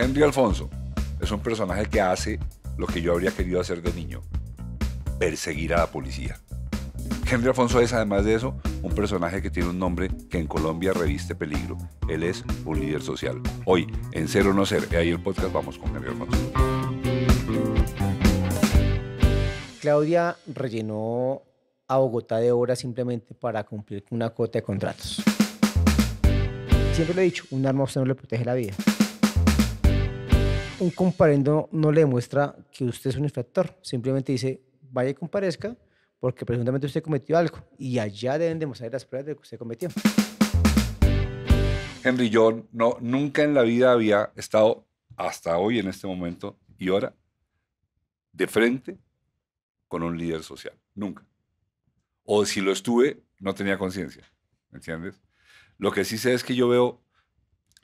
Henry Alfonso es un personaje que hace lo que yo habría querido hacer de niño, perseguir a la policía. Henry Alfonso es, además de eso, un personaje que tiene un nombre que en Colombia reviste peligro. Él es un líder social. Hoy, en Cero o No Ser, eh, ahí el podcast, vamos con Henry Alfonso. Claudia rellenó a Bogotá de horas simplemente para cumplir una cuota de contratos. Siempre lo he dicho, un arma no le protege la vida un comparendo no le demuestra que usted es un infractor, simplemente dice, vaya y comparezca porque presuntamente usted cometió algo y allá deben demostrar las pruebas de que usted cometió. Henry, John no, nunca en la vida había estado hasta hoy, en este momento y ahora, de frente con un líder social. Nunca. O si lo estuve, no tenía conciencia. ¿Me entiendes? Lo que sí sé es que yo veo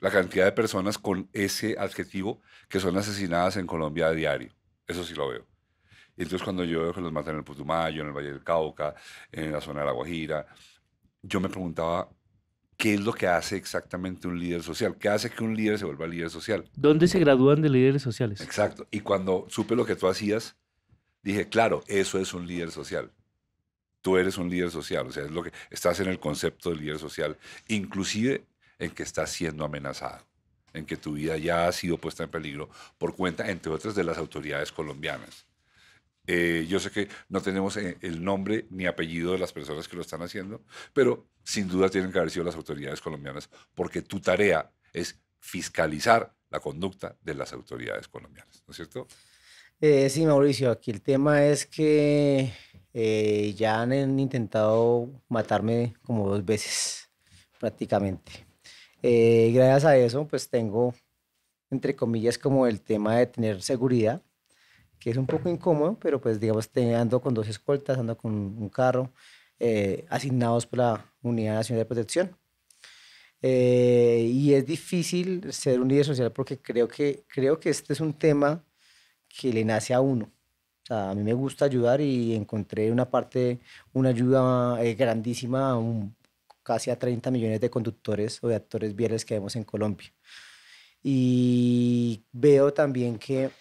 la cantidad de personas con ese adjetivo que son asesinadas en Colombia a diario. Eso sí lo veo. Entonces cuando yo veo que los matan en el Putumayo, en el Valle del Cauca, en la zona de La Guajira, yo me preguntaba, ¿qué es lo que hace exactamente un líder social? ¿Qué hace que un líder se vuelva líder social? ¿Dónde se gradúan de líderes sociales? Exacto. Y cuando supe lo que tú hacías, dije, claro, eso es un líder social. Tú eres un líder social, o sea, es lo que estás en el concepto de líder social. Inclusive en que estás siendo amenazado, en que tu vida ya ha sido puesta en peligro por cuenta, entre otras, de las autoridades colombianas. Eh, yo sé que no tenemos eh, el nombre ni apellido de las personas que lo están haciendo, pero sin duda tienen que haber sido las autoridades colombianas, porque tu tarea es fiscalizar la conducta de las autoridades colombianas, ¿no es cierto? Eh, sí, Mauricio, aquí el tema es que ya han intentado matarme como dos veces, prácticamente. Eh, gracias a eso, pues tengo, entre comillas, como el tema de tener seguridad, que es un poco incómodo, pero pues digamos, ando con dos escoltas, ando con un carro, eh, asignados por la Unidad Nacional de Protección. Eh, y es difícil ser un líder social porque creo que, creo que este es un tema que le nace a uno. O sea, a mí me gusta ayudar y encontré una parte, una ayuda grandísima un, casi a 30 millones de conductores o de actores viales que vemos en Colombia. Y veo también que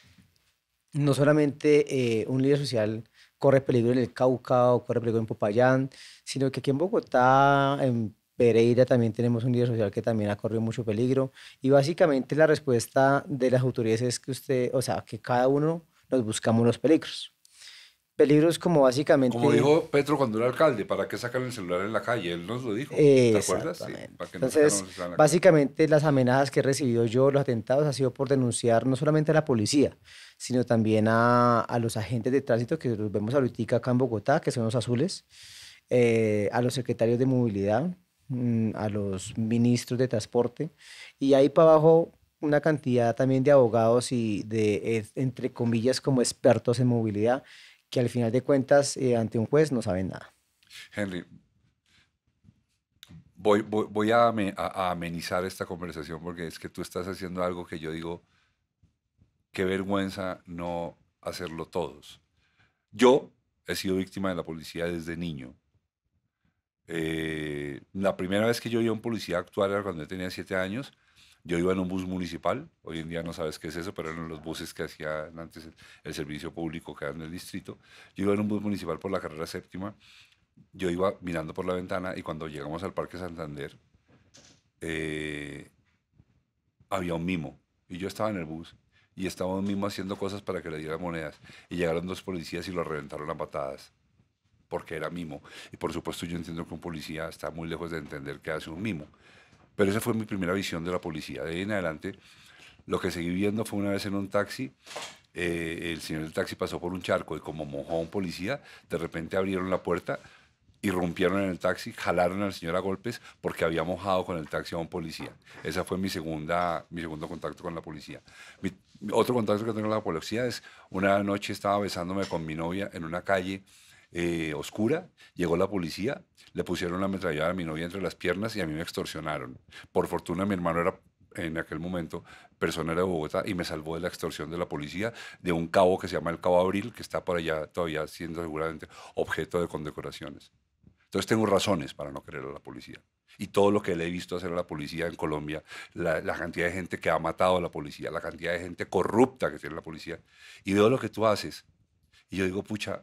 no solamente eh, un líder social corre peligro en el Cauca o corre peligro en Popayán, sino que aquí en Bogotá, en Pereira también tenemos un líder social que también ha corrido mucho peligro. Y básicamente la respuesta de las autoridades es que usted, o sea, que cada uno nos buscamos los peligros. Peligros como básicamente... Como dijo Petro cuando era alcalde, ¿para qué sacan el celular en la calle? Él nos lo dijo. ¿Te acuerdas? Sí, Entonces, básicamente las amenazas que he recibido yo, los atentados, ha sido por denunciar no solamente a la policía, sino también a, a los agentes de tránsito que los vemos ahorita acá en Bogotá, que son los azules, eh, a los secretarios de movilidad, mm, a los ministros de transporte, y ahí para abajo una cantidad también de abogados y de, eh, entre comillas, como expertos en movilidad que al final de cuentas eh, ante un juez no saben nada. Henry, voy, voy, a, amenizar esta conversación porque es que tú estás haciendo algo que yo digo, qué vergüenza no hacerlo todos. Yo he sido víctima de la policía desde niño. Eh, la primera vez que yo vi a un policía actuar era cuando yo tenía siete años yo iba en un bus municipal, hoy en día no sabes qué es eso, pero eran los buses que hacían antes el, servicio público que en el distrito. Yo iba en un bus municipal por la carrera séptima, yo iba mirando por la ventana y cuando llegamos al Parque Santander eh, había un mimo y yo estaba en el bus y estaba un mimo haciendo cosas para que le diera monedas y llegaron dos policías y lo reventaron a patadas porque era mimo. Y por supuesto yo entiendo que un policía está muy lejos de entender qué hace un mimo. Pero esa fue mi primera visión de la policía. De ahí en adelante, lo que seguí viendo fue una vez en un taxi, eh, el señor del taxi pasó por un charco y como mojó a un policía, de repente abrieron la puerta, y rompieron en el taxi, jalaron al señor a golpes porque había mojado con el taxi a un policía. Esa fue mi segunda, mi segundo contacto con la policía. otro contacto que tengo con la policía es una noche estaba besándome con mi novia en una calle eh, oscura, llegó la policía, le pusieron la metralleta a mi novia entre las piernas y a mí me extorsionaron. Por fortuna mi hermano era en aquel momento persona de Bogotá y me salvó de la extorsión de la policía de un cabo que se llama el cabo Abril, que está por allá todavía siendo seguramente objeto de condecoraciones. Entonces tengo razones para no querer a la policía. Y todo lo que le he visto hacer a la policía en Colombia, la cantidad de gente que ha matado a la policía, la cantidad de gente corrupta que tiene la policía, y veo lo que tú haces. Y yo digo, pucha,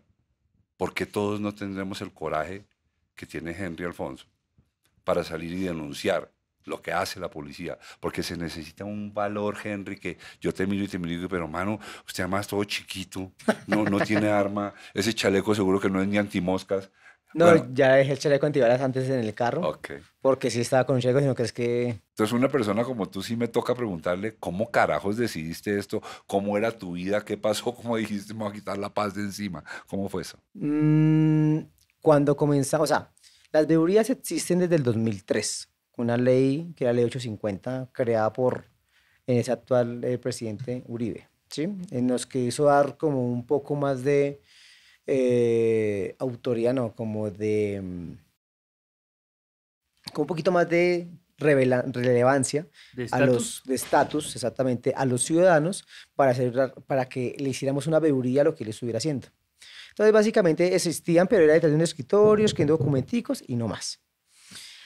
porque todos no tendremos el coraje que tiene Henry Alfonso para salir y denunciar lo que hace la policía, porque se necesita un valor, Henry, que yo te miro y te miro y digo, pero mano, usted además todo chiquito, no, no tiene arma, ese chaleco seguro que no es ni antimoscas, no, ya dejé el chaleco antibalas antes en el carro. Ok. Porque sí estaba con un chaleco, sino que es que. Entonces, una persona como tú sí me toca preguntarle cómo carajos decidiste esto, cómo era tu vida, qué pasó, cómo dijiste, me voy a quitar la paz de encima. ¿Cómo fue eso? Mm, cuando comenzamos, o sea, las deurías existen desde el 2003, una ley que era la ley 850, creada por en ese actual eh, presidente Uribe, ¿sí? En los que hizo dar como un poco más de eh, autoriano, como de... Mm, con un poquito más de relevancia de a los de estatus, exactamente, a los ciudadanos para, hacer, para que le hiciéramos una veuría a lo que él estuviera haciendo. Entonces, básicamente existían, pero era detrás de escritorios, que en documenticos y no más.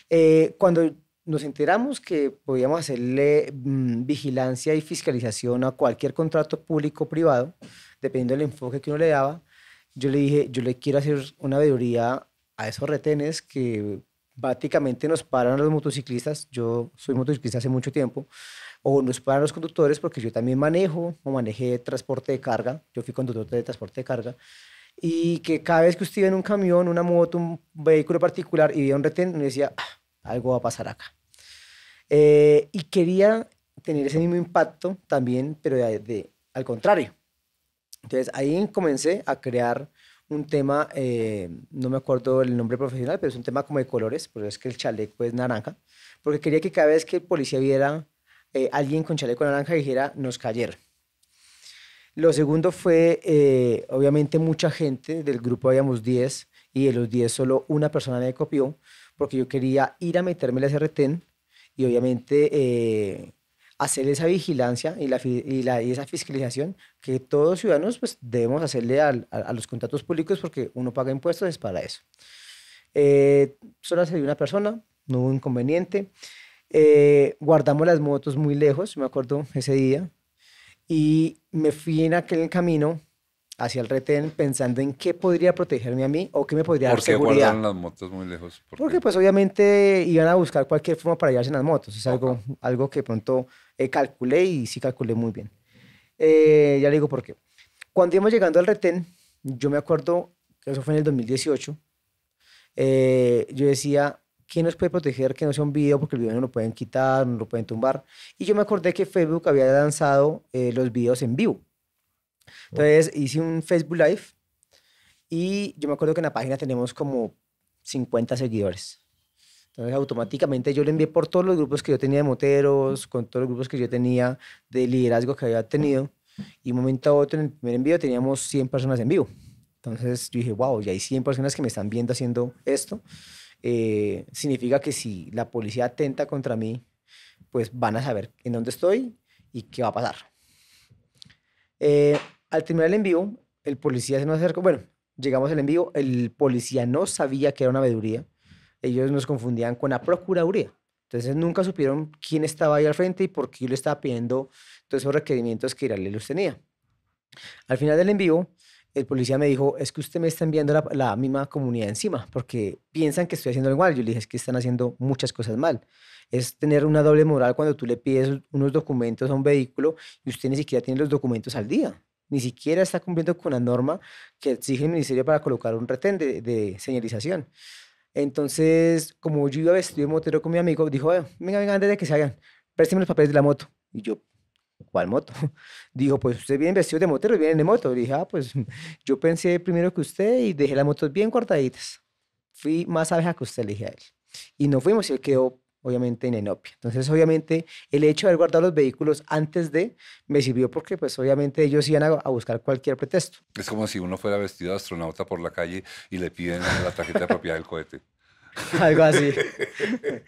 Eh, cuando nos enteramos que podíamos hacerle mm, vigilancia y fiscalización a cualquier contrato público-privado, dependiendo del enfoque que uno le daba, yo le dije, yo le quiero hacer una veeduría a esos retenes que básicamente nos paran los motociclistas. Yo soy motociclista hace mucho tiempo. O nos paran los conductores porque yo también manejo o manejé transporte de carga. Yo fui conductor de transporte de carga. Y que cada vez que usted iba en un camión, una moto, un vehículo particular y veía un reten, me decía, ah, algo va a pasar acá. Eh, y quería tener ese mismo impacto también, pero de, al contrario. Entonces ahí comencé a crear un tema, eh, no me acuerdo el nombre profesional, pero es un tema como de colores, porque es que el chaleco es naranja, porque quería que cada vez que el policía viera eh, alguien con chaleco naranja dijera, nos cayeron. Lo segundo fue, eh, obviamente, mucha gente, del grupo habíamos 10, y de los 10 solo una persona me copió, porque yo quería ir a meterme en la SRTN, y obviamente eh, hacer esa vigilancia y, y, esa fiscalización que todos ciudadanos pues, debemos hacerle a, los contratos públicos porque uno paga impuestos, es para eso. Eh, solo se una persona, no hubo inconveniente. Eh, guardamos las motos muy lejos, me acuerdo ese día, y me fui en aquel camino hacia el retén pensando en qué podría protegerme a mí o qué me podría dar seguridad. ¿Por qué las motos muy lejos? Porque pues obviamente iban a buscar cualquier forma para llevarse en las motos. Es algo, algo que pronto eh, calculé y sí calculé muy bien. Eh, ya le digo por qué. Cuando íbamos llegando al retén, yo me acuerdo, que eso fue en el 2018, eh, yo decía, ¿quién nos puede proteger que no sea un video? Porque el video no lo pueden quitar, no lo pueden tumbar. Y yo me acordé que Facebook había lanzado los videos en vivo. Entonces hice un Facebook Live y yo me acuerdo que en la página tenemos como 50 seguidores. Entonces automáticamente yo le envié por todos los grupos que yo tenía de moteros, con todos los grupos que yo tenía de liderazgo que había tenido. Y un momento a otro, en el primer envío teníamos 100 personas en vivo. Entonces yo dije, wow, ya hay 100 personas que me están viendo haciendo esto. Eh, significa que si la policía atenta contra mí, pues van a saber en dónde estoy y qué va a pasar. Eh, al terminar el envío, el policía se nos acercó. Bueno, llegamos al envío, el policía no sabía que era una veeduría. Ellos nos confundían con la procuraduría. Entonces nunca supieron quién estaba ahí al frente y por qué le estaba pidiendo todos esos requerimientos que le los tenía. Al final del envío, el policía me dijo, es que usted me está enviando la, misma comunidad encima, porque piensan que estoy haciendo algo mal. Yo le dije, es que están haciendo muchas cosas mal. Es tener una doble moral cuando tú le pides unos documentos a un vehículo y usted ni siquiera tiene los documentos al día ni siquiera está cumpliendo con la norma que exige el ministerio para colocar un retén de, señalización. Entonces, como yo iba vestido de motero con mi amigo, dijo, venga, venga, antes de que se hagan, présteme los papeles de la moto. Y yo, ¿cuál moto? Dijo, pues usted viene vestido de motero, viene de moto. Y dije, ah, pues yo pensé primero que usted y dejé las motos bien cortaditas. Fui más abeja que usted, le dije a él. Y nos fuimos y él quedó obviamente en Enopia. Entonces, obviamente, el hecho de haber guardado los vehículos antes de me sirvió porque, pues, obviamente ellos iban a, buscar cualquier pretexto. Es como si uno fuera vestido de astronauta por la calle y le piden la tarjeta de propiedad del cohete. Algo así.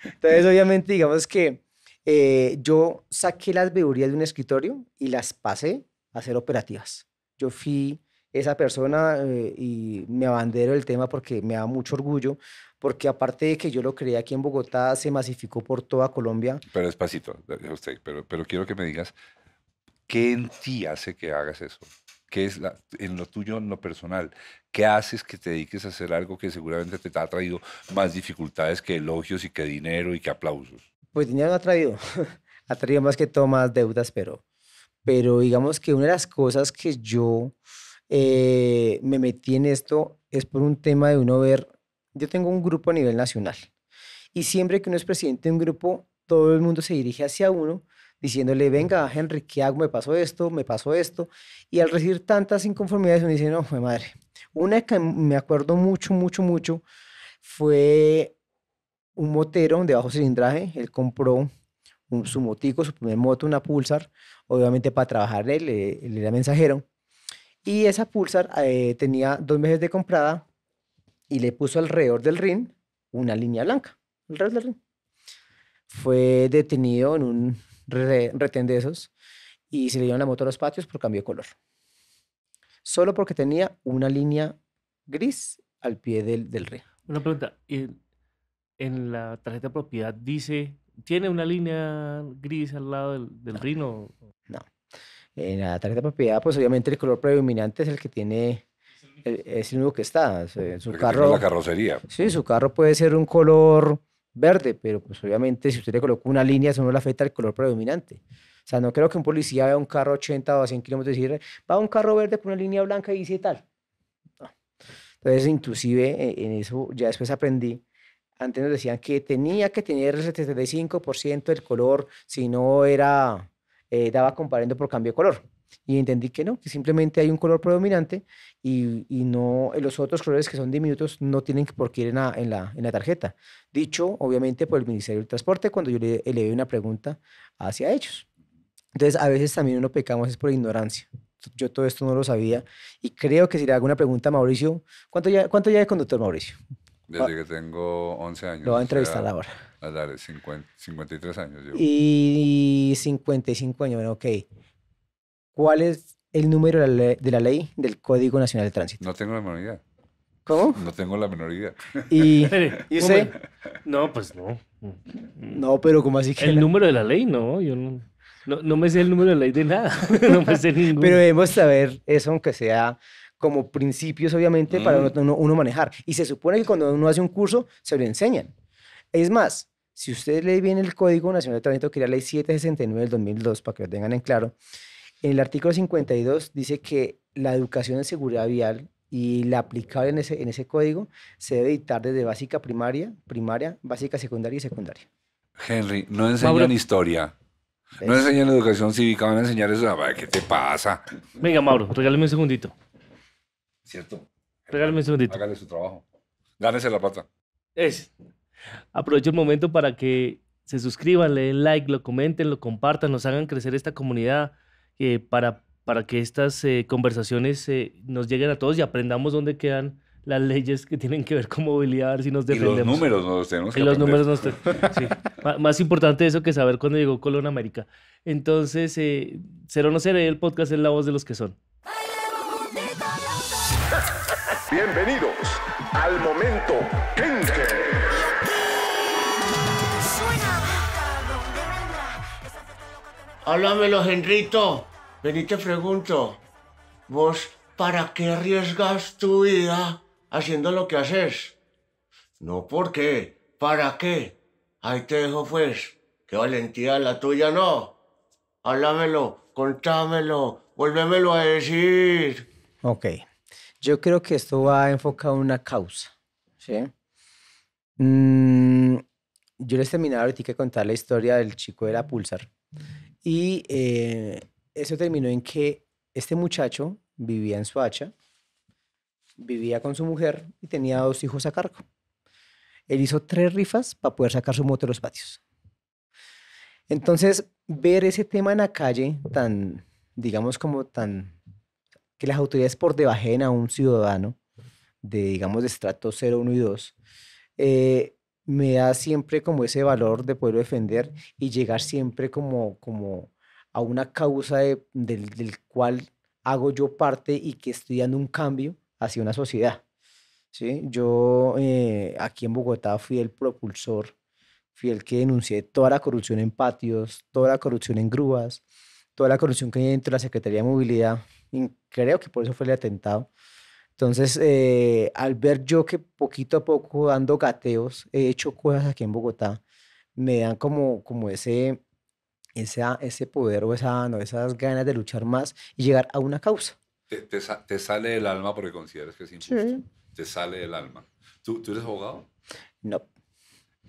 Entonces, obviamente, digamos que eh, yo saqué las veedurías de un escritorio y las pasé a hacer operativas. Yo fui esa persona eh, y me abandero el tema porque me da mucho orgullo porque aparte de que yo lo creé aquí en Bogotá, se masificó por toda Colombia. Pero despacito, usted, pero, quiero que me digas, ¿qué en ti hace que hagas eso? ¿Qué es en lo tuyo, en lo personal? ¿Qué haces que te dediques a hacer algo que seguramente te ha traído más dificultades que elogios y que dinero y que aplausos? Pues dinero no ha traído, ha traído más que todo deudas, pero, pero digamos que una de las cosas que yo eh, me metí en esto es por un tema de uno ver yo tengo un grupo a nivel nacional y siempre que uno es presidente de un grupo, todo el mundo se dirige hacia uno diciéndole, venga, Henry, ¿qué hago? Me pasó esto, me pasó esto. Y al recibir tantas inconformidades, uno dice, no, fue madre. Una que me acuerdo mucho, mucho, mucho fue un motero de bajo cilindraje. Él compró su motico, su primer moto, una Pulsar, obviamente para trabajarle, él, era mensajero. Y esa Pulsar eh, tenía dos meses de comprada y le puso alrededor del ring una línea blanca, alrededor del Fue detenido en un retén de esos y se le dio la moto a los patios por cambio de color. Solo porque tenía una línea gris al pie del, del ring. Una pregunta, en, la tarjeta de propiedad dice, ¿tiene una línea gris al lado del, del no. ring? O... No. En la tarjeta de propiedad, pues obviamente el color predominante es el que tiene eh, es el único que está. Su carro, la carrocería. Sí, su carro puede ser un color verde, pero pues obviamente si usted le coloca una línea, eso no le afecta el color predominante. O sea, no creo que un policía vea un carro 80 o 100 kilómetros y diga, va un carro verde con una línea blanca y dice tal. Entonces, inclusive eh, en eso ya después aprendí. Antes nos decían que tenía que tener el 75% del color, si no era, eh, daba comparendo por cambio de color. Y entendí que no, que simplemente hay un color predominante y, y no eh, los otros colores que son diminutos no tienen por qué ir en la, en la, tarjeta. Dicho, obviamente, por el Ministerio del Transporte cuando yo le elevé una pregunta hacia ellos. Entonces, a veces también uno pecamos es por ignorancia. Yo todo esto no lo sabía y creo que si le hago una pregunta a Mauricio, ¿cuánto ya, cuánto ya es conductor, Mauricio? Desde ah. que tengo 11 años. Lo va a entrevistar ahora. a dar 53 años. Y 55 años, bueno, ok. ¿Cuál es el número de la ley, del Código Nacional de Tránsito? No tengo la menor ¿Cómo? No tengo la menor ¿Y, usted? No, pues no. No, pero ¿cómo así que...? El número de la ley, no, yo no... No, me sé el número de la ley de nada. no me sé ningún. Pero debemos saber eso, aunque sea como principios, obviamente, para mm. uno, uno, manejar. Y se supone que cuando uno hace un curso, se lo enseñan. Es más, si usted lee bien el Código Nacional de Tránsito, que era la ley 769 del 2002, para que lo tengan en claro, el artículo 52 dice que la educación en seguridad vial y la aplicable en ese, en ese código se debe editar desde básica primaria, primaria, básica secundaria y secundaria. Henry, no enseñan historia. No enseñan educación cívica, van a enseñar eso. Ah, ¿Qué te pasa? Venga, Mauro, regálame un segundito. Cierto. Regálame un segundito. Hágale su trabajo. Gánese la pata. Es. Aprovecho el momento para que se suscriban, le den like, lo comenten, lo compartan, nos hagan crecer esta comunidad para, que estas eh, conversaciones eh, nos lleguen a todos y aprendamos dónde quedan las leyes que tienen que ver con movilidad, a si nos defendemos. Y los números nos tenemos que y los números sí. Más importante eso que saber cuándo llegó Colón América. Entonces, Cero eh, No Seré, el podcast es la voz de los que son. Bienvenidos al momento Háblamelo, Henrito. Ven y te pregunto. ¿Vos para qué arriesgas tu vida haciendo lo que haces? No, ¿por qué? ¿Para qué? Ahí te dejo, pues. Qué valentía la tuya, no. Háblamelo, contámelo, vuélvemelo a decir. Ok. Yo creo que esto va enfocado enfocar una causa. ¿Sí? Mm, yo les terminaba ahorita que contar la historia del chico de la Pulsar. Y eh, eso terminó en que este muchacho vivía en Soacha, vivía con su mujer y tenía dos hijos a cargo. Él hizo tres rifas para poder sacar su moto de los patios. Entonces, ver ese tema en la calle tan, digamos, como tan, que las autoridades por debajen a un ciudadano de, digamos, de estrato 0, 1 y 2, eh, me da siempre como ese valor de poder defender y llegar siempre como, como a una causa del, cual hago yo parte y que estoy dando un cambio hacia una sociedad. ¿sí? Yo eh, aquí en Bogotá fui el propulsor, fui el que denuncié toda la corrupción en patios, toda la corrupción en grúas, toda la corrupción que hay dentro de la Secretaría de Movilidad. Y creo que por eso fue el atentado entonces, eh, al ver yo que poquito a poco dando gateos, he hecho cosas aquí en Bogotá, me dan como, como ese, ese poder o esa, esas ganas de luchar más y llegar a una causa. Te, sale el alma porque consideras que es injusto. Te sale el alma. ¿Tú, eres abogado? No.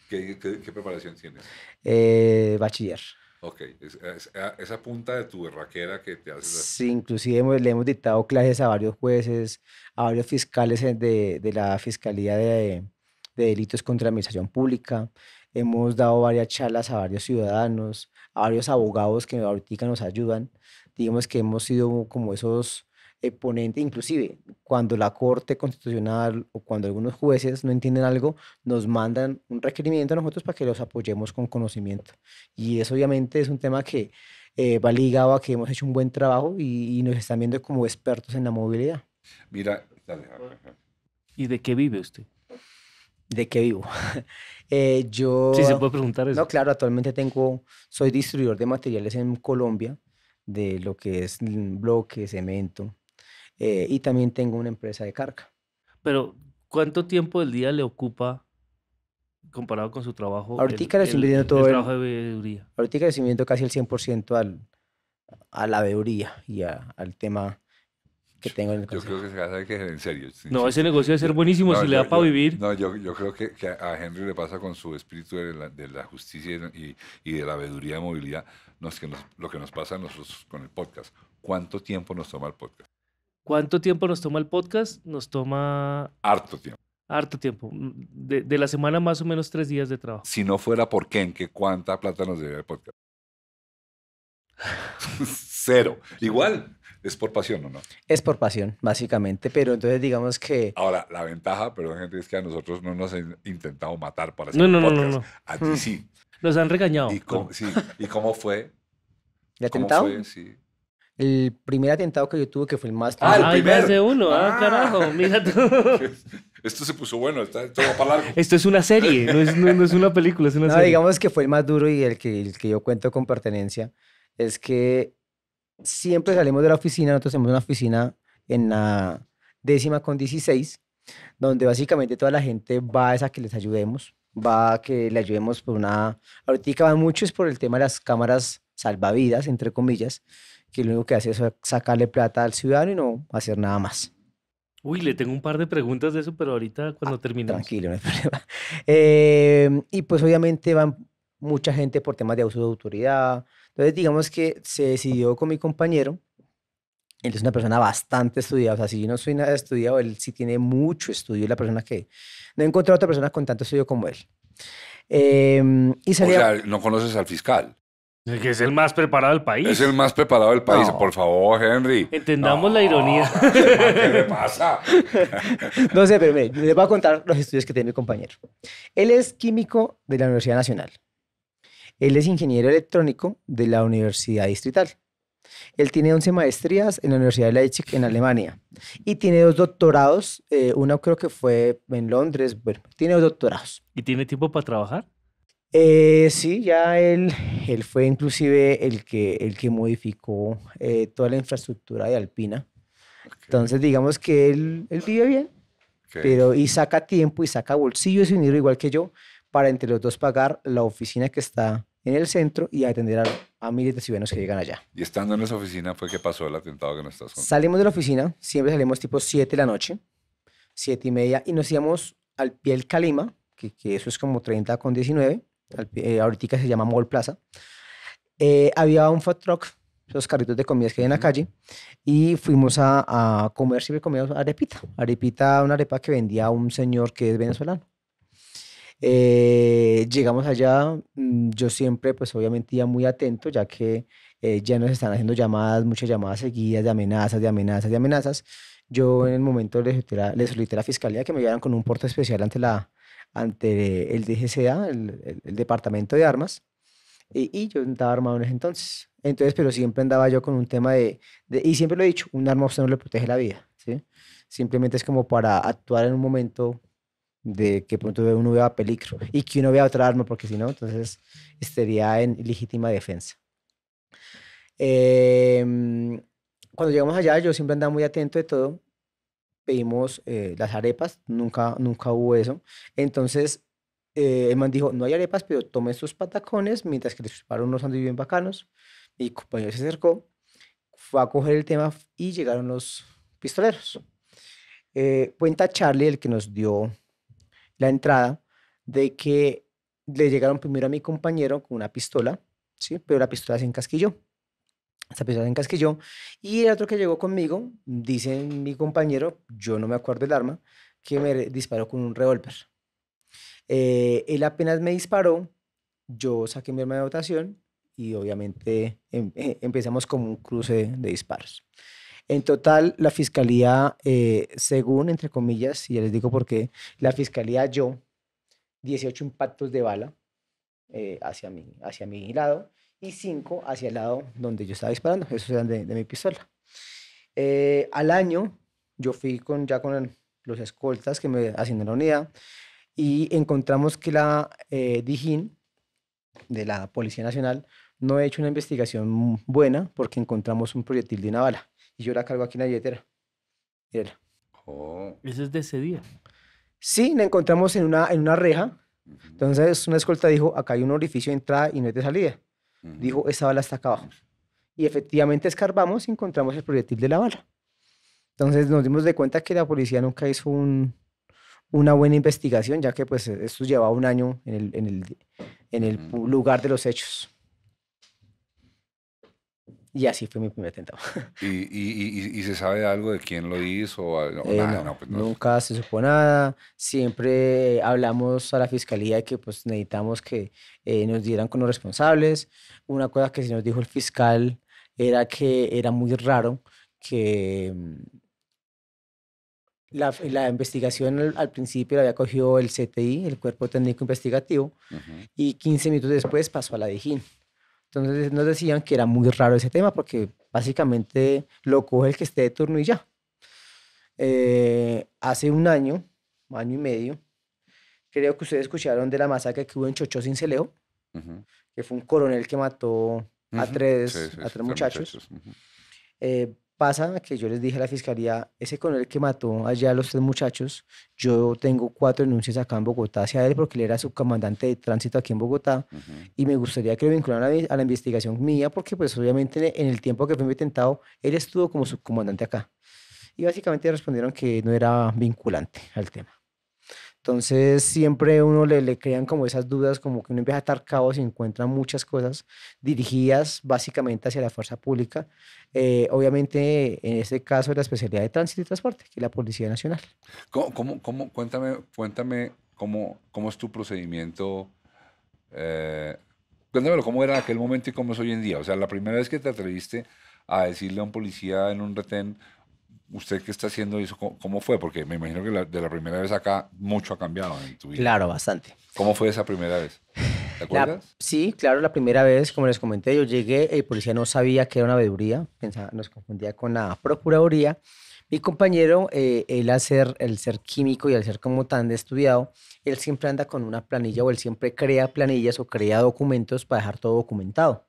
¿Qué, preparación tienes? Eh, bachiller. Ok, esa punta de tu berraquera que te hace... Sí, inclusive le hemos dictado clases a varios jueces, a varios fiscales eh, de, de la Fiscalía de, de Delitos contra la Administración Pública, hemos dado varias charlas a varios ciudadanos, a varios abogados que ahorita nos ayudan, digamos que hemos sido como esos eh, ponente, inclusive cuando la Corte Constitucional o cuando algunos jueces no entienden algo, nos mandan un requerimiento a nosotros para que los apoyemos con conocimiento. Y eso obviamente es un tema que eh, va ligado a que hemos hecho un buen trabajo y, nos están viendo como expertos en la movilidad. Mira, ¿y de qué vive usted? ¿De qué vivo? Eh, yo... Sí, se puede preguntar eso. No, claro, actualmente tengo, soy distribuidor de materiales en Colombia, de lo que es bloque, cemento, eh, y también tengo una empresa de carga. Pero, ¿cuánto tiempo del día le ocupa comparado con su trabajo? Ahorita le estoy todo el, trabajo casi el 100% al, a la veeduría y al tema que tengo en el Yo creo que se va a que en serio. No, ese negocio debe ser buenísimo si le da para vivir. No, yo, creo que, a Henry le pasa con su espíritu de la, justicia y, de la veeduría de movilidad no es que lo que nos pasa a nosotros con el podcast. ¿Cuánto tiempo nos toma el podcast? ¿Cuánto tiempo nos toma el podcast? Nos toma... Harto tiempo. Harto tiempo. Mm, de, la semana más o menos tres días de trabajo. Si no fuera por ¿en ¿qué cuánta plata nos debe el podcast. Cero. Igual, es por pasión o no. Es por pasión, básicamente, pero entonces digamos que... Ahora, la ventaja, perdón gente, es que a nosotros no nos han intentado matar para hacer un podcast. No, no, A ti mm. sí. Nos han regañado. ¿Y cómo, ¿y cómo fue? Sí. El primer atentado que yo tuve, que fue el más... Ah, el de uno. Ah, ah, carajo, mira tú. Esto se puso bueno, está, esto va para largo. Esto es una serie, no es, una película, es una no, digamos que fue el más duro y el que, que yo cuento con pertenencia. Es que siempre salimos de la oficina, nosotros tenemos una oficina en la décima con 16, donde básicamente toda la gente va a esa que les ayudemos, va a que le ayudemos por una... Ahorita van muchos por el tema de las cámaras salvavidas, entre comillas, que lo único que hace es sacarle plata al ciudadano y no hacer nada más. Uy, le tengo un par de preguntas de eso, pero ahorita cuando ah, Tranquilo, no hay problema. Em, y pues obviamente van mucha gente por temas de abuso de autoridad. Entonces digamos que se decidió con mi compañero, él es una persona bastante estudiada, o sea, si yo no soy nada estudiado, él sí tiene mucho estudio, Y la persona que... No he encontrado otra persona con tanto estudio como él. Em, y O sea, no conoces al fiscal que es el más preparado del país. Es el más preparado del país, por favor, Henry. Entendamos la ironía. ¿Qué le pasa? no sé, pero me les voy a contar los estudios que tiene mi compañero. Él es químico de la Universidad Nacional. Él es ingeniero electrónico de la Universidad Distrital. Él tiene 11 maestrías en la Universidad de Leipzig, en Alemania. Y tiene dos doctorados. Eh, uno creo que fue en Londres. Bueno, tiene dos doctorados. ¿Y tiene tiempo para trabajar? Eh, sí, ya él, él fue inclusive el que, el que modificó eh, toda la infraestructura de Alpina. Entonces, digamos que él, él vive bien, pero y saca tiempo y saca bolsillo y dinero igual que yo para entre los dos pagar la oficina que está en el centro y atender a, miles de ciudadanos que llegan allá. Y estando en esa oficina fue que pasó el atentado que nos estás Salimos de la oficina, siempre salimos tipo 7 de la noche, 7 y media, y nos íbamos al pie del Calima, que, que eso es como 30 con 19, eh, ahorita se llama Mall Plaza, eh, había un food truck, esos carritos de comidas que hay en la calle, y fuimos a, a comer, siempre comíamos arepita, arepita, una arepa que vendía un señor que es venezolano. Eh, llegamos allá, mm, yo siempre, pues obviamente iba muy atento, ya que ya nos están haciendo llamadas, muchas llamadas seguidas de amenazas, de amenazas, de amenazas. Yo en el momento les solicité, a la fiscalía que me llevaran con un porte especial ante la, ante el DGCA, el, el, Departamento de Armas, y, yo andaba armado en ese entonces. Entonces, pero siempre andaba yo con un tema de, y siempre lo he dicho, un arma a no le protege la vida, ¿sí? Simplemente es como para actuar en un momento de que pronto uno vea peligro y que uno vea otra arma, porque si no, entonces estaría en legítima defensa. Em, cuando llegamos allá, yo siempre andaba muy atento de todo pedimos eh, las arepas, nunca, nunca hubo eso. Entonces, eh, man dijo, no hay arepas, pero tome estos patacones, mientras que les unos sándwiches bien bacanos. Mi compañero se acercó, fue a coger el tema y llegaron los pistoleros. Eh, cuenta Charlie, el que nos dio la entrada, de que le llegaron primero a mi compañero con una pistola, ¿sí? pero la pistola se encasquilló esta persona en yo Y el otro que llegó conmigo, dice mi compañero, yo no me acuerdo del arma, que me disparó con un revólver. Eh, él apenas me disparó, yo saqué mi arma de dotación y obviamente em, eh, empezamos con un cruce de disparos. En total, la fiscalía, eh, según, entre comillas, y ya les digo por qué, la fiscalía yo 18 impactos de bala hacia, mí hacia mi lado y cinco hacia el lado donde yo estaba disparando. Esos eran de, mi pistola. Eh, al año, yo fui con, ya con los escoltas que me hacían la unidad y encontramos que la eh, Dijín de la Policía Nacional no ha hecho una investigación buena porque encontramos un proyectil de una bala y yo la cargo aquí en la billetera. Mírala. Oh. ¿Eso es de ese día? Sí, la encontramos en una, en una reja. Entonces una escolta dijo, acá hay un orificio de entrada y no es de salida. Dijo, esa bala está acá abajo. Y efectivamente escarbamos y encontramos el proyectil de la bala. Entonces nos dimos de cuenta que la policía nunca hizo una buena investigación, ya que pues esto llevaba un año en el, en el, lugar de los hechos. Y así fue mi primer atentado. ¿Y, se sabe algo de quién lo hizo? O eh, pues nunca se supo nada. Siempre hablamos a la fiscalía que pues, necesitamos que eh, nos dieran con los responsables. Una cosa que se nos dijo el fiscal era que era muy raro que mm, la, investigación al, principio la había cogido el CTI, el Cuerpo Técnico Investigativo, y 15 minutos después pasó a la DIJÍN. Entonces nos decían que era muy raro ese tema porque básicamente lo coge el que esté de turno y ya. Eh, hace un año, año y medio, creo que ustedes escucharon de la masacre que hubo en Chocho, sin que fue un coronel que mató a tres, a tres muchachos. Pasa que yo les dije a la fiscalía, ese coronel que mató allá a los tres muchachos, yo tengo cuatro denuncias acá en Bogotá hacia él porque él era subcomandante de tránsito aquí en Bogotá y me gustaría que lo vincularan a, a la, investigación mía porque pues obviamente en el tiempo que fue intentado, él estuvo como subcomandante acá. Y básicamente respondieron que no era vinculante al tema. Entonces siempre uno le, crean como esas dudas, como que uno empieza a estar cabos y encuentra muchas cosas dirigidas básicamente hacia la fuerza pública. Eh, obviamente en este caso la especialidad de tránsito y transporte, que la Policía Nacional. ¿Cómo, cómo, cómo cuéntame, cuéntame cómo, cómo es tu procedimiento? Eh, cuéntamelo, ¿cómo era en aquel momento y cómo es hoy en día? O sea, la primera vez que te atreviste a decirle a un policía en un retén, usted qué está haciendo eso, ¿cómo, fue? Porque me imagino que de la primera vez acá mucho ha cambiado en tu vida. Claro, bastante. ¿Cómo fue esa primera vez? ¿Te acuerdas? sí, claro, la primera vez, como les comenté, yo llegué, el policía no sabía que era una veeduría, pensaba, nos confundía con la procuraduría. Mi compañero, eh, él al ser, el ser químico y al ser como tan de estudiado, él siempre anda con una planilla o él siempre crea planillas o crea documentos para dejar todo documentado.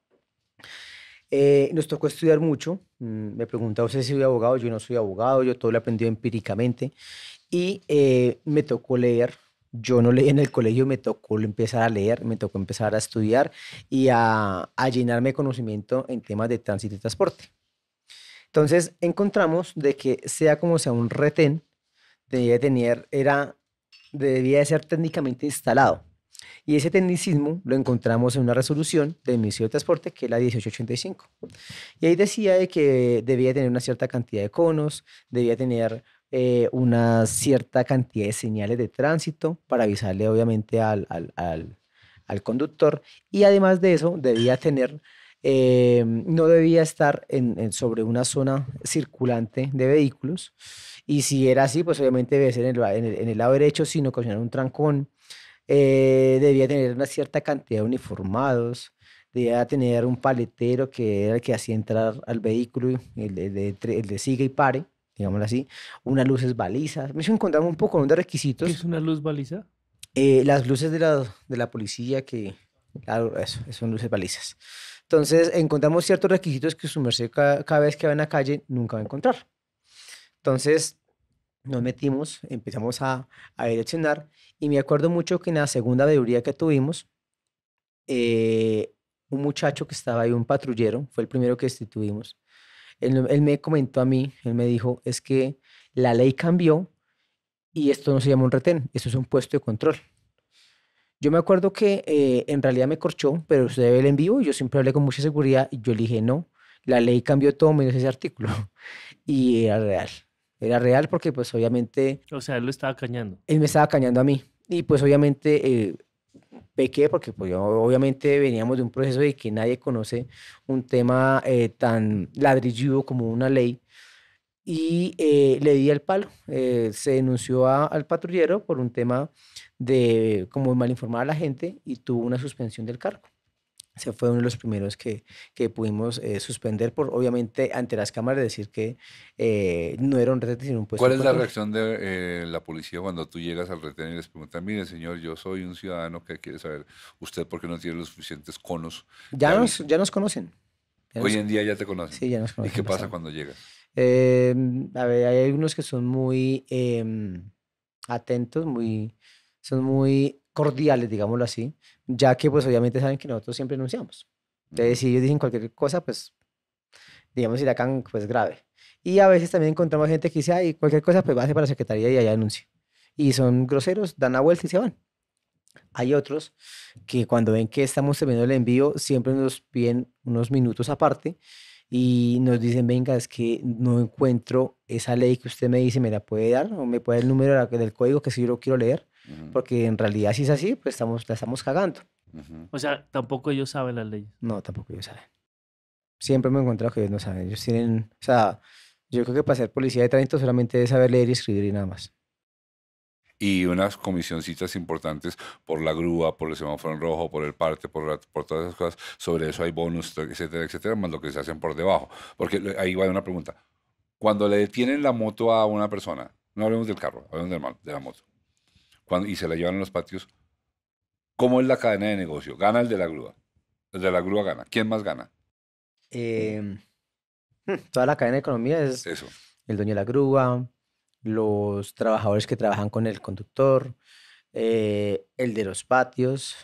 Eh, nos tocó estudiar mucho. Mm, me preguntaba usted si soy abogado. Yo no soy abogado, yo todo lo aprendí empíricamente. Y eh, me tocó leer. Yo no leí en el colegio, me tocó empezar a leer, me tocó empezar a estudiar y a, llenarme de conocimiento en temas de tránsito y transporte. Entonces encontramos de que sea como sea un retén, debía tener, era, debía de ser técnicamente instalado. Y ese tecnicismo lo encontramos en una resolución del Ministerio de Transporte, que es la 1885. Y ahí decía que debía tener una cierta cantidad de conos, debía tener eh, una cierta cantidad de señales de tránsito para avisarle obviamente al, conductor. Y además de eso, debía tener... Eh, no debía estar sobre una zona circulante de vehículos y si era así, pues obviamente debe ser en el, lado derecho sino ocasionar un trancón, eh, debía tener una cierta cantidad de uniformados, debía tener un paletero que era el que hacía entrar al vehículo, el de, el sigue y pare, digámoslo así, unas luces balizas. Me encontramos un poco de requisitos. ¿Qué es una luz baliza? Eh, las luces de la, de la policía que... Claro, eso, son luces balizas. Entonces, encontramos ciertos requisitos que su merced cada, cada vez que va en la calle nunca va a encontrar. Entonces, nos metimos, empezamos a, a direccionar y me acuerdo mucho que en la segunda veeduría que tuvimos, eh, un muchacho que estaba ahí, un patrullero, fue el primero que instituimos. Él, me comentó a mí, él me dijo, es que la ley cambió y esto no se llama un retén, esto es un puesto de control. Yo me acuerdo que eh, en realidad me corchó, pero usted ve el en vivo y yo siempre hablé con mucha seguridad y yo le dije, no, la ley cambió todo menos ese artículo. Y era real. Era real porque pues obviamente... O sea, él lo estaba cañando. Él me estaba cañando a mí. Y pues obviamente eh, pequé porque pues obviamente veníamos de un proceso de que nadie conoce un tema eh, tan ladrilludo como una ley. Y eh, le di el palo. se denunció al patrullero por un tema de como mal informar a la gente y tuvo una suspensión del cargo se fue uno de los primeros que, pudimos eh, suspender por, obviamente, ante las cámaras decir que eh, no era un retén, sino un puesto. ¿Cuál es la reacción de eh, la policía cuando tú llegas al retén y les preguntan, mire, señor, yo soy un ciudadano que quiere saber usted por qué no tiene los suficientes conos? Ya, nos, ya nos conocen. Hoy en día ya te conocen. Sí, ya nos conocen. ¿Y qué pasa cuando llegas? Em, a ver, hay algunos que son muy em, atentos, muy, son muy cordiales, digámoslo así, ya que pues obviamente saben que nosotros siempre anunciamos. Entonces, si ellos dicen cualquier cosa, pues digamos, si la pues grave. Y a veces también encontramos gente que dice, ay, cualquier cosa, pues va ser para la secretaría y allá anuncia. Y son groseros, dan la vuelta y se van. Hay otros que cuando ven que estamos terminando el envío, siempre nos piden unos minutos aparte y nos dicen, venga, es que no encuentro esa ley que usted me dice, me la puede dar o me puede dar el número del código que si yo lo quiero leer, porque en realidad si es así, pues estamos, la estamos cagando. O sea, tampoco ellos saben las leyes. No, tampoco ellos saben. Siempre me he encontrado que ellos no saben. Ellos tienen, o sea, yo creo que para ser policía de tránsito solamente es saber leer y escribir y nada más y unas comisioncitas importantes por la grúa, por el semáforo en rojo, por el parte, por, por todas esas cosas. Sobre eso hay bonus, etcétera, etcétera, más lo que se hacen por debajo. Porque ahí va una pregunta. Cuando le detienen la moto a una persona, no hablemos del carro, hablemos del de la moto, Cuando, y se la llevan a los patios, ¿cómo es la cadena de negocio? ¿Gana el de la grúa? El de la grúa gana. ¿Quién más gana? Eh, toda la cadena de economía es Eso. el dueño de la grúa, los trabajadores que trabajan con el conductor, eh, el de los patios,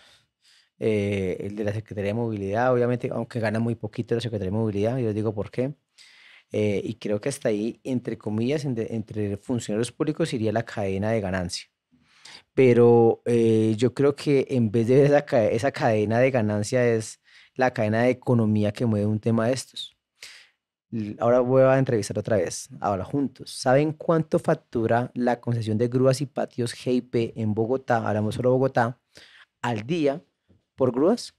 eh, el de la Secretaría de Movilidad, obviamente, aunque gana muy poquito la Secretaría de Movilidad, yo les digo por qué. Eh, y creo que hasta ahí, entre comillas, entre, funcionarios públicos iría la cadena de ganancia. Pero yo creo que en vez de esa, esa cadena de ganancia es la cadena de economía que mueve un tema de estos. Ahora voy a entrevistar otra vez, ahora juntos. ¿Saben cuánto factura la concesión de grúas y patios GIP en Bogotá, hablamos solo Bogotá, al día por grúas?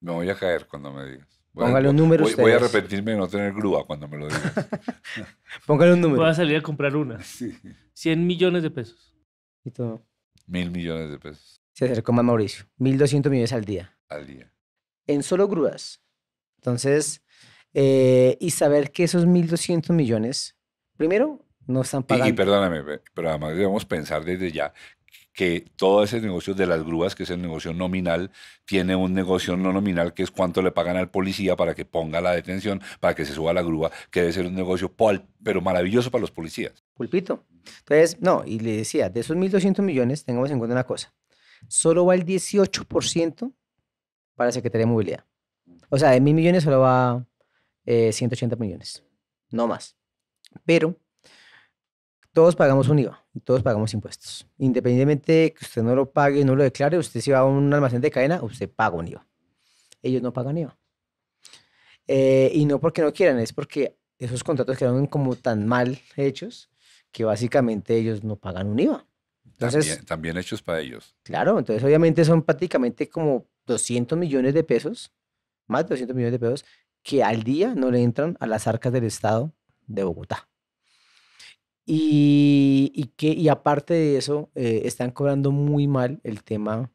Me voy a caer cuando me digas. Voy Póngale un número. Voy, a arrepentirme de no tener grúa cuando me lo digas. Póngale un número. Voy a salir a comprar una. 100 millones de pesos. Y todo. Mil millones de pesos. Se acercó más Mauricio. 1.200 millones al día. Al día. En solo grúas, entonces, eh, y saber que esos 1.200 millones, primero, no están pagando. Y, perdóname, pero además debemos pensar desde ya que todo ese negocio de las grúas, que es el negocio nominal, tiene un negocio no nominal que es cuánto le pagan al policía para que ponga la detención, para que se suba la grúa, que debe ser un negocio pero maravilloso para los policías. Pulpito. Entonces, no, y le decía, de esos 1.200 millones, tengamos en cuenta una cosa, solo va el 18% para la Secretaría de Movilidad. O sea, de mil millones solo va 180 eh, millones, no más. Pero todos pagamos un IVA y todos pagamos impuestos. Independientemente de que usted no lo pague no lo declare, usted si va a un almacén de cadena, usted paga un IVA. Ellos no pagan IVA. Eh, y no porque no quieran, es porque esos contratos quedaron como tan mal hechos que básicamente ellos no pagan un IVA. Entonces, también, también hechos para ellos. Claro, entonces obviamente son prácticamente como 200 millones de pesos más de 200 millones de pesos que al día no le entran a las arcas del Estado de Bogotá. Y, que, y aparte de eso, eh, están cobrando muy mal el tema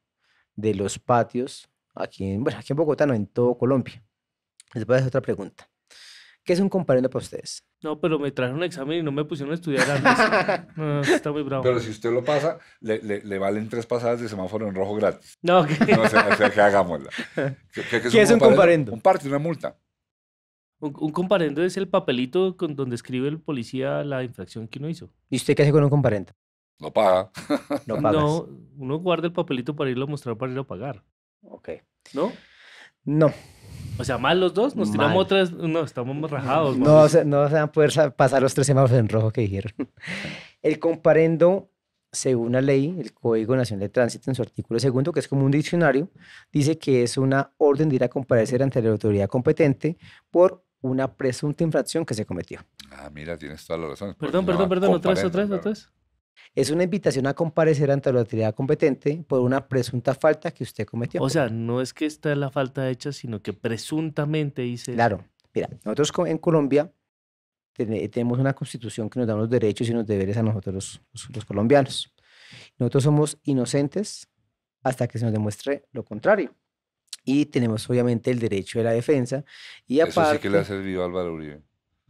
de los patios aquí en, aquí en Bogotá, no, en todo Colombia. después es otra pregunta. ¿Qué es un comparendo para ustedes? No, pero me trajeron un examen y no me pusieron a estudiar antes. está muy bravo. Pero si usted lo pasa, le, valen tres pasadas de semáforo en rojo gratis. No, o, sea, que hagámosla. ¿Qué, es, un, comparendo? un parte, una multa. Un, comparendo es el papelito con donde escribe el policía la infracción que uno hizo. ¿Y usted qué hace con un comparendo? No paga. No paga. No, uno guarda el papelito para irlo a mostrar, para irlo a pagar. Ok. ¿No? No. O sea, mal los dos, nos tiramos otras, no, estamos rajados. No, no van a poder pasar los tres semáforos en rojo que dijeron. El comparendo, según la ley, el Código Nacional de Tránsito, en su artículo segundo, que es como un diccionario, dice que es una orden de ir a comparecer ante la autoridad competente por una presunta infracción que se cometió. Ah, mira, tienes toda la razón. Perdón, perdón, perdón, otra vez, otra vez, otra vez. Es una invitación a comparecer ante la autoridad competente por una presunta falta que usted cometió. O sea, no es que esta es la falta hecha, sino que presuntamente hice. Claro. Mira, nosotros en Colombia tenemos una constitución que nos da los derechos y los deberes a nosotros los, colombianos. Nosotros somos inocentes hasta que se nos demuestre lo contrario. Y tenemos obviamente el derecho de la defensa. Y aparte, Eso sí que le ha servido a Álvaro Uribe.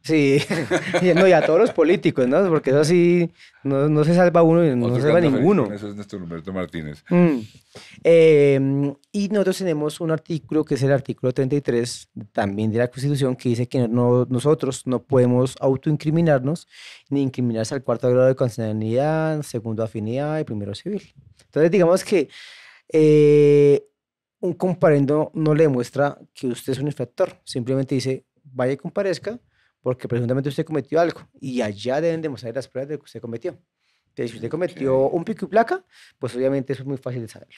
Sí, no, y a todos los políticos, ¿no? Porque eso sí, no, se salva uno y no se salva ninguno. Eso es nuestro Humberto Martínez. Mm. Em, y nosotros tenemos un artículo que es el artículo 33, también de la Constitución, que dice que nosotros no podemos autoincriminarnos ni incriminarse al cuarto grado de consanguinidad, segundo afinidad y primero civil. Entonces, digamos que eh, un comparendo no le muestra que usted es un infractor, simplemente dice, vaya y comparezca porque presuntamente usted cometió algo y allá deben demostrar las pruebas de que usted cometió. si usted cometió un pico y placa, pues obviamente eso es muy fácil de saber.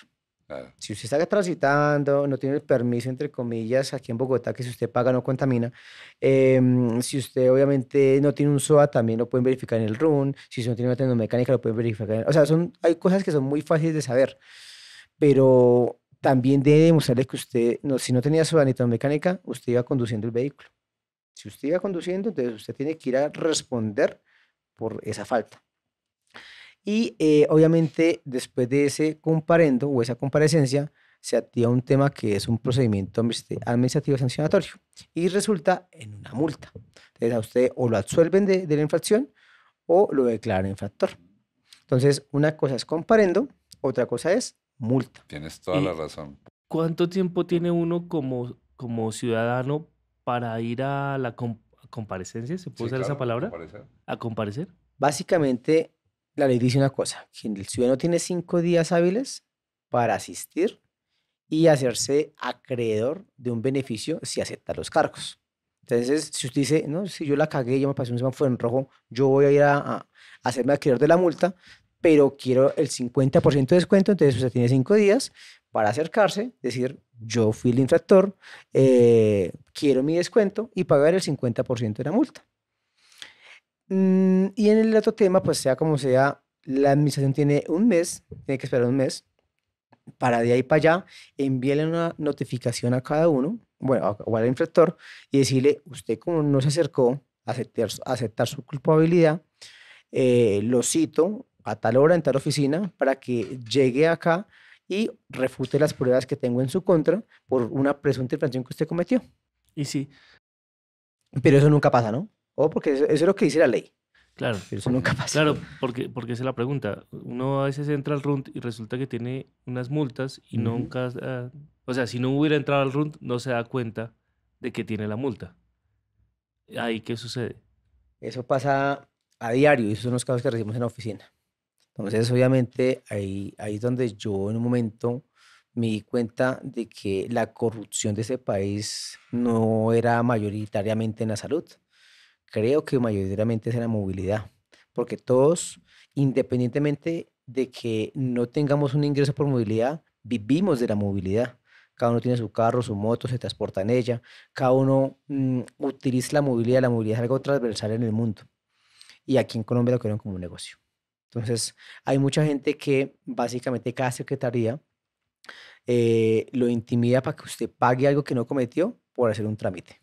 Si usted está transitando, no tiene el permiso, entre comillas, aquí en Bogotá, que si usted paga no contamina. Em, si usted obviamente no tiene un SOA, también lo pueden verificar en el RUN. Si usted no tiene una mecánica lo pueden verificar. O sea, son, hay cosas que son muy fáciles de saber. Pero también debe demostrarle que usted, no, si no tenía SOA ni mecánica usted iba conduciendo el vehículo. Si usted iba conduciendo, entonces usted tiene que ir a responder por esa falta. Y eh, obviamente después de ese comparendo o esa comparecencia, se activa un tema que es un procedimiento administrativo sancionatorio y resulta en una multa. Entonces a usted o lo absuelven de, la infracción o lo declaran infractor. Entonces una cosa es comparendo, otra cosa es multa. Tienes toda eh, la razón. ¿Cuánto tiempo tiene uno como, como ciudadano para ir a la comparecencia, ¿se puede usar esa palabra? A comparecer. Básicamente, la ley dice una cosa, que el ciudadano tiene cinco días hábiles para asistir y hacerse acreedor de un beneficio si acepta los cargos. Entonces, si usted dice, no, si yo la cagué, yo me pasé un semáforo en rojo, yo voy a ir a, a hacerme acreedor de la multa, pero quiero el 50% de descuento, entonces usted tiene cinco días para acercarse, decir, yo fui el infractor, eh, quiero mi descuento y pagar el 50% de la multa. Mm, y en el otro tema, pues sea como sea, la administración tiene un mes, tiene que esperar un mes, para de ahí para allá, envíen una notificación a cada uno, bueno, o al infractor, y decirle, usted como no se acercó a aceptar, su culpabilidad, eh, lo cito a tal hora en tal oficina para que llegue acá y refute las pruebas que tengo en su contra por una presunta infracción que usted cometió. Y sí. Pero eso nunca pasa, ¿no? O porque eso, es lo que dice la ley. Claro. eso nunca pasa. Claro, porque, porque es la pregunta. Uno a veces entra al RUNT y resulta que tiene unas multas y nunca. Ah, o sea, si no hubiera entrado al RUNT, no se da cuenta de que tiene la multa. ¿Ahí qué sucede? Eso pasa a diario y esos son los casos que recibimos en la oficina. Entonces, obviamente, ahí, ahí es donde yo en un momento me di cuenta de que la corrupción de ese país no era mayoritariamente en la salud. Creo que mayoritariamente es en la movilidad, porque todos, independientemente de que no tengamos un ingreso por movilidad, vivimos de la movilidad. Cada uno tiene su carro, su moto, se transporta en ella. Cada uno mm, utiliza la movilidad. La movilidad es algo transversal en el mundo. Y aquí en Colombia lo crearon como un negocio. Entonces, hay mucha gente que básicamente cada secretaría eh, lo intimida para que usted pague algo que no cometió por hacer un trámite.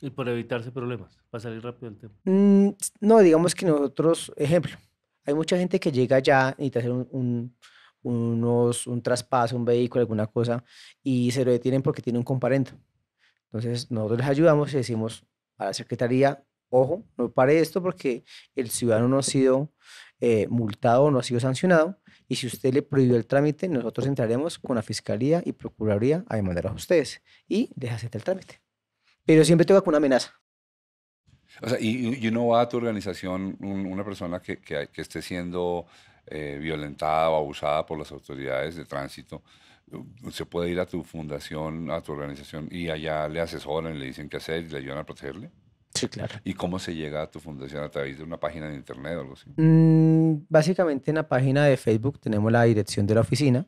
Y por evitarse problemas, para salir rápido del tema. Mm, no, digamos que nosotros, ejemplo, hay mucha gente que llega ya, necesita hacer un, un unos, un traspaso, un vehículo, alguna cosa, y se lo detienen porque tiene un comparendo. Entonces, nosotros les ayudamos y decimos a la Secretaría, ojo, no pare esto porque el ciudadano no ha sido eh, multado o no ha sido sancionado. Y si usted le prohibió el trámite, nosotros entraremos con la Fiscalía y procuraría a demandar a ustedes y déjase el trámite. Pero siempre va con una amenaza. O sea, y, uno va a tu organización, una persona que, que, esté siendo eh, violentada o abusada por las autoridades de tránsito, se puede ir a tu fundación, a tu organización y allá le asesoran, le dicen qué hacer y le ayudan a protegerle. Sí, claro. ¿Y cómo se llega a tu fundación? ¿A través de una página de internet o algo así? Mm, básicamente en la página de Facebook tenemos la dirección de la oficina.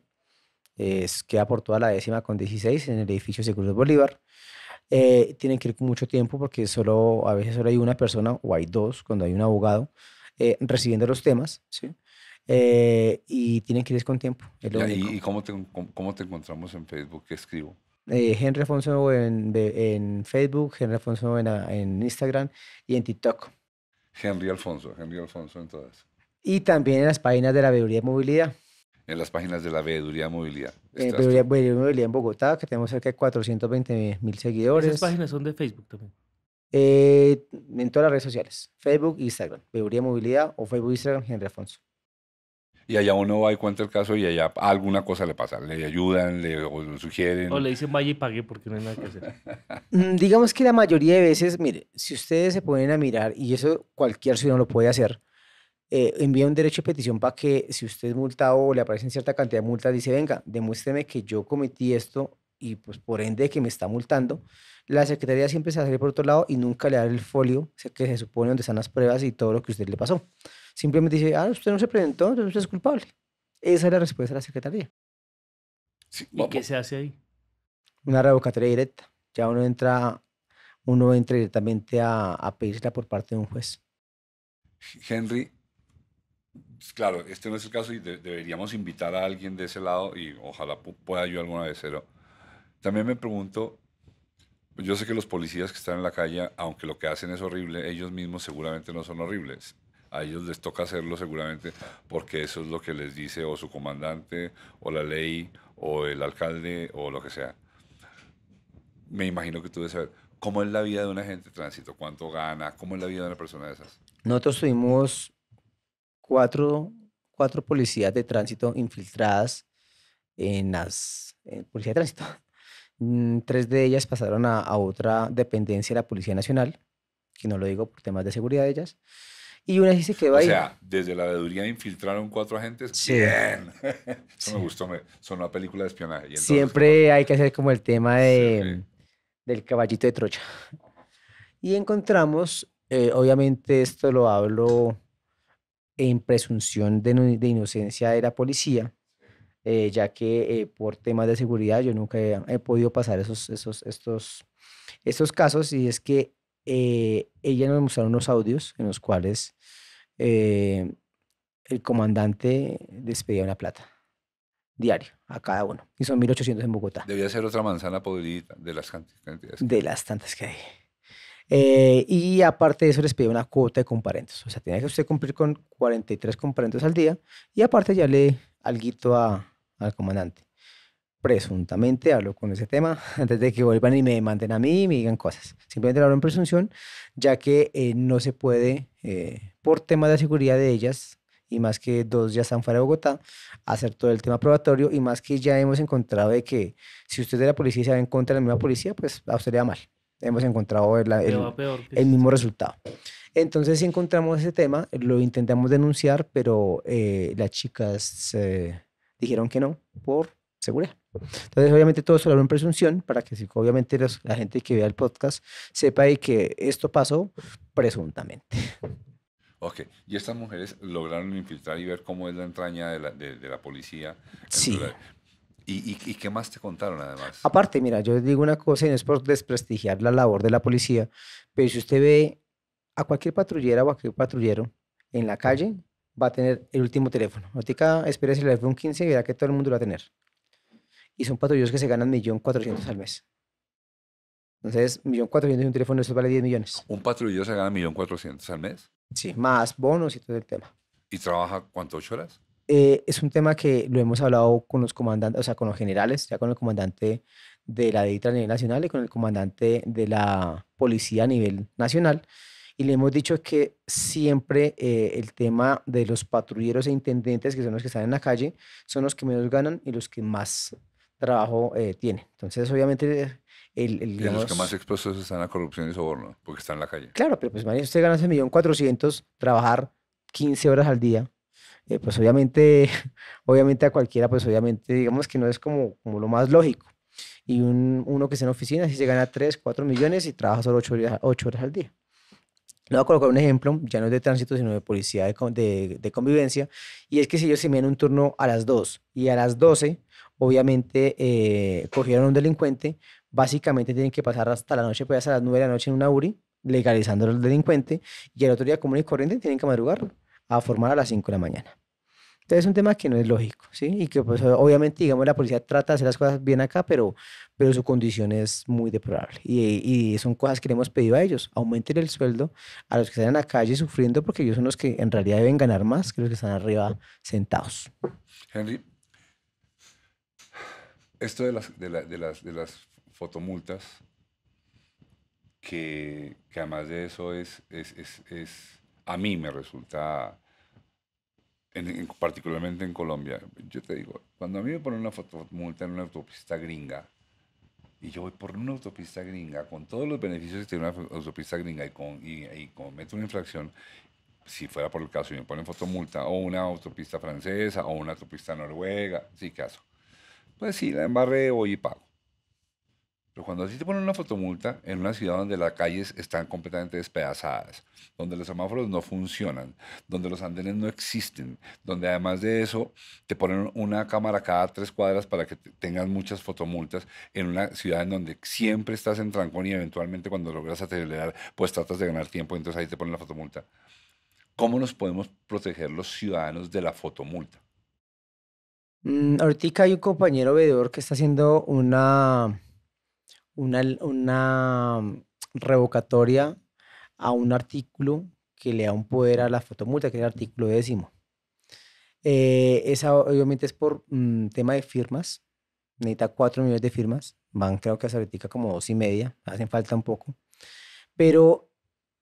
Es, queda por toda la décima con 16 en el edificio Seguros Bolívar. Eh, tienen que ir con mucho tiempo porque solo, a veces solo hay una persona o hay dos cuando hay un abogado eh, recibiendo los temas. ¿sí? Eh, y tienen que ir con tiempo. ¿Y cómo te, cómo te encontramos en Facebook? ¿Qué escribo? Eh, Henry Alfonso en, Facebook, Henry Alfonso ah, en, Instagram y en TikTok. Henry Alfonso, Henry Alfonso en todas. Y también en las páginas de la Veeduría de Movilidad. En las páginas de la Veeduría de Movilidad. En eh, la de Movilidad en Bogotá, que tenemos cerca de 420 mil seguidores. Esas páginas son de Facebook también. Eh, en todas las redes sociales, Facebook, Instagram, Veeduría Movilidad o Facebook, Instagram, Henry Alfonso y allá uno va y cuenta el caso y allá alguna cosa le pasa, le ayudan, le sugieren. O le dicen vaya y pague porque no hay nada que hacer. Mm, digamos que la mayoría de veces, mire, si ustedes se ponen a mirar, y eso cualquier ciudadano lo puede hacer, eh, envía un derecho de petición para que si usted es multado o le aparecen cierta cantidad de multas, dice, venga, demuéstreme que yo cometí esto y pues por ende que me está multando, la Secretaría siempre se va a salir por otro lado y nunca le da el folio que se supone donde están las pruebas y todo lo que usted le pasó. Simplemente dice, ah, usted no se presentó, entonces usted es culpable. Esa es la respuesta de la Secretaría. ¿Y qué se hace ahí? Una revocatoria directa. Ya uno entra, uno entra directamente a, pedirla por parte de un juez. Henry, pues, claro, este no es el caso y deberíamos invitar a alguien de ese lado y ojalá pueda yo alguna vez, pero también me pregunto, yo sé que los policías que están en la calle, aunque lo que hacen es horrible, ellos mismos seguramente no son horribles a ellos les toca hacerlo seguramente porque eso es lo que les dice o su comandante o la ley o el alcalde o lo que sea. Me imagino que tú debes saber cómo es la vida de un agente de tránsito, cuánto gana, cómo es la vida de una persona de esas. Nosotros tuvimos cuatro, policías de tránsito infiltradas en las policía de tránsito. Mm, tres de ellas pasaron a, a otra dependencia de la Policía Nacional, que no lo digo por temas de seguridad de ellas. Y una dice que quedó ahí. O sea, desde la veeduría infiltraron cuatro agentes. Sí. Bien. Eso me gustó, me sonó a película de espionaje. Siempre hay que hacer como el tema de, del caballito de trocha Y encontramos, eh, obviamente esto lo hablo en presunción de, de inocencia de la policía, eh, ya que eh, por temas de seguridad yo nunca he, podido pasar esos, esos, estos, estos casos y es que eh, ella nos mostró unos audios en los cuales eh, el comandante despedía una plata diario a cada uno. Y son 1.800 en Bogotá. Debía ser otra manzana podrida de las De las tantas que hay. Eh, y aparte de eso les pedía una cuota de comparendos. O sea, tenía que usted cumplir con 43 comparendos al día y aparte ya le alguito a, al comandante presuntamente hablo con ese tema antes de que vuelvan y me manden a mí y me digan cosas. Simplemente lo hablo en presunción, ya que eh, no se puede, eh, por temas de seguridad de ellas, y más que dos ya están fuera de Bogotá, hacer todo el tema probatorio y más que ya hemos encontrado de que si usted de la policía se va en contra de la misma policía, pues a usted le va mal. Hemos encontrado el, pues. mismo resultado. Entonces, si encontramos ese tema, lo intentamos denunciar, pero eh, las chicas dijeron que no por seguridad. Entonces, obviamente, todo eso lo hablo en presunción para que, obviamente, la gente que vea el podcast sepa de que esto pasó presuntamente. Ok, y estas mujeres lograron infiltrar y ver cómo es la entraña de la, de, la policía. Sí. y, y, qué más te contaron además? Aparte, mira, yo digo una cosa y no es por desprestigiar la labor de la policía, pero si usted ve a cualquier patrullera o a cualquier patrullero en la calle, va a tener el último teléfono. Ahorita le el un 15 y verá que todo el mundo lo va a tener y son patrulleros que se ganan 1.400.000 al mes. Entonces, 1.400.000 y un teléfono, eso vale 10 millones. ¿Un patrullero se gana 1.400.000 al mes? Sí, más bonos y todo el tema. ¿Y trabaja cuánto, ocho horas? Eh, es un tema que lo hemos hablado con los comandantes, o sea, con los generales, ya con el comandante de la DITRA a nivel nacional y con el comandante de la policía a nivel nacional. Y le hemos dicho que siempre eh, el tema de los patrulleros e intendentes, que son los que están en la calle, son los que menos ganan y los que más trabajo eh, tiene. Entonces, obviamente, eh, el, los que más expuestos están a corrupción y soborno, porque están en la calle. Claro, pero pues, María, usted gana ese millón cuatrocientos, trabajar 15 horas al día, eh, pues obviamente, obviamente a cualquiera, pues obviamente, digamos que no es como, como lo más lógico. Y un, uno que está en oficina, si se gana 3, 4 millones y trabaja solo 8 horas, horas al día. Le voy a colocar un ejemplo, ya no es de tránsito, sino de policía de, de, convivencia, y es que si ellos se miden un turno a las 2 y a las 12, obviamente eh, cogieron a un delincuente, básicamente tienen que pasar hasta la noche, pues a las 9 de la noche en una URI, legalizando al delincuente, y el otro día común y corriente tienen que madrugarlo a formar a las 5 de la mañana. Entonces es un tema que no es lógico, ¿sí? Y que pues obviamente, digamos, la policía trata de hacer las cosas bien acá, pero, pero su condición es muy deplorable. Y, y son cosas que le hemos pedido a ellos. Aumenten el sueldo a los que están en la calle sufriendo porque ellos son los que en realidad deben ganar más que los que están arriba sentados. Henry, esto de las, de, las, de las fotomultas, que, además de eso es, es, a mí me resulta, particularmente en Colombia, yo te digo, cuando a mí me ponen una fotomulta en una autopista gringa, y yo voy por una autopista gringa, con todos los beneficios que tiene una autopista gringa y, con, y, y cometo una infracción, si fuera por el caso y me ponen fotomulta, o una autopista francesa, o una autopista noruega, sí, caso. Pues sí, la embarré, voy y pago. Pero cuando así te ponen una fotomulta en una ciudad donde las calles están completamente despedazadas, donde los semáforos no funcionan, donde los andenes no existen, donde además de eso te ponen una cámara cada tres cuadras para que tengas muchas fotomultas, en una ciudad en donde siempre estás en trancón y eventualmente cuando logras acelerar, pues tratas de ganar tiempo, entonces ahí te ponen la fotomulta. ¿Cómo nos podemos proteger los ciudadanos de la fotomulta? Mm, ahorita hay un compañero veedor que está haciendo una, una, revocatoria a un artículo que le da un poder a la fotomulta, que es el artículo décimo. Eh, esa obviamente es por mm, tema de firmas. Necesita cuatro millones de firmas. Van creo que hasta ahorita como dos y media. Hacen falta un poco. Pero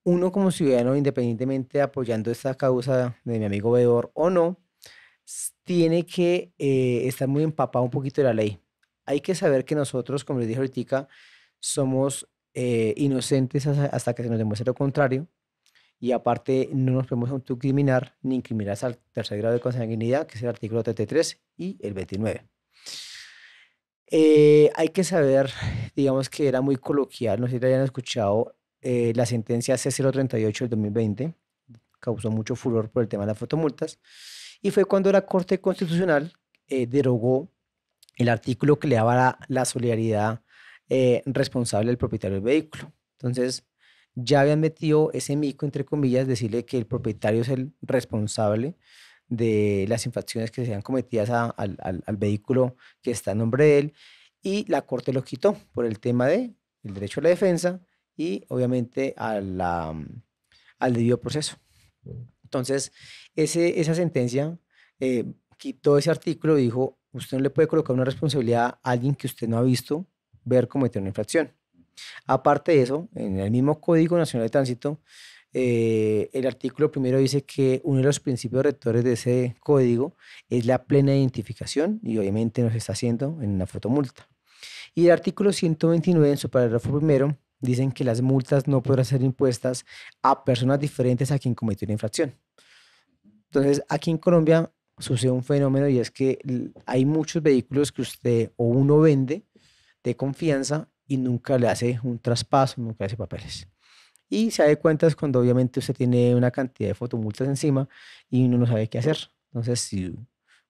uno como ciudadano, independientemente apoyando esta causa de mi amigo veedor o no, tiene que eh, estar muy empapado un poquito de la ley. Hay que saber que nosotros, como les dije ahorita, somos eh, inocentes hasta que se nos demuestre lo contrario. Y aparte, no nos podemos autocriminar ni incriminar al tercer grado de consanguinidad, que es el artículo 33 y el 29. Eh, hay que saber, digamos que era muy coloquial, no sé si hayan escuchado la sentencia C038 del 2020, causó mucho furor por el tema de las fotomultas. Y fue cuando la Corte Constitucional eh, derogó el artículo que le daba la, solidaridad eh, responsable al propietario del vehículo. Entonces, ya habían metido ese mico, entre comillas, decirle que el propietario es el responsable de las infracciones que sean cometidas al, vehículo que está en nombre de él y la corte lo quitó por el tema de el derecho a la defensa y obviamente a la, mm, al debido proceso. Entonces, ese, esa sentencia eh, quitó ese artículo y dijo, usted no le puede colocar una responsabilidad a alguien que usted no ha visto ver cometer una infracción. Aparte de eso, en el mismo Código Nacional de Tránsito, eh, el artículo primero dice que uno de los principios rectores de ese código es la plena identificación y obviamente nos está haciendo en una fotomulta. Y el artículo 129 en su parágrafo primero dicen que las multas no podrán ser impuestas a personas diferentes a quien cometió una infracción. Entonces, aquí en Colombia sucede un fenómeno y es que hay muchos vehículos que usted o uno vende de confianza y nunca le hace un traspaso, nunca le hace papeles. Y se da cuenta es cuando obviamente usted tiene una cantidad de fotomultas encima y uno no sabe qué hacer. Entonces, si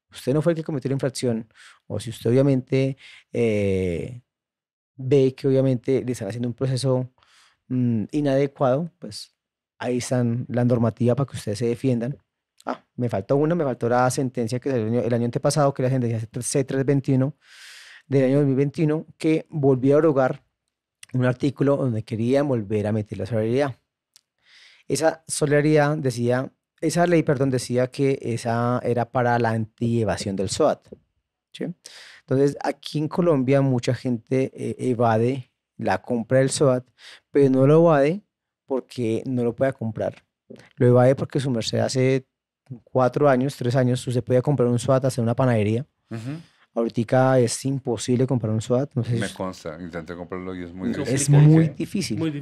usted no fue el que cometió la infracción o si usted obviamente eh, ve que obviamente le están haciendo un proceso mm, inadecuado, pues ahí están la normativa para que ustedes se defiendan. Ah, me faltó una, me faltó la sentencia que el año antepasado, que era la sentencia C321 del año 2021, que volvió a rogar un artículo donde querían volver a meter la solidaridad. Esa solidaridad decía, esa ley, perdón, decía que esa era para la antievasión del SOAT. ¿sí? Entonces, aquí en Colombia mucha gente eh, evade la compra del SOAT, pero no lo evade porque no lo pueda comprar. Lo evade porque su merced hace cuatro años, tres años, usted podía comprar un SOAT, hacer una panadería. Ahorita es imposible comprar un SWAT. Me consta, intenté comprarlo y es muy difícil. Es muy difícil. Muy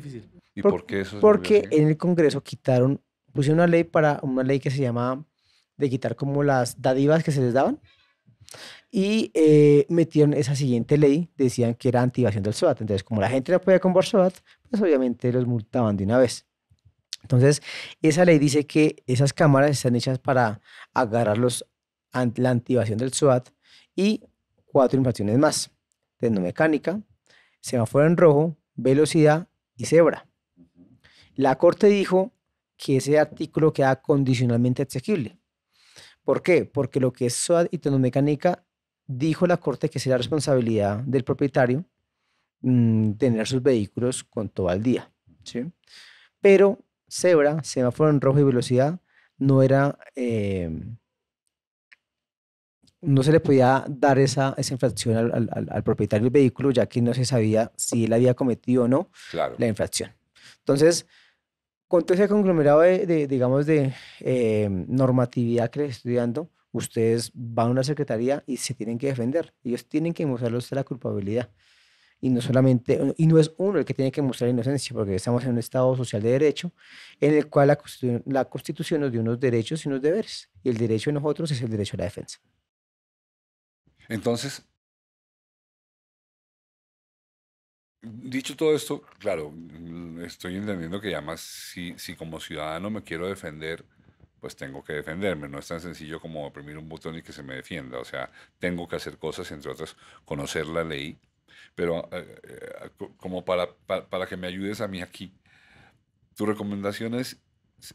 ¿Y por, qué eso? Porque en el Congreso quitaron, pusieron una ley para una ley que se llama de quitar como las dádivas que se les daban y eh, metieron esa siguiente ley, decían que era antivación del SOAT. Entonces, como la gente no podía comprar SOAT, pues obviamente los multaban de una vez. Entonces, esa ley dice que esas cámaras están hechas para agarrar los, la antivación del SOAT y cuatro infracciones más. mecánica semáforo en rojo, velocidad y cebra. La Corte dijo que ese artículo queda condicionalmente asequible. ¿Por qué? Porque lo que es SOAT y mecánica dijo la Corte que la responsabilidad del propietario mm, tener sus vehículos con todo al día. ¿sí? Pero cebra, semáforo en rojo y velocidad no era... Em, no se le podía dar esa, infracción al, propietario del vehículo, ya que no se sabía si él había cometido o no la infracción. Entonces, con todo ese conglomerado de, digamos, de em, normatividad que le estoy ustedes van a una secretaría y se tienen que defender. Ellos tienen que mostrarles la culpabilidad. Y no solamente, y no es uno el que tiene que mostrar inocencia, porque estamos en un Estado social de derecho en el cual la Constitución, nos dio unos derechos y unos deberes. Y el derecho de nosotros es el derecho a la defensa. Entonces, dicho todo esto, claro, estoy entendiendo que ya más si como ciudadano me quiero defender, pues tengo que defenderme. No es tan sencillo como oprimir un botón y que se me defienda. O sea, tengo que hacer cosas, entre otras, conocer la ley. Pero eh, eh, como para, para, que me ayudes a mí aquí, tu recomendación es,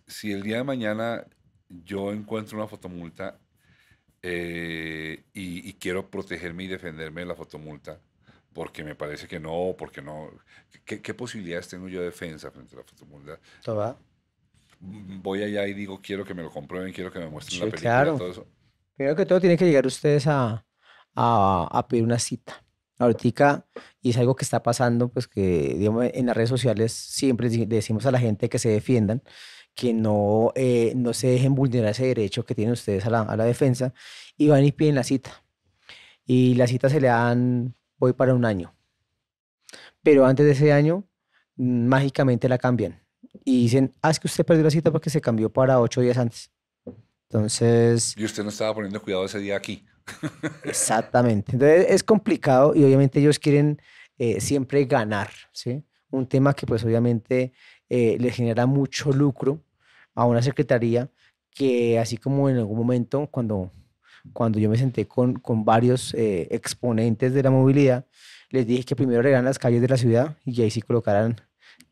si el día de mañana yo encuentro una fotomulta eh, y, quiero protegerme y defenderme de la fotomulta, porque me parece que no, porque no, ¿qué, posibilidades tengo yo de defensa frente a la fotomulta? va voy allá y digo, quiero que me lo comprueben, quiero que me muestren la película. Claro. Todo eso. Primero que todo, tienen que llegar ustedes a, pedir una cita. Ahorita, y es algo que está pasando, pues que digamos, en las redes sociales siempre decimos a la gente que se defiendan, que no, eh, no se dejen vulnerar ese derecho que tienen ustedes a la, a la defensa, y van y piden la cita. Y la cita se le dan hoy para un año. Pero antes de ese año, mm, mágicamente la cambian y dicen, ah, es que usted perdió la cita porque se cambió para ocho días antes. Entonces... Y usted no estaba poniendo cuidado ese día aquí. exactamente. Entonces es complicado y obviamente ellos quieren eh, siempre ganar, ¿sí? Un tema que pues obviamente eh, le genera mucho lucro a una secretaría que así como en algún momento cuando, cuando yo me senté con, con varios eh, exponentes de la movilidad, les dije que primero regalan las calles de la ciudad y ahí sí colocarán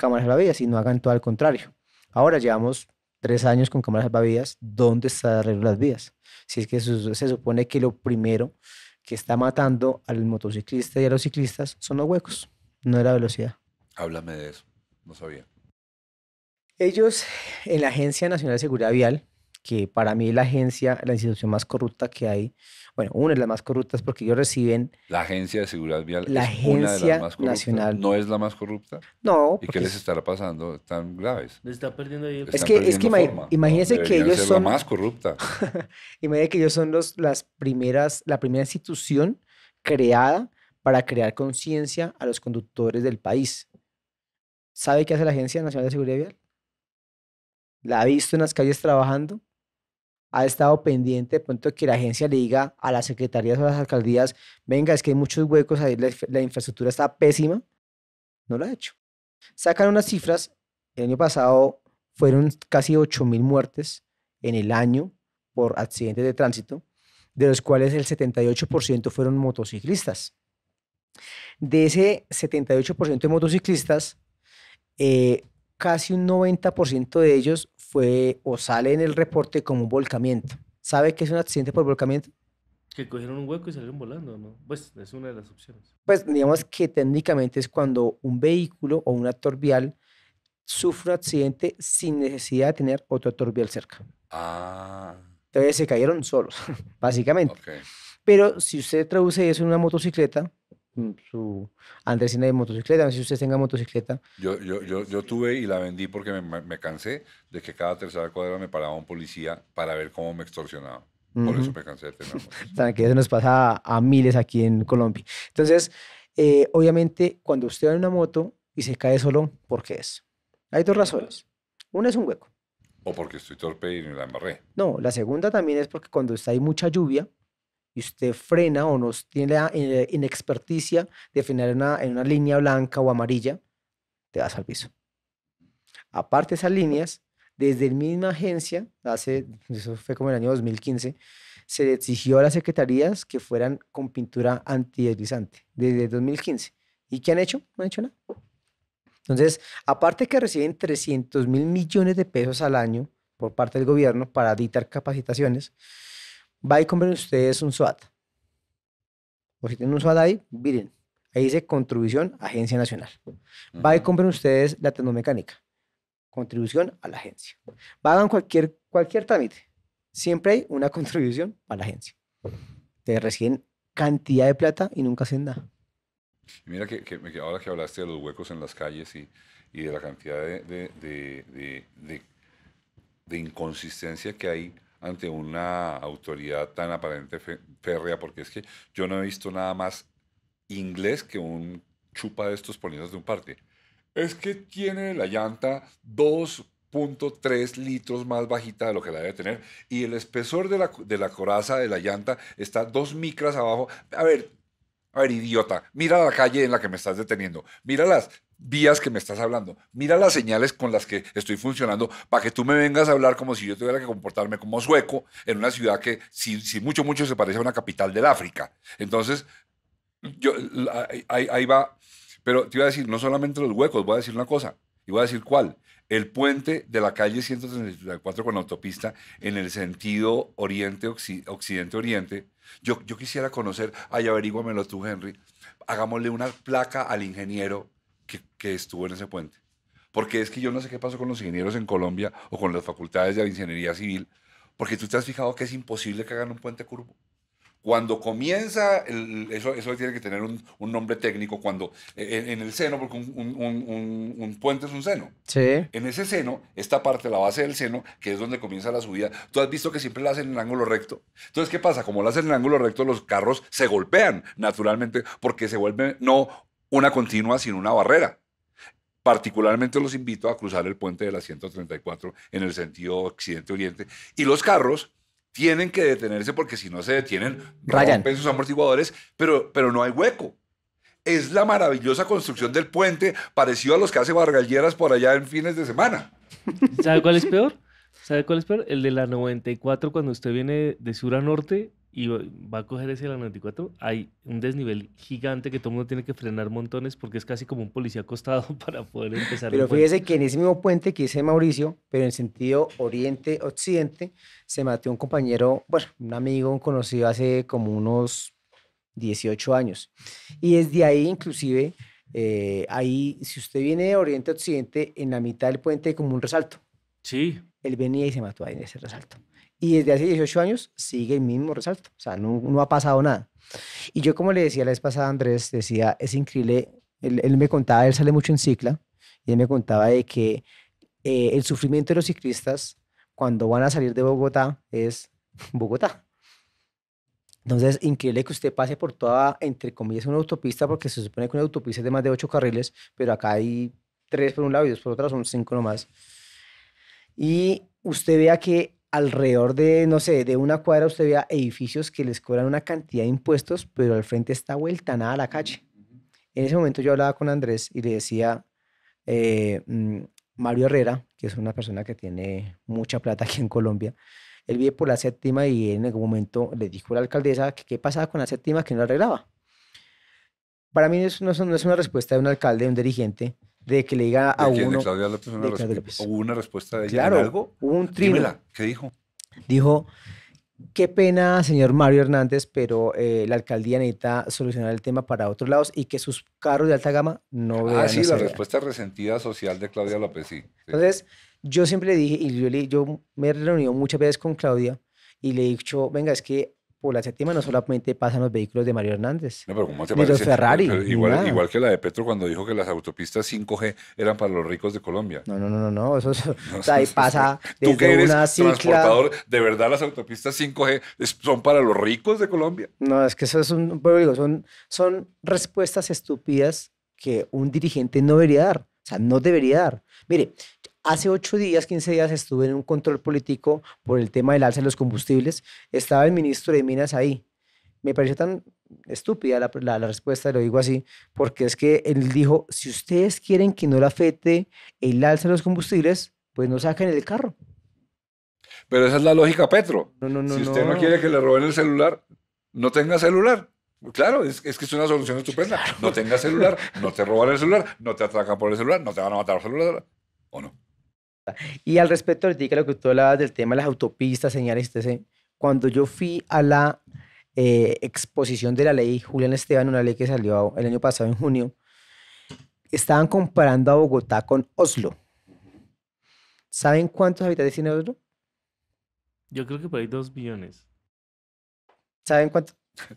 cámaras salvavidas, no hagan todo al contrario. Ahora llevamos tres años con cámaras salvavidas, ¿dónde está el arreglo las vías? Si es que se, supone que lo primero que está matando al motociclista y a los ciclistas son los huecos, no es la velocidad. Háblame de eso, no sabía. Ellos en la Agencia Nacional de Seguridad Vial, que para mí es la agencia, la institución más corrupta que hay, bueno, una de las más corruptas porque ellos reciben... La Agencia de Seguridad Vial la es agencia una de las más Nacional. ¿No es la más corrupta? No. ¿Y qué les estará pasando tan graves? Les está perdiendo ahí el... Es que, es que imagínense que ellos son... la más corrupta. imagínense que ellos son los, las primeras, la primera institución creada para crear conciencia a los conductores del país. ¿Sabe qué hace la Agencia Nacional de Seguridad Vial? ¿La ha visto en las calles trabajando? ha estado pendiente de que la agencia le diga a las secretarías o a las alcaldías, venga, es que hay muchos huecos, ahí la, infraestructura está pésima, no lo ha hecho. Sacan unas cifras, el año pasado fueron casi 8.000 muertes en el año por accidentes de tránsito, de los cuales el 78% fueron motociclistas. De ese 78% de motociclistas, eh, casi un 90% de ellos fue o sale en el reporte como un volcamiento. ¿Sabe qué es un accidente por volcamiento? Que cogieron un hueco y salieron volando, ¿no? Pues es una de las opciones. Pues digamos que técnicamente es cuando un vehículo o un actor vial sufre un accidente sin necesidad de tener otro actor vial cerca. Ah. Entonces se cayeron solos, básicamente. Okay. Pero si usted traduce eso en una motocicleta, Mm, su Andresina de motocicleta. a ver si usted tenga motocicleta. Yo, yo, yo, tuve y la vendí porque me, cansé de que cada tercera cuadra me paraba un policía para ver cómo me extorsionaba. Por eso me cansé de tener Que eso nos pasa a, miles aquí en Colombia. Entonces, eh, obviamente, cuando usted va en una moto y se cae solo, ¿por qué es? Hay dos razones. Una es un hueco. O porque estoy torpe y me la embarré. No, la segunda también es porque cuando está, hay mucha lluvia, y usted frena o nos tiene la eh, inexperticia de frenar en una línea blanca o amarilla, te vas al piso. Aparte de esas líneas, desde la misma agencia, hace, eso fue como el año 2015, se exigió a las secretarías que fueran con pintura antideslizante desde 2015. ¿Y qué han hecho? No han hecho nada. Entonces, aparte que reciben 300 mil millones de pesos al año por parte del gobierno para dictar capacitaciones, va y compren ustedes un SWAT. O si tienen un SWAT ahí, miren. Ahí dice contribución Agencia Nacional. Va y compren ustedes la tecnomecánica. Contribución a la agencia. Hagan cualquier, cualquier trámite. Siempre hay una contribución a la agencia. Te reciben cantidad de plata y nunca hacen nada. Mira que, que, ahora que hablaste de los huecos en las calles y, y de la cantidad de, de, de, de inconsistencia que hay ante una autoridad tan aparente férrea, porque es que yo no he visto nada más inglés que un chupa de estos ponidos de un parte. Es que tiene la llanta 2.3 litros más bajita de lo que la debe tener y el espesor de la, coraza de la llanta está dos micras abajo. A ver, a ver, idiota, mira la calle en la que me estás deteniendo. míralas vías que me estás hablando. Mira las señales con las que estoy funcionando para que tú me vengas a hablar como si yo tuviera que comportarme como sueco en una ciudad que, si, mucho, mucho se parece a una capital del África. Entonces, yo, ahí, va. Pero te iba a decir, no solamente los huecos, voy a decir una cosa. Y voy a decir cuál. El puente de la calle 134 con autopista en el sentido oriente occidente oriente Yo, yo quisiera conocer, ay, averíguamelo tú, Henry. Hagámosle una placa al ingeniero que, estuvo en ese puente. Porque es que yo no sé qué pasó con los ingenieros en Colombia o con las facultades de ingeniería civil, porque tú te has fijado que es imposible que hagan un puente curvo. Cuando comienza, eso, eso tiene que tener un, nombre técnico, cuando e, e, en, el seno, porque un, puente es un seno. En ese seno, esta parte, la base del seno, que es donde comienza la subida, tú has visto que siempre la hacen en ángulo recto. Entonces, ¿qué pasa? Como la hacen en ángulo recto, los carros se golpean naturalmente porque se vuelve no una continua sin una barrera. Particularmente los invito a cruzar el puente de la 134 en el sentido occidente-oriente. Y los carros tienen que detenerse porque si no se detienen, rompen sus amortiguadores, pero, pero no hay hueco. Es la maravillosa construcción del puente, parecido a los que hace Bargalleras por allá en fines de semana. ¿Sabe cuál es peor? ¿Sabe cuál es peor? El de la 94, cuando usted viene de sur a norte y va a coger ese de la 94, hay un desnivel gigante que todo el mundo tiene que frenar montones porque es casi como un policía acostado para poder empezar. Pero fíjese que en ese mismo puente que dice Mauricio, pero en sentido oriente-occidente, se mató un compañero, bueno, un amigo, un conocido hace como unos 18 años. Y desde ahí, inclusive, eh, ahí, si usted viene de oriente-occidente, en la mitad del puente hay como un resalto. Sí él venía y se mató ahí en ese resalto. Y desde hace 18 años sigue el mismo resalto, o sea, no, ha pasado nada. Y yo como le decía la vez pasada a Andrés, decía, es increíble, él, me contaba, él sale mucho en cicla, y él me contaba de que eh, el sufrimiento de los ciclistas cuando van a salir de Bogotá es Bogotá. Entonces, increíble que usted pase por toda, entre comillas, una autopista, porque se supone que una autopista es de más de ocho carriles, pero acá hay tres por un lado y dos por otro, son cinco nomás y usted vea que alrededor de, no sé, de una cuadra usted vea edificios que les cobran una cantidad de impuestos, pero al frente está vuelta nada a la calle. En ese momento yo hablaba con Andrés y le decía, eh, mm, Mario Herrera, que es una persona que tiene mucha plata aquí en Colombia, él vive por la séptima y en algún momento le dijo a la alcaldesa que qué pasaba con la séptima que no la arreglaba. Para mí eso no es, una respuesta de un alcalde, de un dirigente, de que le diga a uno. una ¿Hubo una respuesta de ella claro, Hubo un trino. Dímela, ¿qué dijo? Dijo, qué pena, señor Mario Hernández, pero eh, la alcaldía necesita solucionar el tema para otros lados y que sus carros de alta gama no ah, vean. Ah, sí, la respuesta resentida social de Claudia López, sí. Entonces, yo siempre le dije, y yo, yo me he reunido muchas veces con Claudia y le he dicho, venga, es que por la séptima no solamente pasan los vehículos de Mario Hernández. pero ¿cómo Ferrari. Igual, que la de Petro cuando dijo que las autopistas 5G eran para los ricos de Colombia. No, no, no, no, eso, no, ahí pasa una cicla... transportador, ¿de verdad las autopistas 5G son para los ricos de Colombia? No, es que eso es un, son, son respuestas estúpidas que un dirigente no debería dar, o sea, no debería dar. Mire, Hace ocho días, 15 días, estuve en un control político por el tema del alza de los combustibles. Estaba el ministro de Minas ahí. Me pareció tan estúpida la, respuesta, lo digo así, porque es que él dijo, si ustedes quieren que no le afecte el alza de los combustibles, pues no saquen el carro. Pero esa es la lógica, Petro. No, si usted no, quiere que le roben el celular, no tenga celular. Claro, es, que es una solución estupenda. No tenga celular, no te roban el celular, no te atracan por el celular, no te van a matar el celular. ¿O no? Y al respecto, ahorita lo que tú hablabas del tema de las autopistas, señales, etc. Cuando yo fui a la eh, exposición de la ley Julián Esteban, una ley que salió el año pasado en junio, estaban comparando a Bogotá con Oslo. ¿Saben cuántos habitantes tiene Oslo? Yo creo que por ahí dos billones. ¿Saben cuántos?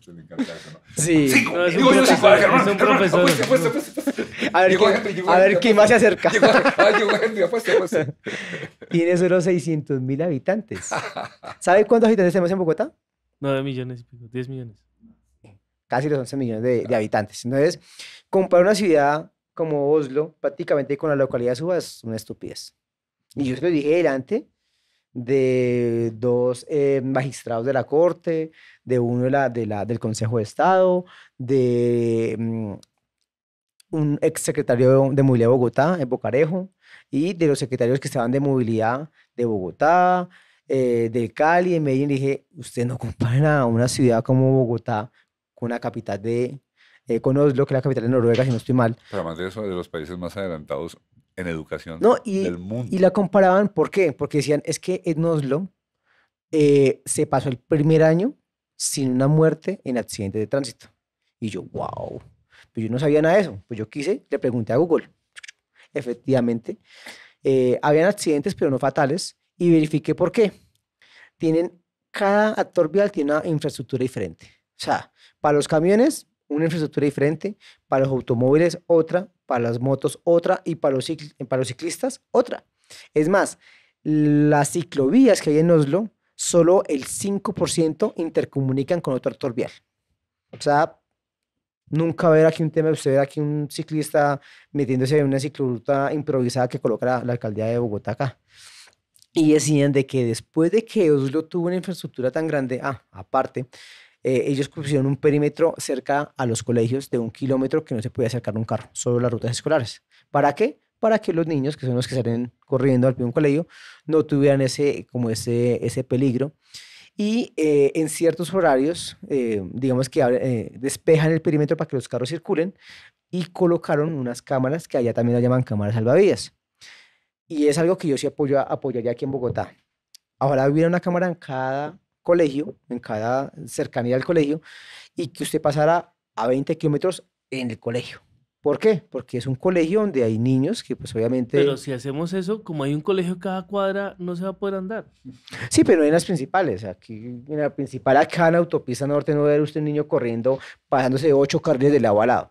A ver, quién más se acerca. Tiene solo 600 mil habitantes. ¿Sabe cuántos habitantes tenemos en Bogotá? 9 millones, 10 millones. Casi los 11 millones de, de habitantes. Entonces, comparar una ciudad como Oslo prácticamente con la localidad de Suba es una estupidez. Y yo se lo dije delante de dos eh, magistrados de la Corte, de uno de la, de la, del Consejo de Estado, de mm, un exsecretario de Movilidad de Bogotá, en Bocarejo, y de los secretarios que estaban de Movilidad de Bogotá, eh, del Cali, y Medellín. Dije, usted no compara a una ciudad como Bogotá con la capital de... Eh, con que es la capital de Noruega, si no estoy mal. Pero además de eso, de los países más adelantados en educación y, del mundo. Y la comparaban, ¿por qué? Porque decían, es que Ednoslo eh, se pasó el primer año sin una muerte en accidente de tránsito. Y yo, wow, pues yo no sabía nada de eso. Pues yo quise, le pregunté a Google. Efectivamente, eh, habían accidentes, pero no fatales, y verifiqué por qué. Tienen, cada actor vial tiene una infraestructura diferente. O sea, para los camiones, una infraestructura diferente, para los automóviles otra, para las motos otra y para los, para los ciclistas otra. Es más, las ciclovías que hay en Oslo, solo el 5% intercomunican con otro actor O sea, nunca ver aquí un tema, usted ver aquí un ciclista metiéndose en una cicloruta improvisada que colocará la, alcaldía de Bogotá acá. Y decían de que después de que Oslo tuvo una infraestructura tan grande, ah, aparte, eh, ellos pusieron un perímetro cerca a los colegios de un kilómetro que no se podía acercar un carro, solo las rutas escolares. ¿Para qué? Para que los niños, que son los que salen corriendo al pie un colegio, no tuvieran ese, como ese, ese peligro. Y eh, en ciertos horarios, eh, digamos que despejan el perímetro para que los carros circulen y colocaron unas cámaras que allá también las llaman cámaras salvavidas. Y es algo que yo sí apoyo, apoyaría aquí en Bogotá. Ahora hubiera una cámara en cada colegio, en cada cercanía al colegio, y que usted pasara a 20 kilómetros en el colegio. ¿Por qué? Porque es un colegio donde hay niños que pues obviamente... Pero si hacemos eso, como hay un colegio cada cuadra, no se va a poder andar. Sí, pero en las principales. Aquí, en la principal, acá en la autopista norte, no va a ver usted un niño corriendo, pasándose ocho carriles de lado a lado.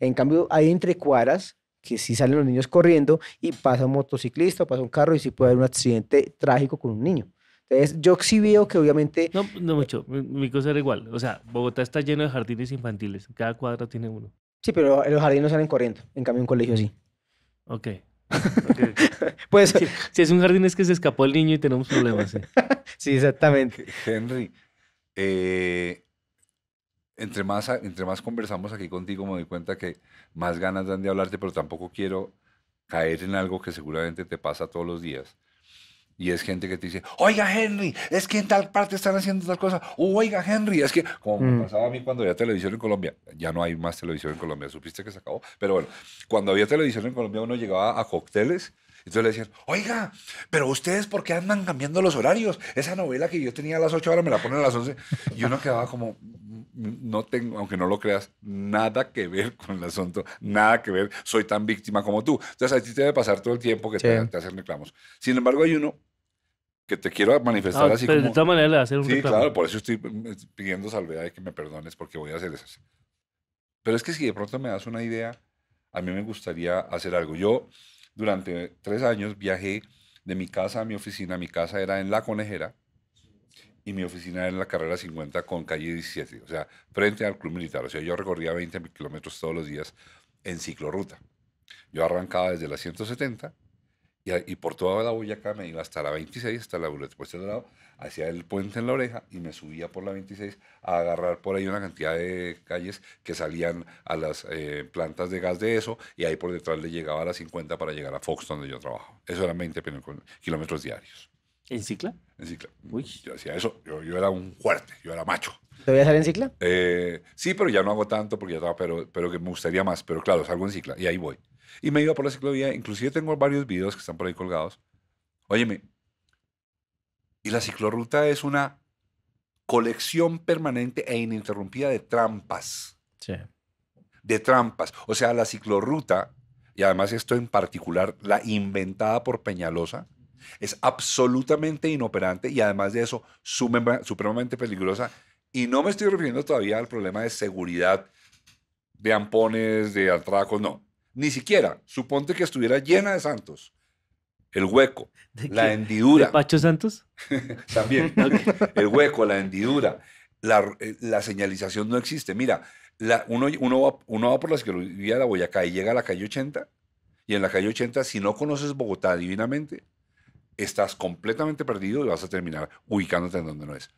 En cambio, hay entre cuadras que sí salen los niños corriendo y pasa un motociclista, pasa un carro y sí puede haber un accidente trágico con un niño. Entonces, yo sí veo que obviamente... No, no mucho, mi, cosa era igual. O sea, Bogotá está lleno de jardines infantiles, cada cuadra tiene uno. Sí, pero los jardines salen corriendo, en cambio un colegio sí. Ok. okay. pues, si, es un jardín es que se escapó el niño y tenemos problemas. Sí, exactamente. Henry, eh, entre, más, entre más conversamos aquí contigo, me doy cuenta que más ganas dan de hablarte, pero tampoco quiero caer en algo que seguramente te pasa todos los días. Y es gente que te dice, oiga Henry, es que en tal parte están haciendo tal cosa. Oiga Henry, es que, como me mm. pasaba a mí cuando había televisión en Colombia, ya no hay más televisión en Colombia, supiste que se acabó. Pero bueno, cuando había televisión en Colombia uno llegaba a cócteles. Entonces le decían, oiga, pero ustedes, ¿por qué andan cambiando los horarios? Esa novela que yo tenía a las 8 ahora me la ponen a las 11. Y uno quedaba como, no tengo, aunque no lo creas, nada que ver con el asunto, nada que ver, soy tan víctima como tú. Entonces a ti te debe pasar todo el tiempo que te, te, hacen reclamos. Sin embargo, hay uno que te quiero manifestar ah, así pero como... De todas maneras le hacer un Sí, claro, por eso estoy mm, pidiendo salvedad y que me perdones porque voy a hacer esas. Pero es que si de pronto me das una idea, a mí me gustaría hacer algo. Yo durante tres años viajé de mi casa a mi oficina, mi casa era en La Conejera, y mi oficina era en la carrera 50 con calle 17, o sea, frente al club militar. O sea, yo recorría 20 kilómetros todos los días en ciclorruta. Yo arrancaba desde la 170 y, y, por toda la Boyacá me iba hasta la 26, hasta la Puesto de lado, hacia el puente en la oreja y me subía por la 26 a agarrar por ahí una cantidad de calles que salían a las eh, plantas de gas de eso y ahí por detrás le llegaba a la 50 para llegar a Fox donde yo trabajo. Eso eran 20 kilómetros diarios. ¿En cicla? En cicla. Yo hacía eso. Yo, era un fuerte, yo era macho. ¿Te voy a dejar en cicla? Eh, sí, pero ya no hago tanto porque ya estaba, pero, pero que me gustaría más. Pero claro, salgo en cicla y ahí voy. Y me iba por la ciclovía. Inclusive tengo varios videos que están por ahí colgados. Óyeme, y la ciclorruta es una colección permanente e ininterrumpida de trampas. Sí. De trampas. O sea, la ciclorruta, y además esto en particular, la inventada por Peñalosa, es absolutamente inoperante y además de eso, supremamente peligrosa. Y no me estoy refiriendo todavía al problema de seguridad de ampones, de atracos, no. Ni siquiera. Suponte que estuviera llena de santos. El hueco, la hendidura ¿De ¿Pacho Santos? También. El hueco, la hendidura. Eh, la, señalización no existe. Mira, la, uno, uno, va, uno va por la ciclovía de la Boyacá y llega a la calle 80. Y en la calle 80, si no conoces Bogotá divinamente, estás completamente perdido y vas a terminar ubicándote en donde no es.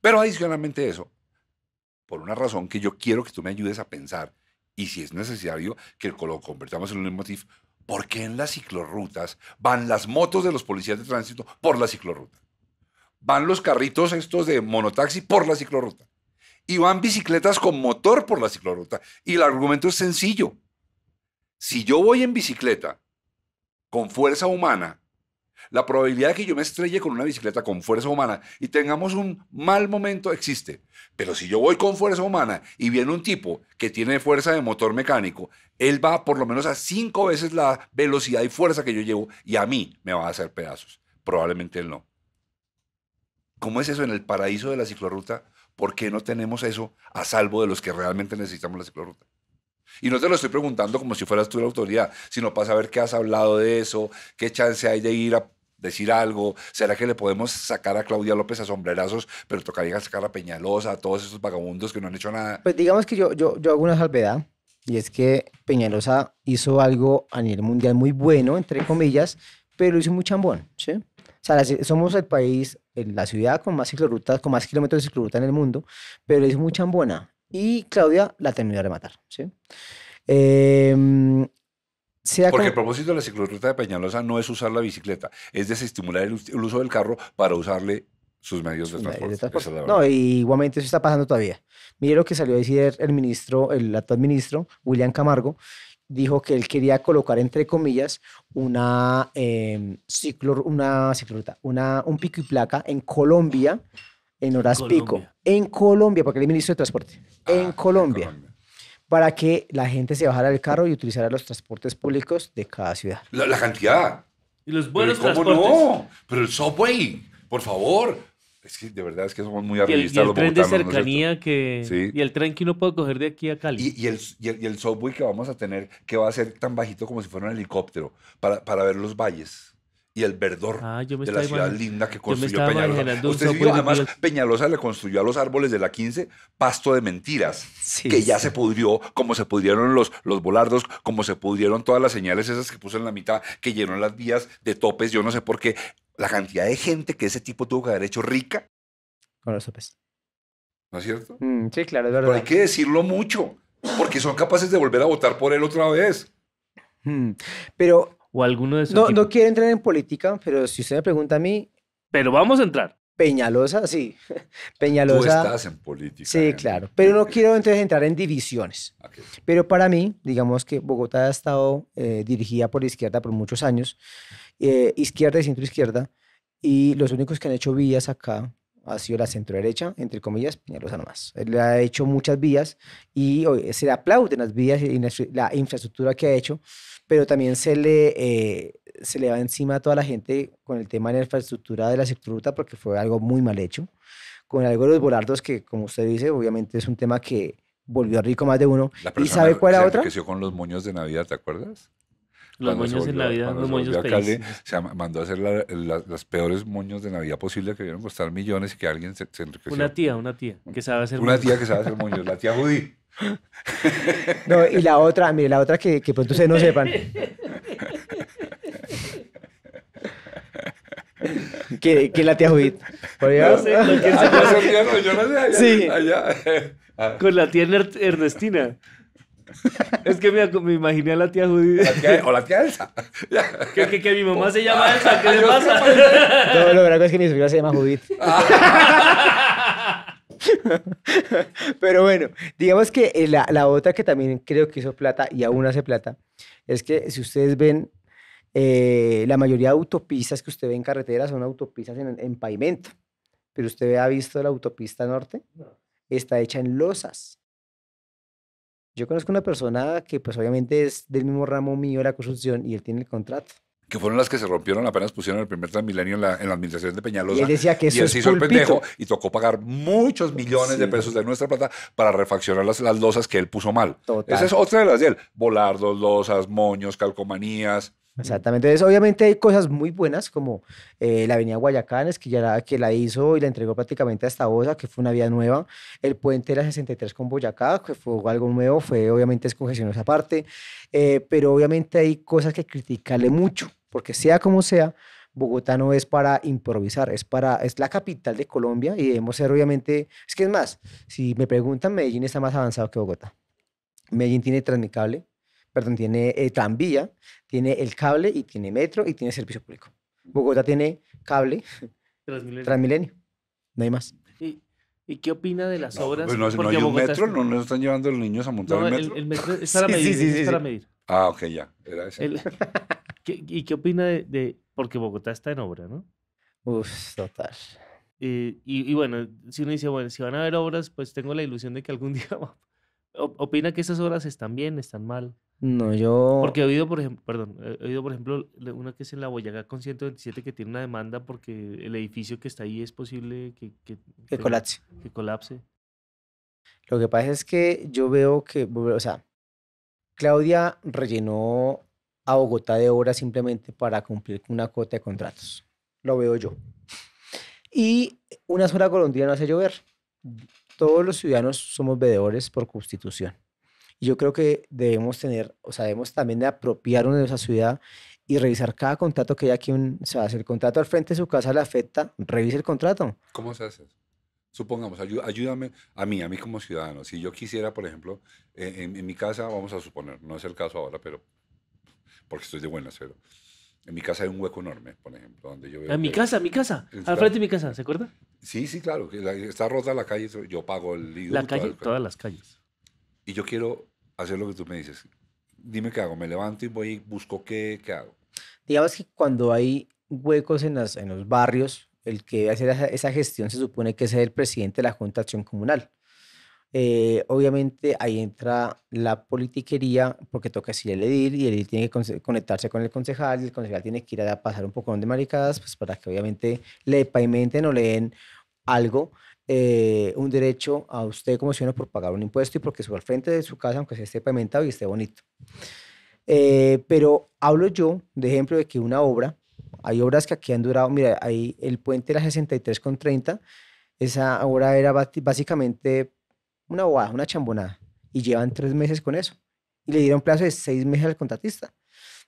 Pero adicionalmente eso, por una razón que yo quiero que tú me ayudes a pensar, y si es necesario que lo convertamos en un motif ¿por qué en las ciclorrutas van las motos de los policías de tránsito por la ciclorruta? Van los carritos estos de monotaxi por la ciclorruta. Y van bicicletas con motor por la ciclorruta. Y el argumento es sencillo. Si yo voy en bicicleta con fuerza humana la probabilidad de que yo me estrelle con una bicicleta con fuerza humana y tengamos un mal momento existe. Pero si yo voy con fuerza humana y viene un tipo que tiene fuerza de motor mecánico, él va por lo menos a cinco veces la velocidad y fuerza que yo llevo y a mí me va a hacer pedazos. Probablemente él no. ¿Cómo es eso en el paraíso de la ciclorruta? ¿Por qué no tenemos eso a salvo de los que realmente necesitamos la ciclorruta? Y no te lo estoy preguntando como si fueras tú la autoridad, sino para saber qué has hablado de eso, qué chance hay de ir a decir algo? ¿Será que le podemos sacar a Claudia López a sombrerazos, pero tocaría sacar a Peñalosa, a todos esos vagabundos que no han hecho nada? Pues digamos que yo, yo, yo hago una salvedad, y es que Peñalosa hizo algo a nivel mundial muy bueno, entre comillas, pero hizo muy chambón, ¿sí? O sea, somos el país, la ciudad con más ciclorutas con más kilómetros de ciclorruta en el mundo, pero hizo muy chambona. Y Claudia la terminó de rematar, ¿sí? Eh, porque el propósito de la ciclorruta de Peñalosa no es usar la bicicleta, es desestimular el, uso del carro para usarle sus medios de transporte. no, y igualmente eso está pasando todavía. Mire lo que salió a decir el ministro, el actual ministro, William Camargo, dijo que él quería colocar, entre comillas, una, em, una ciclorruta, una, un pico y placa en Colombia en horas pico. En Colombia, porque él es ministro de Transporte. Ah, en Colombia para que la gente se bajara del carro y utilizara los transportes públicos de cada ciudad. La, cantidad. Y los buenos transportes. ¿Cómo no? Pero el subway, por favor. Es que de verdad es que somos muy arriesgados. Y el, y el tren de cercanía que... Y el tren que uno puede coger de aquí a Cali. Y, el, subway que vamos a tener, que va a ser tan bajito como si fuera un helicóptero, para, para ver los valles y el verdor ah, de la ciudad linda que construyó Peñalosa. Usted además, Peñalosa le construyó a los árboles de la 15 pasto de mentiras, que ya se pudrió, como se pudrieron los, los volardos, como se pudrieron todas las señales esas que puso en la mitad, que llenó las vías de topes, yo no sé por qué. La cantidad de gente que ese tipo tuvo que haber hecho rica. Con los topes. ¿No es cierto? Mm, sí, claro, es verdad. Pero hay que decirlo mucho, porque son capaces de volver a votar por él otra vez. Mm, pero o No, quiero entrar en política, pero si usted me pregunta a mí. Pero vamos a entrar. Peñalosa, sí. Peñalosa. Tú estás en política. Sí, claro. Pero no eh, quiero entonces entrar en divisiones. Pero para mí, digamos que Bogotá ha estado eh, dirigida por la izquierda por muchos años, eh, izquierda y centro izquierda, y los únicos que han hecho vías acá ha sido la centro derecha, entre comillas, Peñalosa nomás. Él ha hecho muchas vías y hoy se le aplauden las vías y la infraestructura que ha hecho, pero también se le, eh, se le va encima a toda la gente con el tema de la infraestructura de la sectoruta porque fue algo muy mal hecho. Con algo de los volardos, que como usted dice, obviamente es un tema que volvió rico más de uno. ¿Y sabe cuál era otra? Que con los moños de Navidad, ¿te acuerdas? Los moños de Navidad, los moños de Cali, mandó a hacer los las peores moños de Navidad posible que vieron costar millones y que alguien se, enriqueció. Una tía, una tía que sabe hacer moños. Una tía que sabe hacer moños, la tía Judy. No, y la otra, mire, la otra que, que pronto ustedes no sepan. que, que la tía Judith. No sé, no, se allá yo no sé, allá, sí. Ah. Con la tía Ernestina. Es que me, me imaginé a la tía Judith. o la tía Elsa. Que, que, que mi mamá se llama Elsa, ¿qué le pasa? Pues. No, lo verdad es que mi sobrina se llama Judith. Ah. Pero bueno, digamos que eh, la, otra que también creo que hizo plata y aún hace plata, es que si ustedes ven, eh, la mayoría de autopistas que usted ve en carretera son autopistas en, pavimento. Pero usted ha visto la autopista norte, está hecha en losas. Yo conozco una persona que pues obviamente es del mismo ramo mío de la construcción y él tiene el contrato que fueron las que se rompieron apenas pusieron el primer Transmilenio en la, administración de Peñalosa. Y él decía que eso y él se hizo el pendejo y tocó pagar muchos millones de pesos de nuestra plata para refaccionar las, losas que él puso mal. Esa es otra de las de él. Volardos, losas, moños, calcomanías. Exactamente. Entonces, obviamente hay cosas muy buenas como eh, la Avenida Guayacanes, que ya la, que la hizo y la entregó prácticamente a esta Bosa, que fue una vía nueva. El puente de la 63 con Boyacá, que fue algo nuevo, fue obviamente escogesiones esa parte, eh, pero obviamente hay cosas que criticarle mucho porque sea como sea, Bogotá no es para improvisar, es para es la capital de Colombia y debemos ser obviamente, es que es más, si me preguntan, Medellín está más avanzado que Bogotá. Medellín tiene Transmicable, perdón, tiene eh, tranvía, tiene el cable y tiene metro y tiene servicio público. Bogotá tiene cable, Transmilenio, no hay más. ¿Y, qué opina de las obras? pues no, no hay un metro, no nos están llevando los niños a montar el metro. El, metro a medir, para medir. Ah, ok, ya. ¿Y qué opina de, Porque Bogotá está en obra, ¿no? Uf, total. Eh, y, bueno, si uno dice, bueno, si van a haber obras, pues tengo la ilusión de que algún día... ¿Opina que esas obras están bien, están mal? No, yo... Porque he oído, por ejemplo, perdón, he oído, por ejemplo, una que es en la Boyacá con 127 que tiene una demanda porque el edificio que está ahí es posible Que, que colapse. Que colapse. Lo que pasa es que yo veo que, o sea, Claudia rellenó a Bogotá de obra simplemente para cumplir con una cuota de contratos. Lo veo yo. Y una sola colombiana no hace llover. Todos los ciudadanos somos veedores por constitución. Y yo creo que debemos tener, o sea, debemos también de apropiarnos de esa ciudad y revisar cada contrato que haya aquí. se sea, si el contrato al frente de su casa le afecta, revise el contrato. ¿Cómo se hace eso? Supongamos, ayúdame a mí, a mí como ciudadano. Si yo quisiera, por ejemplo, eh, en, mi casa, vamos a suponer, no es el caso ahora, pero porque estoy de buenas, pero en mi casa hay un hueco enorme, por ejemplo, donde yo En mi casa, mi casa, al frente de mi casa, ¿se acuerda? Sí, sí, claro. Está rota la calle, yo pago el La calle, todas, las calles. Y yo quiero hacer lo que tú me dices. Dime qué hago, me levanto y voy busco qué, qué hago. Digamos que cuando hay huecos en, en los barrios, el que debe hacer esa, gestión se supone que es el presidente de la Junta de Acción Comunal. Eh, obviamente ahí entra la politiquería porque toca decirle el edil y el edil tiene que conectarse con el concejal y el concejal tiene que ir a pasar un poco de maricadas pues para que obviamente le pavimenten o le den algo, eh, un derecho a usted como ciudadano por pagar un impuesto y porque su al frente de su casa aunque se esté pavimentado y esté bonito. Eh, pero hablo yo de ejemplo de que una obra hay obras que aquí han durado, mira, ahí el puente era 63,30, 63 con 30, esa obra era básicamente una bobada, una chambonada, y llevan tres meses con eso. Y le dieron plazo de seis meses al contratista.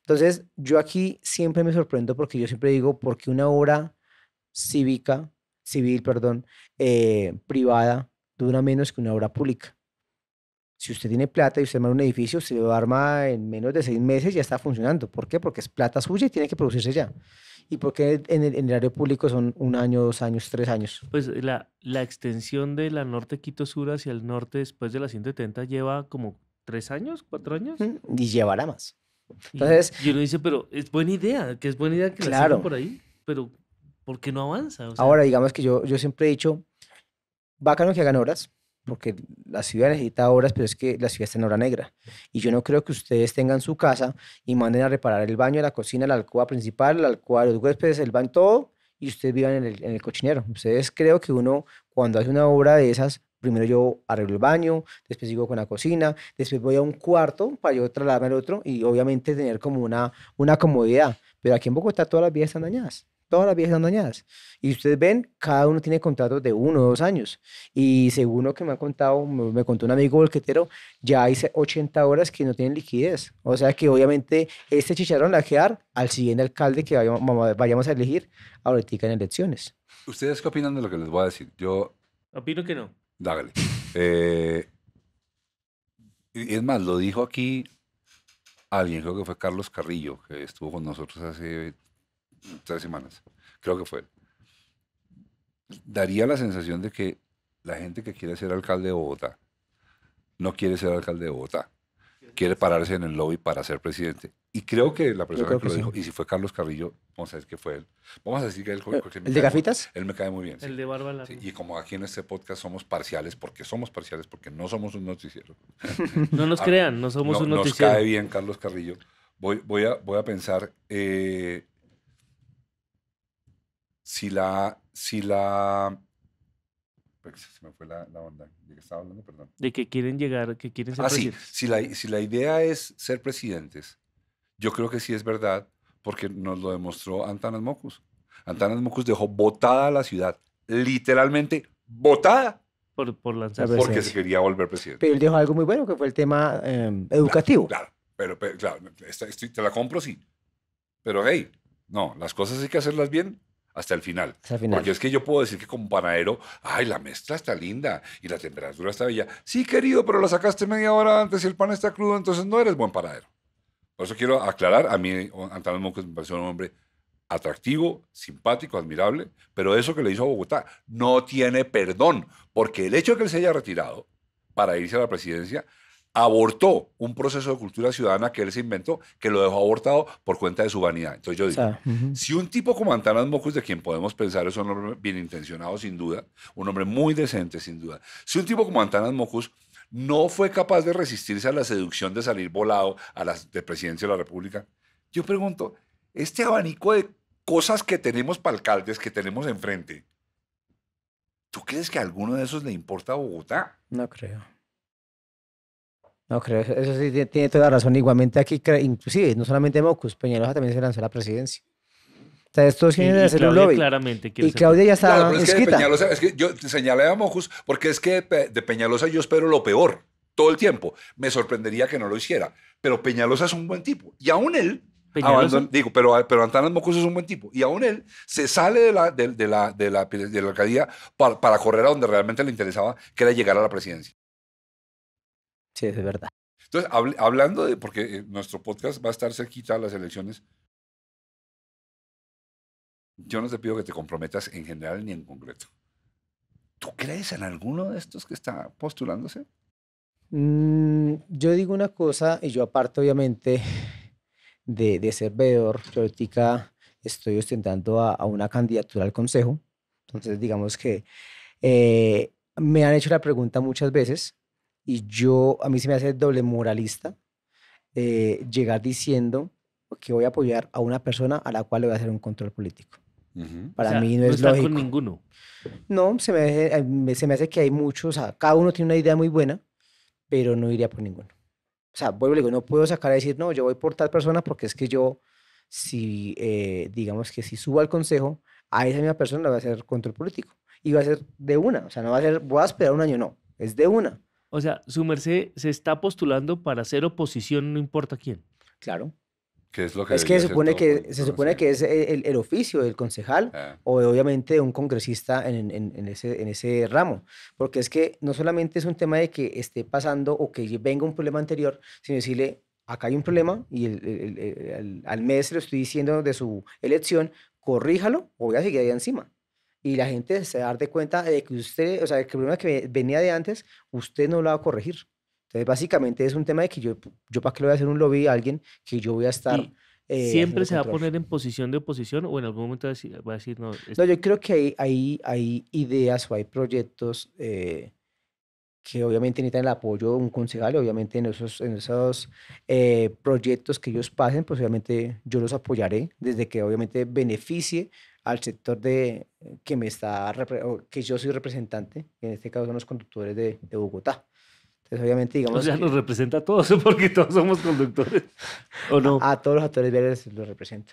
Entonces, yo aquí siempre me sorprendo porque yo siempre digo, porque una obra cívica, civil, perdón, eh, privada, dura menos que una obra pública. Si usted tiene plata y usted arma un edificio, se lo arma en menos de seis meses y ya está funcionando. ¿Por qué? Porque es plata suya y tiene que producirse ya. ¿Y por qué en el, en el área público son un año, dos años, tres años? Pues eh, la, la extensión de la norte Quito Sur hacia el norte después de la 170 lleva como tres años, cuatro años. Y llevará más. Entonces, y uno dice, pero es buena idea, que es buena idea que la claro. por ahí, pero ¿por qué no avanza? Ahora, digamos que yo, yo siempre he dicho, bacano que hagan horas porque la ciudad necesita obras, pero es que la ciudad está en hora negra. Y yo no creo que ustedes tengan su casa y manden a reparar el baño, la cocina, la alcoba principal, la alcoba de los huéspedes, el baño, todo, y ustedes vivan en el, cochinero. Ustedes creo que uno, cuando hace una obra de esas, primero yo arreglo el baño, después sigo con la cocina, después voy a un cuarto para yo trasladarme al otro y obviamente tener como una, una comodidad. Pero aquí en Bogotá todas las vías están dañadas todas las viejas están dañadas. Y ustedes ven, cada uno tiene contratos de uno o dos años. Y según lo que me ha contado, me, contó un amigo bolquetero, ya hice 80 horas que no tienen liquidez. O sea que obviamente este chicharrón la quedar al siguiente alcalde que vayamos, vayamos a elegir ahorita en elecciones. ¿Ustedes qué opinan de lo que les voy a decir? Yo... Opino que no. Dágale. Eh, es más, lo dijo aquí alguien, creo que fue Carlos Carrillo, que estuvo con nosotros hace tres semanas. Creo que fue. Daría la sensación de que la gente que quiere ser alcalde de Bogotá no quiere ser alcalde de Bogotá. Quiere pararse en el lobby para ser presidente. Y creo que la persona que, lo dijo, y si fue Carlos Carrillo, vamos a decir que fue él. Vamos a decir que él ¿El, de gafitas? él me cae muy bien. El de Bárbara. Y como aquí en este podcast somos parciales, porque somos parciales, porque no somos un noticiero. no nos ah, crean, no somos un noticiero. Nos cae bien Carlos Carrillo. Voy, voy, a, voy a pensar, eh, si la, si la se me fue la, onda de que perdón. De que quieren llegar, que quieren ser ah, presidentes. Sí. Si, la, si la idea es ser presidentes, yo creo que sí es verdad, porque nos lo demostró Antanas Mocus. Antanas Mocus dejó votada la ciudad, literalmente votada Por, por Porque se quería volver presidente. Pero él dijo algo muy bueno, que fue el tema em, educativo. Claro, pero, pero, claro, te la compro, sí. Pero, hey, no, las cosas hay que hacerlas bien hasta el final. Porque es que yo puedo decir que como panadero, ay, la mezcla está linda y la temperatura está bella. Sí, querido, pero la sacaste media hora antes y el pan está crudo, entonces no eres buen panadero. Por eso quiero aclarar, a mí Antonio me pareció un hombre atractivo, simpático, admirable, pero eso que le hizo a Bogotá no tiene perdón, porque el hecho de que él se haya retirado para irse a la presidencia abortó un proceso de cultura ciudadana que él se inventó, que lo dejó abortado por cuenta de su vanidad. Entonces yo digo, si un tipo como Antanas Mocus, de quien podemos pensar es un hombre bien intencionado sin duda, un hombre muy decente sin duda, si un tipo como Antanas Mocus no fue capaz de resistirse a la seducción de salir volado a las de presidencia de la República, yo pregunto, este abanico de cosas que tenemos para alcaldes, que tenemos enfrente, ¿tú crees que a alguno de esos le importa a Bogotá? No creo. No creo, eso sí tiene toda la razón. Igualmente aquí, inclusive, no solamente Mocus, Peñalosa también se lanzó a la presidencia. O sea, esto es hacer un lobby. y Claudia ya está claro, es, que es que yo señalé a Mocus porque es que de Peñalosa yo espero lo peor todo el tiempo. Me sorprendería que no lo hiciera. Pero Peñalosa es un buen tipo. Y aún él digo, pero, pero Antanas Mocus es un buen tipo. Y aún él se sale de la, de, de la, de la, de la alcaldía para, correr a donde realmente le interesaba, que era llegar a la presidencia. Sí, es verdad. Entonces, hablando de, porque eh, nuestro podcast va a estar cerquita a las elecciones, yo no te pido que te comprometas en general ni en concreto. ¿Tú crees en alguno de estos que está postulándose? Mm, yo digo una cosa y yo aparte obviamente de, ser veedor, yo estoy ostentando a, una candidatura al consejo. Entonces digamos que eh, me han hecho la pregunta muchas veces y yo, a mí se me hace doble moralista eh, llegar diciendo que voy a apoyar a una persona a la cual le voy a hacer un control político. Para mí no, es lógico. ninguno. No, se me, hace, se me hace que hay muchos, o sea, cada uno tiene una idea muy buena, pero no iría por ninguno. O sea, vuelvo y digo, no puedo sacar a decir, no, yo voy por tal persona porque es que yo, si, eh, digamos que si subo al consejo, a esa misma persona le va a hacer control político. Y va a ser de una, o sea, no va a ser, voy a esperar un año, no, es de una. O sea, su merced se está postulando para hacer oposición, no importa quién. Claro. ¿Qué es lo que es que se supone que es el, oficio del concejal ah. o obviamente de un congresista en, en, ese, en ese ramo porque es que no solamente es un tema de que esté pasando o que venga un problema anterior sino decirle acá hay un problema y al mes le estoy diciendo de su elección corríjalo o voy a seguir ahí encima y la gente se dar de cuenta de que usted, o sea, que el problema que venía de antes, usted no lo va a corregir. Entonces, básicamente es un tema de que yo, yo para qué le voy a hacer un lobby a alguien que yo voy a estar... Eh, ¿Siempre se va a poner en posición de oposición o en algún momento va a decir, no? No, yo creo que hay, hay, hay ideas o hay proyectos eh, que obviamente necesitan el apoyo de un concejal, obviamente en esos, en esos eh, proyectos que ellos pasen, pues obviamente yo los apoyaré desde que obviamente beneficie al sector de, que, me está, que yo soy representante, que en este caso son los conductores de, de Bogotá. Entonces, obviamente, digamos. O sea, nos representa a todos, porque todos somos conductores. ¿O no? A, todos los actores viales los representa.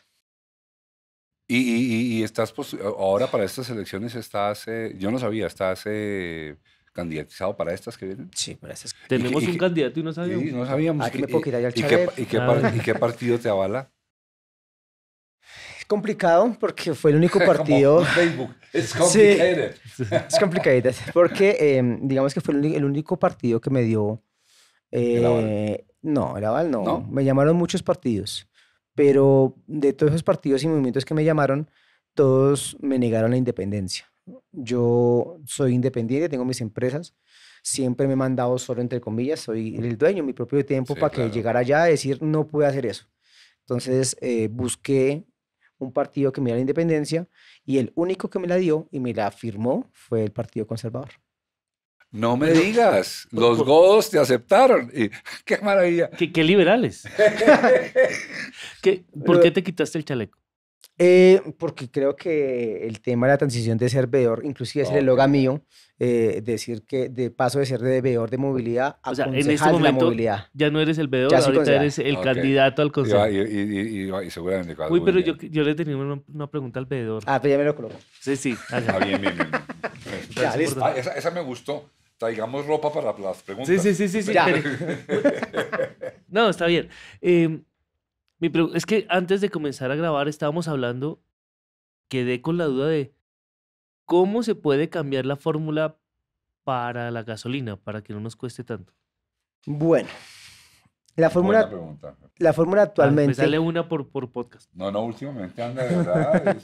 Y, y, y estás, pues, ahora para estas elecciones estás, eh, yo no sabía, estás eh, candidatizado para estas que vienen? Sí, para estas. Tenemos un candidato y no sabíamos. Sí, no sabíamos. Aquí ¿Y qué partido te avala? Es complicado porque fue el único partido. Facebook, es complicado. es complicado porque em, digamos que fue el único partido que me dio. Eh, no, el aval no. Me llamaron muchos partidos, pero de todos esos partidos y movimientos que me llamaron, todos me negaron la independencia. Yo soy independiente, tengo mis empresas. Siempre me he mandado solo, entre comillas. Soy el dueño, mi propio tiempo para que llegara allá a decir, no puedo hacer eso. Entonces eh, busqué un partido que me diera la independencia y el único que me la dio y me la firmó fue el Partido Conservador. No me digas, los godos te aceptaron. ¡Qué maravilla! ¡Qué, liberales! ¿Qué, ¿Por qué te quitaste el chaleco? Eh, porque creo que el tema de la transición de ser veedor, inclusive es el logo mío, eh, decir que de paso de ser de veedor de movilidad a o sea, en este momento, Ya no eres el veedor, ahorita eres el candidato al consejo. Y, y, y, y seguramente. Uy, pero yo, yo, le tenía una, una, pregunta al veedor. Ah, pero ya me lo coloco. Sí, sí. Está Ah, bien, bien, bien. Ah, esa, me gustó traigamos ropa para las preguntas. Sí, sí, sí, sí. sí. no, está bien. Eh, mi pregunta es que antes de comenzar a grabar estábamos hablando, quedé con la duda de cómo se puede cambiar la fórmula para la gasolina, para que no nos cueste tanto. Bueno, la fórmula, la fórmula pues, actualmente... Ah, sale una por, por podcast. No, no, últimamente anda de verdad.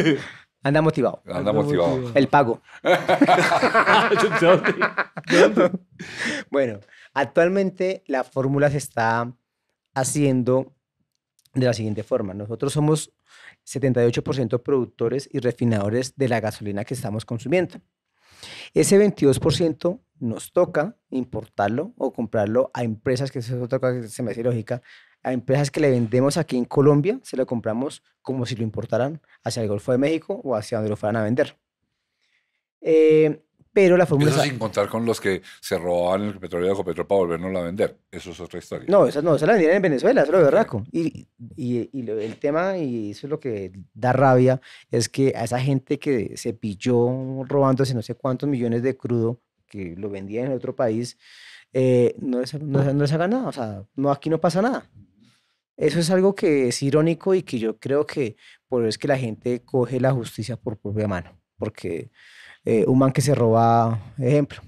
Anda motivado. Anda motivado. El pago. bueno, actualmente la fórmula se está haciendo de la siguiente forma. Nosotros somos 78% productores y refinadores de la gasolina que estamos consumiendo. Ese 22% nos toca importarlo o comprarlo a empresas, que es se me hace lógica, a empresas que le vendemos aquí en Colombia, se lo compramos como si lo importaran hacia el Golfo de México o hacia donde lo fueran a vender. Eh, pero la fórmula... Eso sin contar con los que se robaban el petróleo de Ecopetrol para volvernos a vender. Eso es otra historia. No, esa no, esa la vendían en Venezuela, eso lo de Y, y, el tema, y eso es lo que da rabia, es que a esa gente que se pilló robándose no sé cuántos millones de crudo, que lo vendían en otro país, eh, no, les, no, nada. O sea, no, aquí no pasa nada. Eso es algo que es irónico y que yo creo que por eso es que la gente coge la justicia por propia mano. Porque eh, un man que se roba, ejemplo.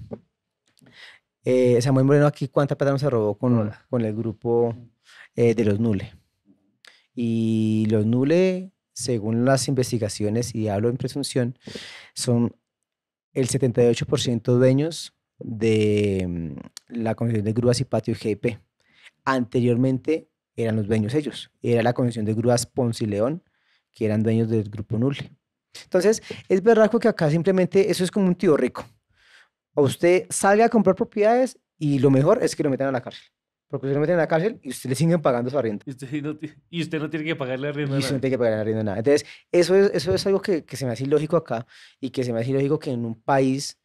Eh, Samuel Moreno aquí, ¿cuánta plata no se robó con, con el grupo eh, de los Nule? Y los Nule, según las investigaciones, y hablo en presunción, son el 78% dueños de mm, la Comisión de grúas y patio (GP). Anteriormente eran los dueños ellos. Era la concesión de grúas Ponce y León, que eran dueños del grupo Nule. Entonces, es verdad que acá simplemente eso es como un tío rico. A usted salga a comprar propiedades y lo mejor es que lo metan a la cárcel. Porque usted lo meten a la cárcel y usted le siguen pagando su arriendo. Y usted no, tiene que pagarle arriendo. Y usted nada. no tiene que pagarle arriendo nada. Entonces, eso es, eso es algo que, que, se me hace ilógico acá y que se me hace ilógico que en un país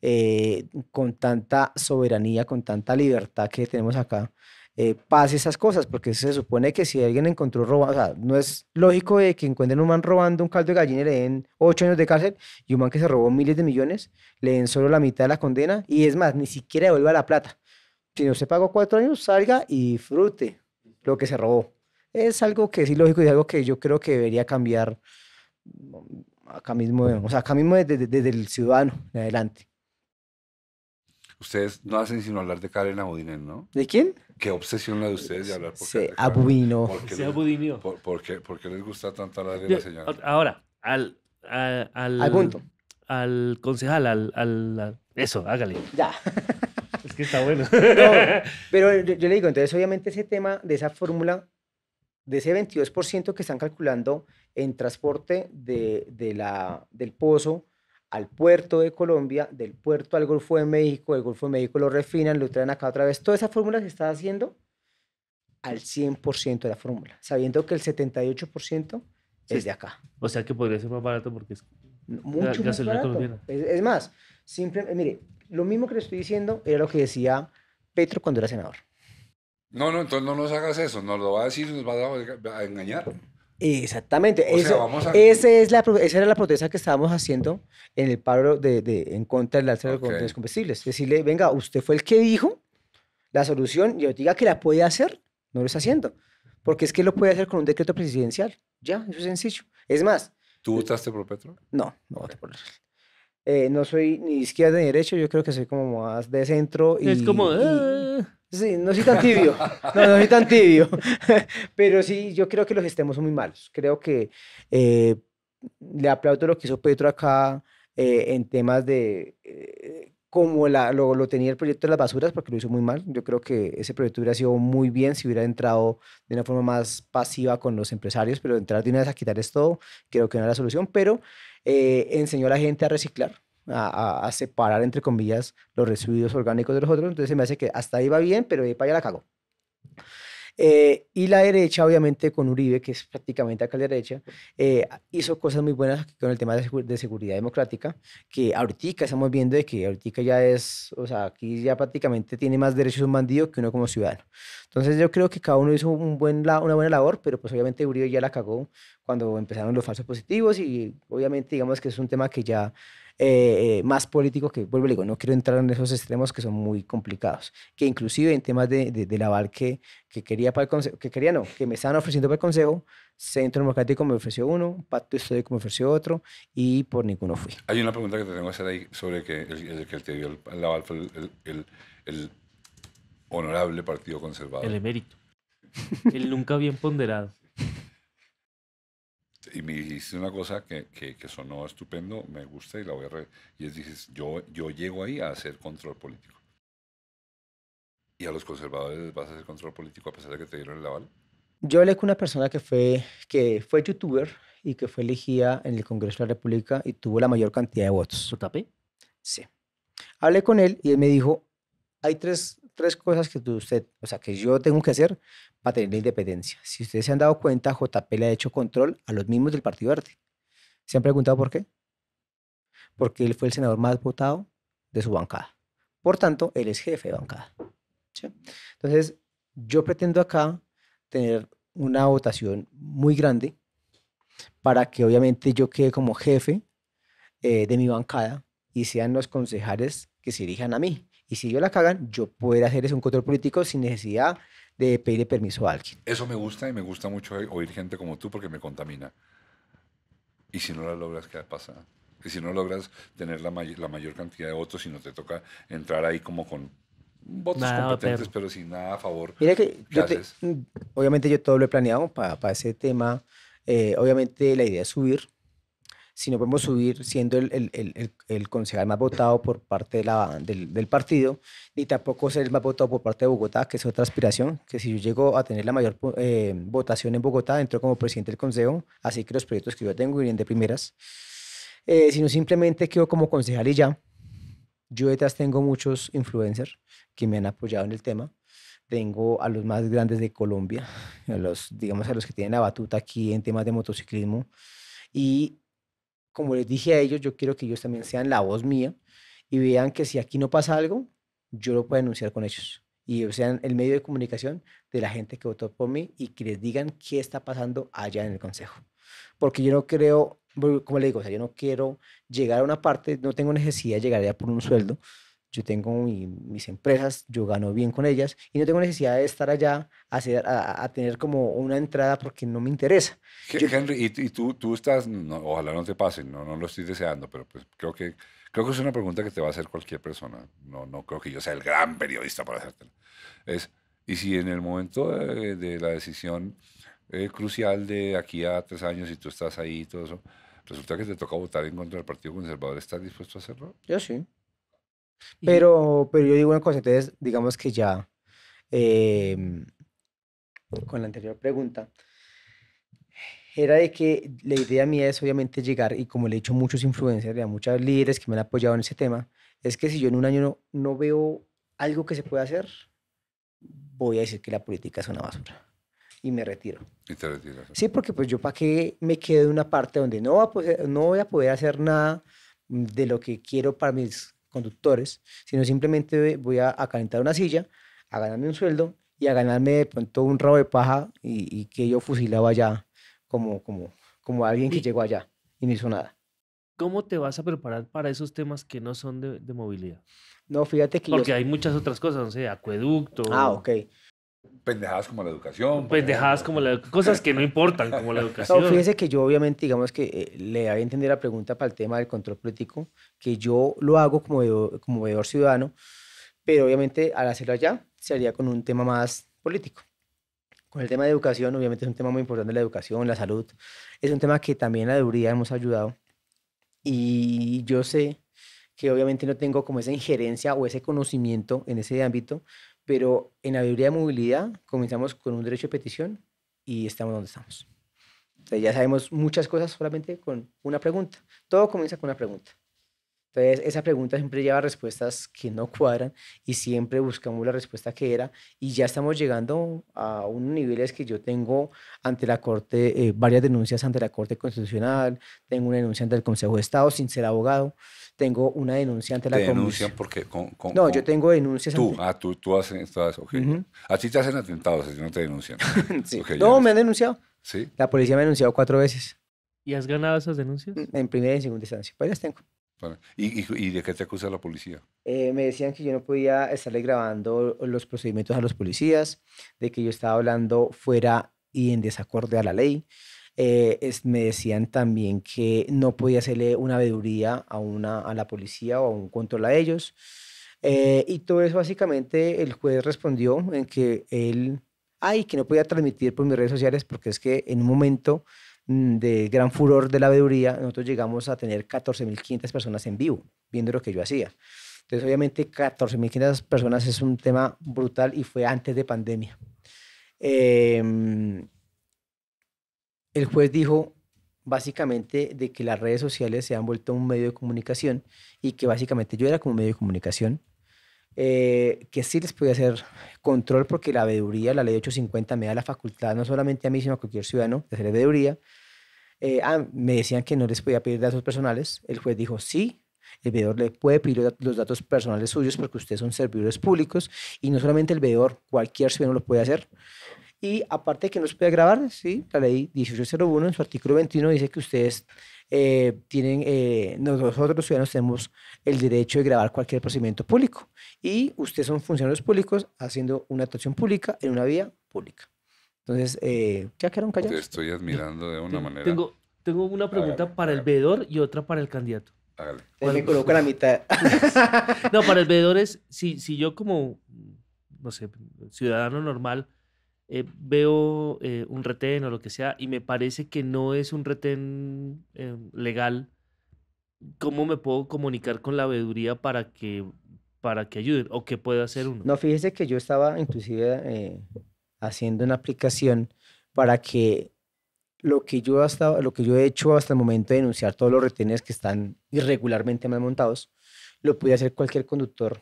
eh, con tanta soberanía, con tanta libertad que tenemos acá, eh, pase esas cosas, porque se supone que si alguien encontró robando, o sea, no es lógico de que encuentren un man robando un caldo de gallina y le den ocho años de cárcel y un man que se robó miles de millones le den solo la mitad de la condena y es más, ni siquiera devuelva la plata. Si no se pagó cuatro años, salga y disfrute lo que se robó. Es algo que es ilógico y algo que yo creo que debería cambiar mm, acá mismo, o sea, acá mismo desde, desde el ciudadano en adelante. Ustedes no hacen sino hablar de Karen Abudinen, ¿no? ¿De quién? Qué obsesión la de ustedes de hablar por Se abudinó. Se abudinó. Por, qué, les gusta tanto hablar de la señora? Ahora, al... Al, al, punto. Al concejal, al, Eso, hágale. Ya. Es que está bueno. pero yo, le digo, entonces obviamente ese tema de esa fórmula, de ese 22% que están calculando en transporte de, la, del pozo al puerto de Colombia, del puerto al Golfo de México, del Golfo de México lo refinan, lo traen acá otra vez. Toda esa fórmula se está haciendo al 100% de la fórmula, sabiendo que el 78% es de acá. O sea que podría ser más barato porque es mucho más barato. Es, más, simplemente, mire, lo mismo que le estoy diciendo era lo que decía Petro cuando era senador. No, no, entonces no nos hagas eso, nos lo va a decir nos va a engañar. Exactamente. Eso, ese es la, esa era la protesta que estábamos haciendo en el paro de, de en contra del alza de los combustibles. Decirle, venga, usted fue el que dijo la solución y diga que la puede hacer, no lo está haciendo. Porque es que lo puede hacer con un decreto presidencial. Ya, eso es sencillo. Es más. ¿Tú votaste por Petro? No, no voté por Petro. Eh, no soy ni izquierda ni derecha, yo creo que soy como más de centro. Y, es como. Ah". Sí, no soy tan tibio, no, soy tan tibio, pero sí, yo creo que los estemos son muy malos. Creo que eh, le aplaudo lo que hizo Petro acá eh, en temas de eh, cómo lo, tenía el proyecto de las basuras, porque lo hizo muy mal. Yo creo que ese proyecto hubiera sido muy bien si hubiera entrado de una forma más pasiva con los empresarios, pero entrar de una vez a quitarles todo, creo que no era la solución, pero enseñó a la gente a reciclar a, separar, entre comillas, los residuos orgánicos de los otros. Entonces se me hace que hasta ahí va bien, pero ahí para allá la cago. Eh, y la derecha, obviamente, con Uribe, que es prácticamente acá la derecha, eh, hizo cosas muy buenas con el tema de, seguridad democrática, que ahorita estamos viendo de que ahorita ya es, o sea, aquí ya prácticamente tiene más derechos un bandido que uno como ciudadano. Entonces yo creo que cada uno hizo un buen una buena labor, pero pues obviamente Uribe ya la cagó cuando empezaron los falsos positivos y obviamente digamos que es un tema que ya eh, eh, más políticos que, vuelvo digo, no quiero entrar en esos extremos que son muy complicados, que inclusive en temas de, de, que, que quería para el Consejo, que quería no, que me estaban ofreciendo para el Consejo, Centro Democrático me ofreció uno, Pacto Histórico me ofreció otro y por ninguno fui. Hay una pregunta que te tengo que hacer ahí sobre que el, que te dio el, fue el honorable Partido Conservador. El emérito. El nunca bien ponderado y me dijiste una cosa que, que, sonó estupendo, me gusta y la voy a... y es, dices, yo, yo llego ahí a hacer control político. ¿Y a los conservadores vas a hacer control político a pesar de que te dieron el aval? Yo hablé con una persona que fue, que fue youtuber y que fue elegida en el Congreso de la República y tuvo la mayor cantidad de votos. ¿Sotape? Sí. Hablé con él y él me dijo, hay tres tres cosas que usted, o sea, que yo tengo que hacer para tener la independencia. Si ustedes se han dado cuenta, JP le ha hecho control a los mismos del Partido Verde. ¿Se han preguntado por qué? Porque él fue el senador más votado de su bancada. Por tanto, él es jefe de bancada. Entonces, yo pretendo acá tener una votación muy grande para que obviamente yo quede como jefe eh, de mi bancada y sean los concejales que se dirijan a mí. Y si yo la cagan, yo puedo hacer un control político sin necesidad de pedirle permiso a alguien. Eso me gusta y me gusta mucho oír gente como tú porque me contamina. Y si no la logras, ¿qué pasa? Y si no logras tener la, la mayor cantidad de votos y no te toca entrar ahí como con votos competentes, pero... sin nada a favor. Mira que mm, obviamente yo todo lo he planeado para, ese tema. Eh, obviamente la idea es subir, si no podemos subir siendo el, el, el, el concejal más votado por parte de la, del, del, partido, ni tampoco ser el más votado por parte de Bogotá, que es otra aspiración, que si yo llego a tener la mayor eh, votación en Bogotá, entro como presidente del consejo, así que los proyectos que yo tengo vienen de primeras, eh, sino simplemente quedo como concejal y ya. Yo detrás tengo muchos influencers que me han apoyado en el tema tengo a los más grandes de Colombia, a los, digamos a los que tienen la batuta aquí en temas de motociclismo, y como les dije a ellos, yo quiero que ellos también sean la voz mía y vean que si aquí no pasa algo, yo lo puedo denunciar con ellos. Y sean el medio de comunicación de la gente que votó por mí y que les digan qué está pasando allá en el Consejo. Porque yo no creo, como les digo, yo no quiero llegar a una parte, no tengo necesidad de llegar allá por un sueldo, yo tengo mis empresas, yo gano bien con ellas y no tengo necesidad de estar allá a, hacer, a, tener como una entrada porque no me interesa. Henry, y, tú, tú estás, ojalá no te pase, no, no lo estoy deseando, pero pues creo que, creo que es una pregunta que te va a hacer cualquier persona. No, no creo que yo sea el gran periodista para hacértela. Es, y si en el momento de, la decisión eh, crucial de aquí a tres años, y tú estás ahí y todo eso, resulta que te toca votar en contra del Partido Conservador, ¿estás dispuesto a hacerlo? Yo sí. Pero, pero yo digo una cosa, entonces digamos que ya em, con la anterior pregunta, era de que la idea mía es obviamente llegar, y como le he dicho a muchos influencers y a muchos líderes que me han apoyado en ese tema, es que si yo en un año no, veo algo que se pueda hacer, voy a decir que la política es una basura y me retiro. Y te Sí, porque pues yo para qué me quedo en una parte donde no, no voy a poder hacer nada de lo que quiero para mis conductores, sino simplemente voy a, calentar una silla, a ganarme un sueldo y a ganarme de pronto un rabo de paja y, que yo fusilaba allá como, como, como alguien que llegó allá y no hizo nada. ¿Cómo te vas a preparar para esos temas que no son de, movilidad? No, fíjate que... Porque hay muchas otras cosas, no sé, acueducto. Ah, ok. Pendejadas como la educación. Pendejadas como la cosas que no importan como la educación. No, fíjese que yo obviamente, digamos que eh, le había entendido la pregunta para el tema del control político, que yo lo hago como veedor, como veedor ciudadano, pero obviamente al hacerlo allá se haría con un tema más político. Con el tema de educación, obviamente es un tema muy importante la educación, la salud. Es un tema que también la deuría hemos ayudado. Y yo sé que obviamente no tengo como esa injerencia o ese conocimiento en ese ámbito, pero en la Biblia de movilidad comenzamos con un derecho de petición y estamos donde estamos. ya sabemos muchas cosas solamente con una pregunta. Todo comienza con una pregunta. Entonces, esa pregunta siempre lleva respuestas que no cuadran y siempre buscamos la respuesta que era y ya estamos llegando a unos niveles que yo tengo ante la Corte, eh, varias denuncias ante la Corte Constitucional, tengo una denuncia ante el Consejo de Estado sin ser abogado, tengo una denuncia ante la Comisión. denuncian porque con, No, yo tengo denuncias Tú, ante... ah, tú, tú haces, tú haces A ti te hacen atentados, si no te denuncian. no, me han denunciado. Sí. La policía me ha denunciado cuatro veces. ¿Y has ganado esas denuncias? En primera y en segunda instancia. Pues las tengo. ¿Y, de qué te acusa la policía? Eh, me decían que yo no podía estarle grabando los procedimientos a los policías, de que yo estaba hablando fuera y en desacorde a la ley. Eh, me decían también que no podía hacerle una veeduría a, una, a la policía o un control a ellos. Eh, y todo eso básicamente el juez respondió en que él, ay, que no podía transmitir por mis redes sociales porque es que en un momento Mm, de gran furor de la veeduría, nosotros llegamos a tener 14.500 personas en vivo viendo lo que yo hacía. Entonces, obviamente, 14.500 personas es un tema brutal y fue antes de pandemia. Em, el juez dijo básicamente de que las redes sociales se han vuelto un medio de comunicación y que básicamente yo era como medio de comunicación eh, que sí les podía hacer control porque la veeduría, la ley 850, me da la facultad, no solamente a mí, sino a cualquier ciudadano, de hacer veeduría. Eh, ah, me decían que no les podía pedir datos personales. El juez dijo, sí, el veedor le puede pedir los datos personales suyos porque ustedes son servidores públicos y no solamente el veedor, cualquier ciudadano lo puede hacer. Y aparte que no se puede grabar, sí, la ley 1801 en su artículo 21 dice que ustedes eh, tienen, eh, nosotros los ciudadanos tenemos el derecho de grabar cualquier procedimiento público y ustedes son funcionarios públicos haciendo una actuación pública en una vía pública. Entonces, eh, ¿qué quedaron callados? Te estoy admirando de una manera. Tengo, tengo una pregunta para el veedor y otra para el candidato. Hágale. Me coloco la mitad. no, para el veedor es, si, si yo como, no sé, ciudadano normal eh, veo eh, un retén o lo que sea y me parece que no es un retén eh, legal, ¿cómo me puedo comunicar con la veeduría para que, para que ayuden o qué puede hacer uno? No, fíjese que yo estaba inclusive haciendo una aplicación para que lo que, yo hasta, lo que yo he hecho hasta el momento de denunciar todos los retenes que están irregularmente mal montados, lo podía hacer cualquier conductor,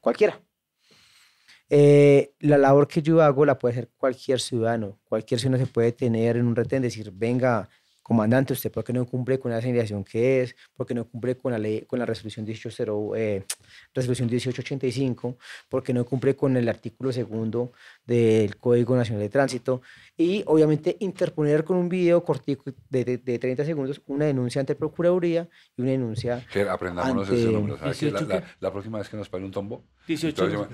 cualquiera. Eh, la labor que yo hago la puede hacer cualquier ciudadano. Cualquier ciudadano se puede tener en un retén, decir, venga, comandante, ¿usted por qué no cumple con la asignación que es? ¿Por qué no cumple con la, ley, con la resolución, eh, resolución 1885? ¿Por qué no cumple con el artículo segundo del Código Nacional de Tránsito? Y obviamente interponer con un video cortico de, de, 30 segundos una denuncia ante Procuraduría y una denuncia. Que aprendámonos ante, ese número. La, próxima vez que nos pague un tombo. 18.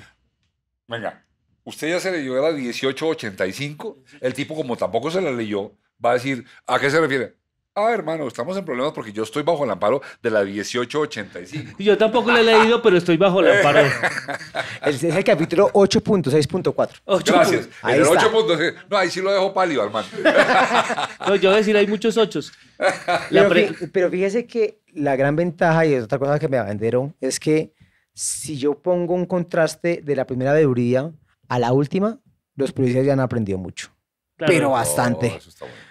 Venga, usted ya se leyó la 1885, el tipo como tampoco se la leyó, va a decir, ¿a qué se refiere? Ah, hermano, estamos en problemas porque yo estoy bajo el amparo de la 1885. Yo tampoco la he leído, pero estoy bajo el amparo. es el capítulo 8.6.4. Gracias. el 8.6. No, ahí sí lo dejo pálido, hermano. no, yo voy a decir, hay muchos ochos. Pero, pero, fíjese que la gran ventaja y es otra cosa que me vendieron es que si yo pongo un contraste de la primera veeduría a la última, los policías ya han aprendido mucho. pero oh, bastante.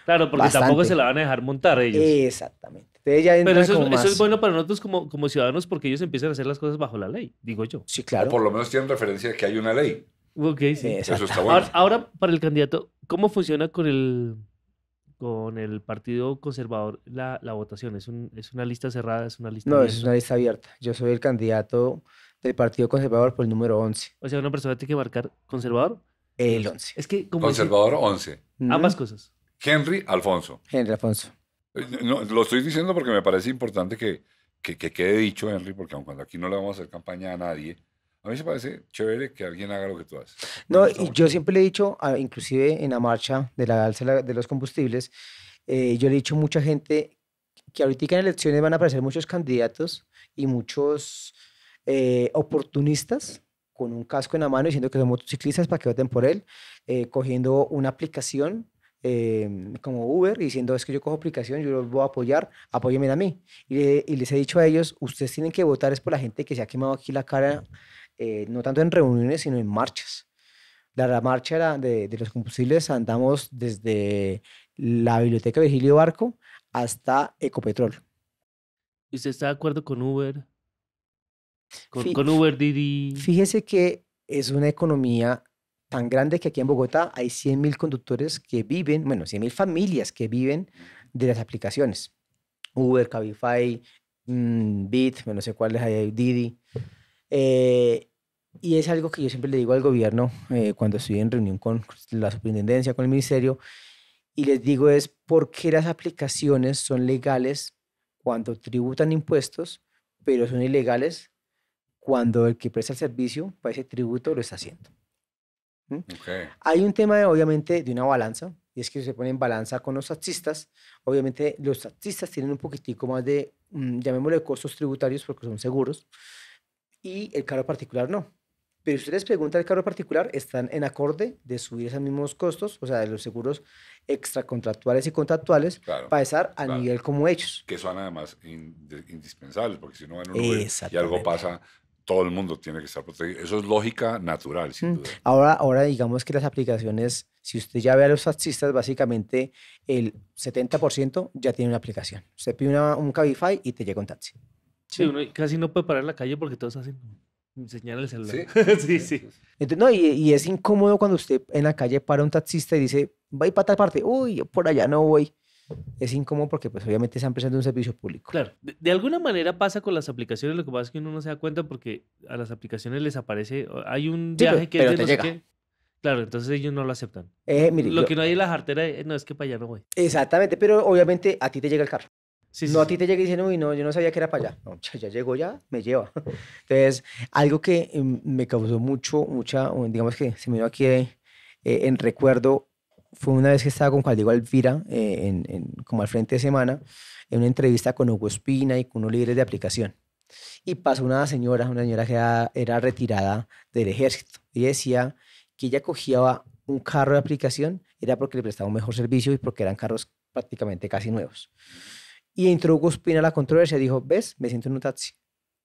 Claro, porque tampoco se la van a dejar montar ellos. Exactamente. pero eso, es, bueno para nosotros como, ciudadanos porque ellos empiezan a hacer las cosas bajo la ley, digo yo. Sí, claro. por lo menos tienen referencia de que hay una ley. Ok, sí. eso está bueno. ahora, para el candidato, ¿cómo funciona con el, con el Partido Conservador la, votación? ¿Es, un, ¿Es, una lista cerrada? ¿Es una lista no, es una lista abierta. Yo soy el candidato del Partido Conservador por el número 11. O sea, una persona tiene que marcar conservador. El 11. Es que, como conservador 11. Ambas cosas. Henry Alfonso. Henry Alfonso. Eh, lo estoy diciendo porque me parece importante que, que, que quede dicho, Henry, porque aun cuando aquí no le vamos a hacer campaña a nadie, a mí se parece chévere que alguien haga lo que tú haces. No, yo siempre le he dicho, inclusive en la marcha de la alza de los combustibles, eh, yo le he dicho a mucha gente que ahorita en elecciones van a aparecer muchos candidatos y muchos eh, oportunistas con un casco en la mano diciendo que son motociclistas para que voten por él, eh, cogiendo una aplicación em, como Uber y diciendo es que yo cojo aplicación, yo los voy a apoyar, apóyenme a mí. Y, y, les he dicho a ellos, ustedes tienen que votar es por la gente que se ha quemado aquí la cara eh, no tanto en reuniones, sino en marchas. La, marcha de, de, los combustibles andamos desde la biblioteca Virgilio Barco hasta Ecopetrol. ¿Y usted está de acuerdo con Uber? Con, Uber Didi. Fíjese que es una economía tan grande que aquí en Bogotá hay 100.000 conductores que viven, bueno, 100.000 familias que viven de las aplicaciones. Uber, Cabify, mm, Bit, no sé cuáles hay, Didi. Eh, y es algo que yo siempre le digo al gobierno eh, cuando estoy en reunión con la superintendencia, con el ministerio, y les digo es por qué las aplicaciones son legales cuando tributan impuestos, pero son ilegales cuando el que presta el servicio para ese tributo lo está haciendo. ¿Mm? Hay un tema, de, obviamente, de una balanza, y es que se pone en balanza con los taxistas. Obviamente, los taxistas tienen un poquitico más de, mm, llamémoslo, de costos tributarios porque son seguros y el carro particular no. Pero si usted les pregunta el carro particular, están en acorde de subir esos mismos costos, o sea, de los seguros extracontractuales y contractuales, para estar a nivel como hechos. Que son además indispensables, porque si no van a y algo pasa, todo el mundo tiene que estar protegido. Eso es lógica natural, sin mm. duda. Ahora, ahora digamos que las aplicaciones, si usted ya ve a los taxistas, básicamente el 70% ya tiene una aplicación. Usted pide un Cabify y te llega un taxi. Sí, uno casi no puede parar en la calle porque todos hacen señales el celular. Sí, sí. no, y, es incómodo cuando usted en la calle para un taxista y dice, va para tal parte, uy, yo por allá no voy. Es incómodo porque pues obviamente están prestando un servicio público. Claro, de, alguna manera pasa con las aplicaciones, lo que pasa es que uno no se da cuenta porque a las aplicaciones les aparece, hay un viaje que es de no Claro, entonces ellos no lo aceptan. Eh, lo que no hay en la cartera no es que para allá no voy. Exactamente, pero obviamente a ti te llega el carro no a ti te llega y uy, no, yo no sabía que era para allá. ya llegó ya, me lleva. Entonces, algo que em, me causó mucho, mucha, digamos que se me dio aquí eh, en recuerdo, fue una vez que estaba con Juan Diego Alvira, eh, en, en, como al frente de semana, en una entrevista con Hugo Espina y con unos líderes de aplicación. Y pasó una señora, una señora que era, era retirada del ejército. Y decía que ella cogía un carro de aplicación, era porque le prestaba un mejor servicio y porque eran carros prácticamente casi nuevos y introdujo a la controversia. Dijo, ves, me siento en un taxi.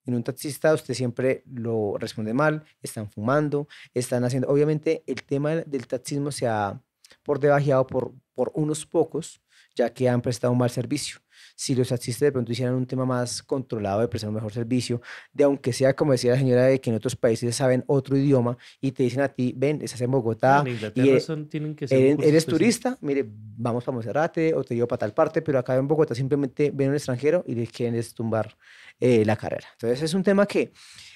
En un taxista usted siempre lo responde mal, están fumando, están haciendo... Obviamente el tema del taxismo se ha por debajeado por, por unos pocos, ya que han prestado un mal servicio si los taxistas de pronto hicieran un tema más controlado de prestar un mejor servicio, de aunque sea, como decía la señora, de que en otros países saben otro idioma y te dicen a ti, ven, estás en Bogotá. y eres, tienen que ser eres, turista, mire, vamos a Monserrate o te llevo para tal parte, pero acá en Bogotá simplemente ven un extranjero y les quieren destumbar eh, la carrera. Entonces es un tema que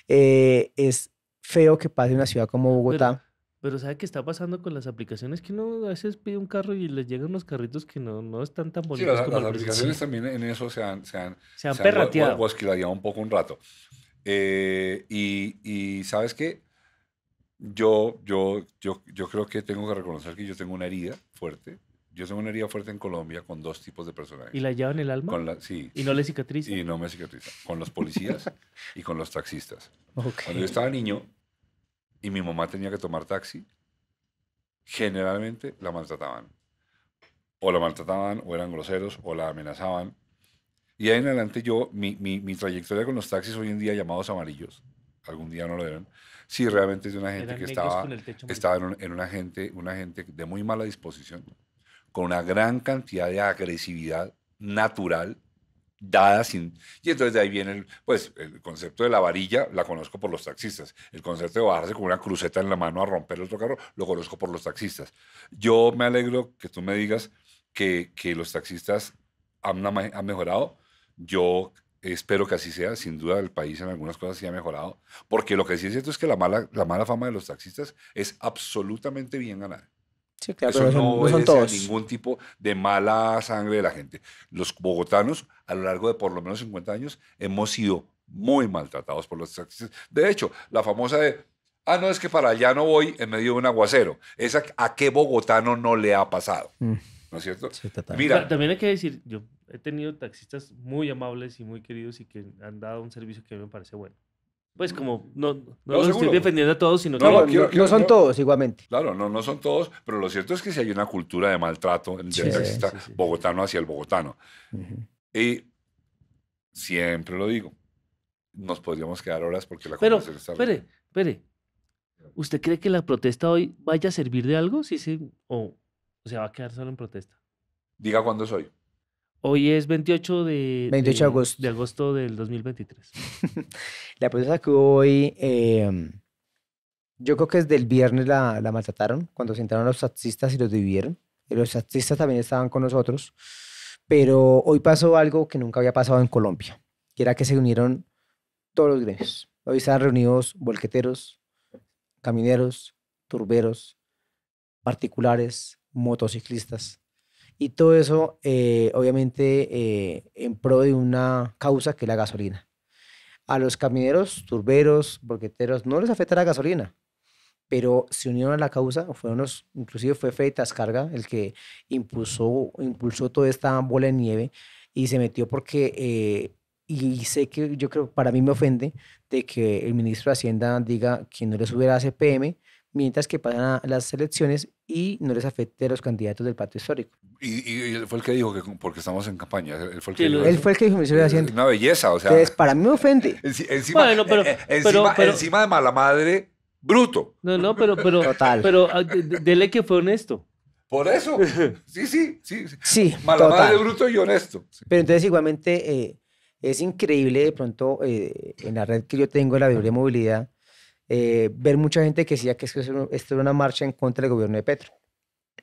eh, es feo que pase en una ciudad como Bogotá. Pero ¿sabe qué está pasando con las aplicaciones? Que uno a veces pide un carro y les llegan unos carritos que no, no están tan bonitos. las, las aplicaciones también en eso se han, se han, se han, se un poco un rato. Eh, y, y, ¿sabes qué? Yo, yo, yo, yo creo que tengo que reconocer que yo tengo una herida fuerte. Yo tengo una herida fuerte en Colombia con dos tipos de personajes. ¿Y la llevan el alma? sí. ¿Y no le cicatrizan? Y no me cicatrizan. Con los policías y con los taxistas. Cuando yo estaba niño, y mi mamá tenía que tomar taxi, generalmente la maltrataban. O la maltrataban, o eran groseros, o la amenazaban. Y ahí en adelante yo, mi, trayectoria con los taxis hoy en día llamados amarillos, algún día no lo eran, sí realmente es una gente que estaba, estaba en, en, una, gente, una gente de muy mala disposición, con una gran cantidad de agresividad natural dada sin... Y entonces de ahí viene el, pues, el concepto de la varilla, la conozco por los taxistas. El concepto de bajarse con una cruceta en la mano a romper el otro carro, lo conozco por los taxistas. Yo me alegro que tú me digas que, que los taxistas han, mejorado. Yo espero que así sea. Sin duda el país en algunas cosas sí ha mejorado. Porque lo que sí es cierto es que la mala, la mala fama de los taxistas es absolutamente bien ganada. Eso no, es ningún tipo de mala sangre de la gente. Los bogotanos, a lo largo de por lo menos 50 años, hemos sido muy maltratados por los taxistas. De hecho, la famosa de, ah, no, es que para allá no voy en medio de un aguacero. Esa, ¿A qué bogotano no le ha pasado? Mm. ¿No es cierto? Mira, también hay que decir, yo he tenido taxistas muy amables y muy queridos y que han dado un servicio que a mí me parece bueno pues como no, estoy defendiendo a todos, sino no, no son todos igualmente. Claro, no, no son todos, pero lo cierto es que si hay una cultura de maltrato en taxista bogotano hacia el bogotano. Y siempre lo digo, nos podríamos quedar horas porque la pero, conversación está... Espere, espere. ¿Usted cree que la protesta hoy vaya a servir de algo? Sí, sí. ¿O se va a quedar solo en protesta? Diga cuándo soy. Hoy es 28 de, 28 de, agosto. del 2023. la protesta que hoy, eh, yo creo que es del viernes la, maltrataron, cuando sentaron a los taxistas y los dividieron. los taxistas también estaban con nosotros. Pero hoy pasó algo que nunca había pasado en Colombia, que era que se unieron todos los gremios. Hoy estaban reunidos volqueteros, camineros, turberos, particulares, motociclistas, y todo eso, eh, obviamente, eh, en pro de una causa que es la gasolina. A los camineros, turberos, boqueteros, no les afecta la gasolina, pero se unieron a la causa, fueron los, inclusive fue Fede Tascarga el que impulsó, impulsó toda esta bola de nieve y se metió porque, eh, y sé que yo creo, para mí me ofende de que el ministro de Hacienda diga que no le subiera a CPM, mientras que pasan las elecciones y no les afecte a los candidatos del patio histórico. Y, y él fue el que dijo que porque estamos en campaña, él fue el que, dijo, él fue el que dijo haciendo. Una belleza, o sea. Entonces, para mí me ofende. Encima, bueno, pero, eh, eh, encima, encima de mala madre, bruto. No, no, pero, pero, Total. pero ah, dele que fue honesto. Por eso. Sí, sí, sí. sí. mala madre, bruto y honesto. Pero entonces igualmente eh, es increíble de pronto en la red que yo tengo, la Biblia de Movilidad, eh, ver mucha gente que decía que esto era una marcha en contra del gobierno de Petro.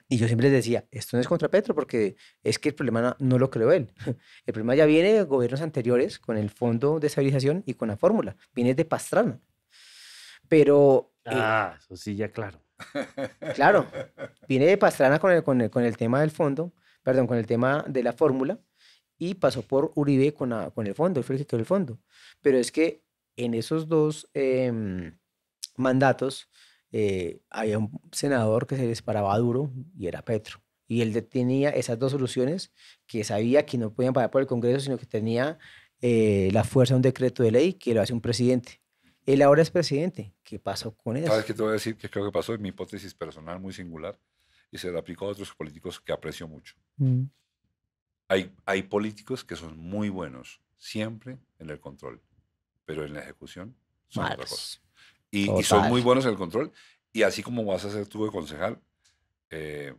Y yo siempre les decía, esto no es contra Petro porque es que el problema no, lo creó él. El problema ya viene de gobiernos anteriores con el Fondo de Estabilización y con la fórmula. Viene de Pastrana. Pero... Ah, eh, eso sí, ya claro. Claro, viene de Pastrana con el, con el, tema del fondo, perdón, con el tema de la fórmula y pasó por Uribe con, con el fondo, el el fondo. Pero es que en esos dos, em, mandatos, eh, había un senador que se disparaba duro y era Petro. Y él tenía esas dos soluciones que sabía que no podían pagar por el Congreso, sino que tenía eh, la fuerza de un decreto de ley que lo hace un presidente. Él ahora es presidente. ¿Qué pasó con eso? ¿Sabes qué te voy a decir? Que creo que pasó en mi hipótesis personal muy singular y se lo aplicó a otros políticos que aprecio mucho. Mm. Hay, hay políticos que son muy buenos siempre en el control, pero en la ejecución son cosas y, son muy buenos en el control. Y así como vas a ser tú de concejal, eh,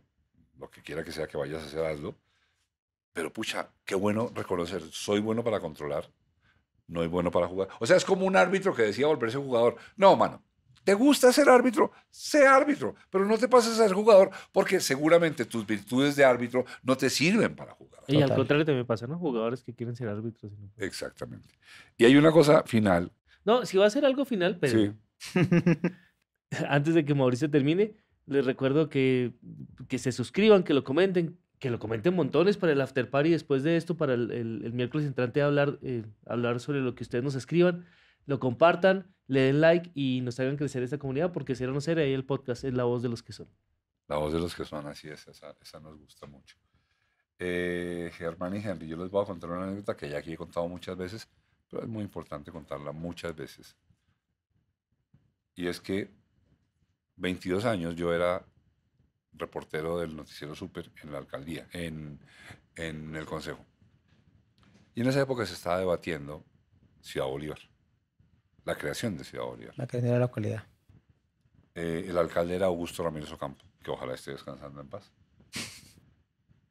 lo que quiera que sea que vayas a hacer, hazlo. Pero pucha, qué bueno reconocer, soy bueno para controlar, no es bueno para jugar. O sea, es como un árbitro que decía volverse jugador. No, mano, ¿te gusta ser árbitro? Sé árbitro, pero no te pases a ser jugador porque seguramente tus virtudes de árbitro no te sirven para jugar. Y al contrario, te me pasan los jugadores que quieren ser árbitros. Exactamente. Y hay una cosa final. No, si va a ser algo final, pero... Sí Antes de que Mauricio termine, les recuerdo que, que se suscriban, que lo comenten, que lo comenten montones para el after party después de esto, para el, miércoles entrante hablar, eh, hablar sobre lo que ustedes nos escriban, lo compartan, le den like y nos hagan crecer esta comunidad, porque si no ser ahí el podcast es la voz de los que son. La voz de los que son, así es, esa, nos gusta mucho. Eh, Germán y Henry, yo les voy a contar una anécdota que ya aquí he contado muchas veces, pero es muy importante contarla muchas veces. Y es que 22 años yo era reportero del noticiero Super en la alcaldía, en, el consejo. Y en esa época se estaba debatiendo Ciudad Bolívar, la creación de Ciudad Bolívar. La creación de la localidad. Eh, el alcalde era Augusto Ramírez Ocampo, que ojalá esté descansando en paz.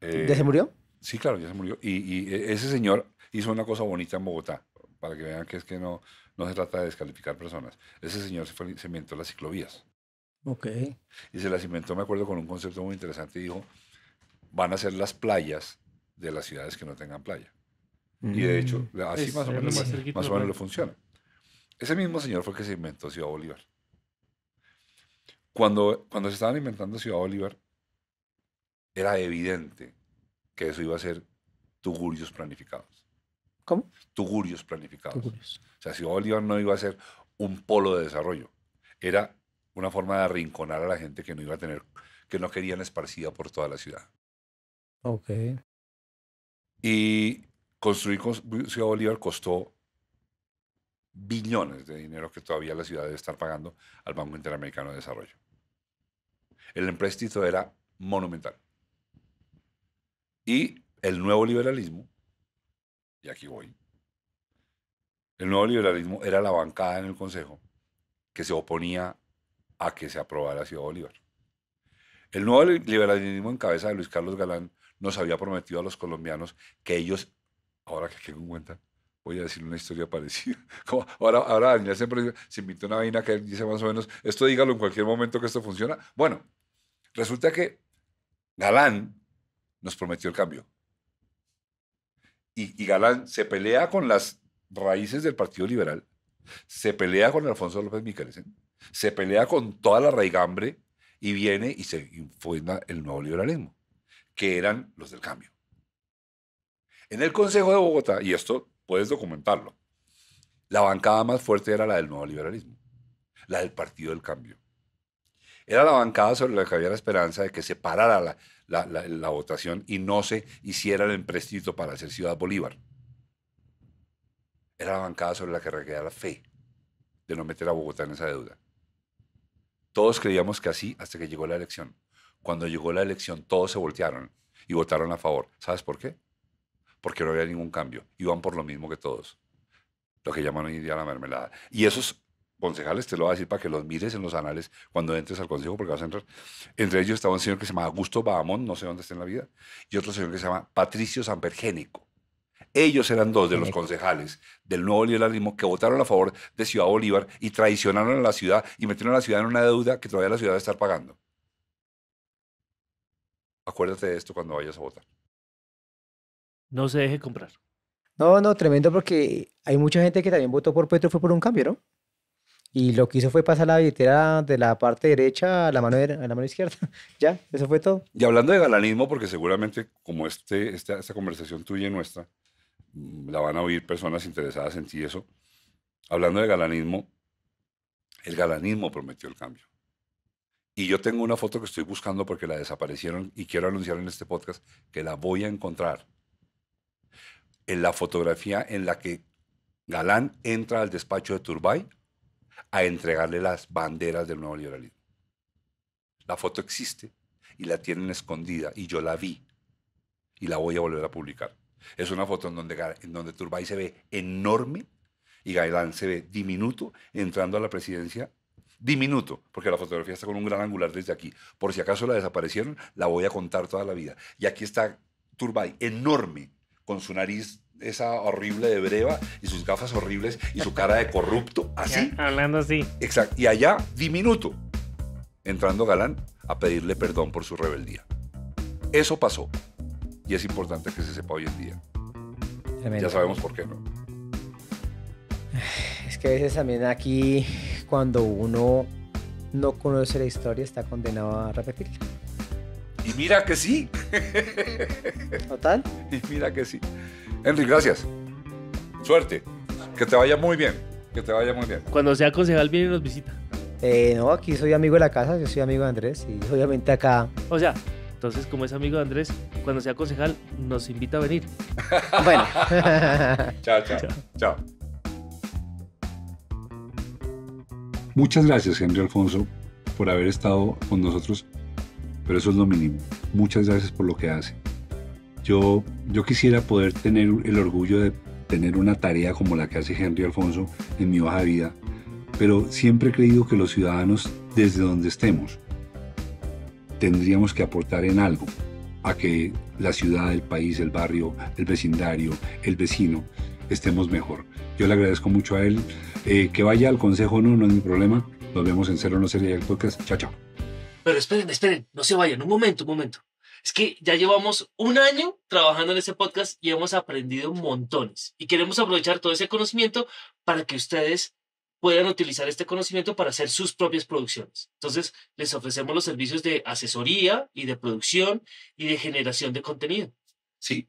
¿Ya se eh, murió? Sí, claro, ya se murió. y, e, ese señor hizo una cosa bonita en Bogotá, para que vean que es que no, no se trata de descalificar personas. Ese señor se, inventó las ciclovías. Ok. Y se las inventó, me acuerdo, con un concepto muy interesante. Dijo, van a ser las playas de las ciudades que no tengan playa. Y de hecho, mm. así más, o menos, lo funciona. Ese mismo señor fue el que se inventó Ciudad Bolívar. Cuando, cuando se estaban inventando Ciudad Bolívar, era evidente que eso iba a ser tugurios planificados. ¿Cómo? Tugurios planificados. O sea, Ciudad Bolívar no iba a ser un polo de desarrollo, era una forma de arrinconar a la gente que no iba a tener, que no querían esparcida por toda la ciudad. Ok. Y construir Ciudad Bolívar costó billones de dinero que todavía la ciudad debe estar pagando al Banco Interamericano de Desarrollo. El empréstito era monumental. Y el nuevo liberalismo y aquí voy. El nuevo liberalismo era la bancada en el Consejo que se oponía a que se aprobara Ciudad Bolívar. El nuevo liberalismo en cabeza de Luis Carlos Galán nos había prometido a los colombianos que ellos, ahora que en cuenta, voy a decir una historia parecida. ahora, ahora Daniel siempre se invita una vaina que él dice más o menos, esto dígalo en cualquier momento que esto funciona. Bueno, resulta que Galán nos prometió el cambio y, Galán se pelea con las raíces del Partido Liberal, se pelea con Alfonso López Miquelsen, ¿eh? se pelea con toda la raigambre y viene y se infunda el nuevo liberalismo, que eran los del cambio. En el Consejo de Bogotá, y esto puedes documentarlo, la bancada más fuerte era la del nuevo liberalismo, la del Partido del Cambio. Era la bancada sobre la que había la esperanza de que se parara la, la, votación y no se hiciera el empréstito para hacer Ciudad Bolívar. Era la bancada sobre la que requería la fe de no meter a Bogotá en esa deuda. Todos creíamos que así hasta que llegó la elección. Cuando llegó la elección, todos se voltearon y votaron a favor. ¿Sabes por qué? Porque no había ningún cambio. Iban por lo mismo que todos. Lo que llaman hoy día la mermelada. Y esos concejales, te lo voy a decir para que los mires en los anales cuando entres al consejo, porque vas a entrar. Entre ellos estaba un señor que se llama Augusto Bahamón, no sé dónde está en la vida, y otro señor que se llama Patricio Sanpergénico. Ellos eran dos de los concejales del nuevo liberalismo que votaron a favor de Ciudad Bolívar y traicionaron a la ciudad y metieron a la ciudad en una deuda que todavía la ciudad a estar pagando. Acuérdate de esto cuando vayas a votar. No se deje comprar. No, no, tremendo porque hay mucha gente que también votó por Petro fue por un cambio, ¿no? Y lo que hizo fue pasar la billetera de la parte derecha a la mano, a la mano izquierda. ya, eso fue todo. Y hablando de galanismo, porque seguramente como este, esta, esta conversación tuya y nuestra, mm, la van a oír personas interesadas en ti eso. Hablando de galanismo, el galanismo prometió el cambio. Y yo tengo una foto que estoy buscando porque la desaparecieron y quiero anunciar en este podcast que la voy a encontrar. En la fotografía en la que Galán entra al despacho de Turbay a entregarle las banderas del nuevo liberalismo. La foto existe y la tienen escondida y yo la vi y la voy a volver a publicar. Es una foto en donde, Turbay se ve enorme y Gailán se ve diminuto entrando a la presidencia. Diminuto, porque la fotografía está con un gran angular desde aquí. Por si acaso la desaparecieron, la voy a contar toda la vida. Y aquí está Turbay, enorme, con su nariz esa horrible de breva y sus gafas horribles y su cara de corrupto, así. hablando así. Exacto. Y allá, diminuto, entrando Galán a pedirle perdón por su rebeldía. Eso pasó. Y es importante que se sepa hoy en día. Ya sabemos por qué, ¿no? Es que a veces también aquí, cuando uno no conoce la historia, está condenado a repetirla. Y mira que sí. ¿Total? Y mira que sí. Henry, gracias. Suerte. Que te vaya muy bien. Que te vaya muy bien. Cuando sea concejal, viene y nos visita. Eh, no, aquí soy amigo de la casa, yo soy amigo de Andrés y obviamente acá. O sea, entonces, como es amigo de Andrés, cuando sea concejal, nos invita a venir. bueno. chao, chao, chao. Chao. Muchas gracias, Henry Alfonso, por haber estado con nosotros, pero eso es lo mínimo. Muchas gracias por lo que hace. Yo, quisiera poder tener el orgullo de tener una tarea como la que hace Henry Alfonso en mi hoja de vida, pero siempre he creído que los ciudadanos, desde donde estemos, tendríamos que aportar en algo a que la ciudad, el país, el barrio, el vecindario, el vecino, estemos mejor. Yo le agradezco mucho a él. Eh, que vaya al consejo, no, no es mi problema. Nos vemos en Cero No Sería el Podcast. Chao, chao. Pero esperen, esperen, no se vayan. Un momento, un momento es que ya llevamos un año trabajando en ese podcast y hemos aprendido montones. Y queremos aprovechar todo ese conocimiento para que ustedes puedan utilizar este conocimiento para hacer sus propias producciones. Entonces, les ofrecemos los servicios de asesoría y de producción y de generación de contenido. Sí,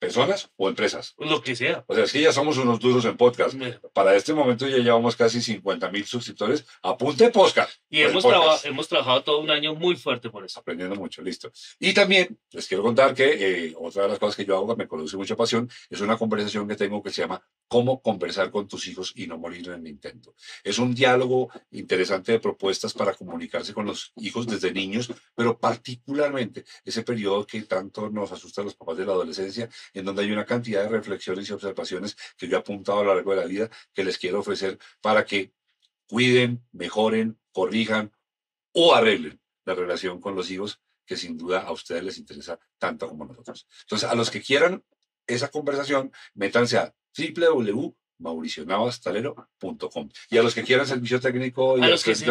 personas o empresas. Lo que sea. O sea, es que ya somos unos duros en podcast. Para este momento ya llevamos casi 50 mil suscriptores. Apunte podcast. Y hemos, hemos trabajado todo un año muy fuerte por eso. Aprendiendo mucho, listo. Y también les quiero contar que eh, otra de las cosas que yo hago que me produce mucha pasión es una conversación que tengo que se llama cómo conversar con tus hijos y no morir en el intento. Es un diálogo interesante de propuestas para comunicarse con los hijos desde niños, pero particularmente ese periodo que tanto nos asusta a los papás de la adolescencia, en donde hay una cantidad de reflexiones y observaciones que yo he apuntado a lo largo de la vida que les quiero ofrecer para que cuiden, mejoren, corrijan o arreglen la relación con los hijos que sin duda a ustedes les interesa tanto como a nosotros. Entonces, a los que quieran esa conversación, métanse a www.mauricionavastalero.com. Y a los que quieran servicio técnico y a los que se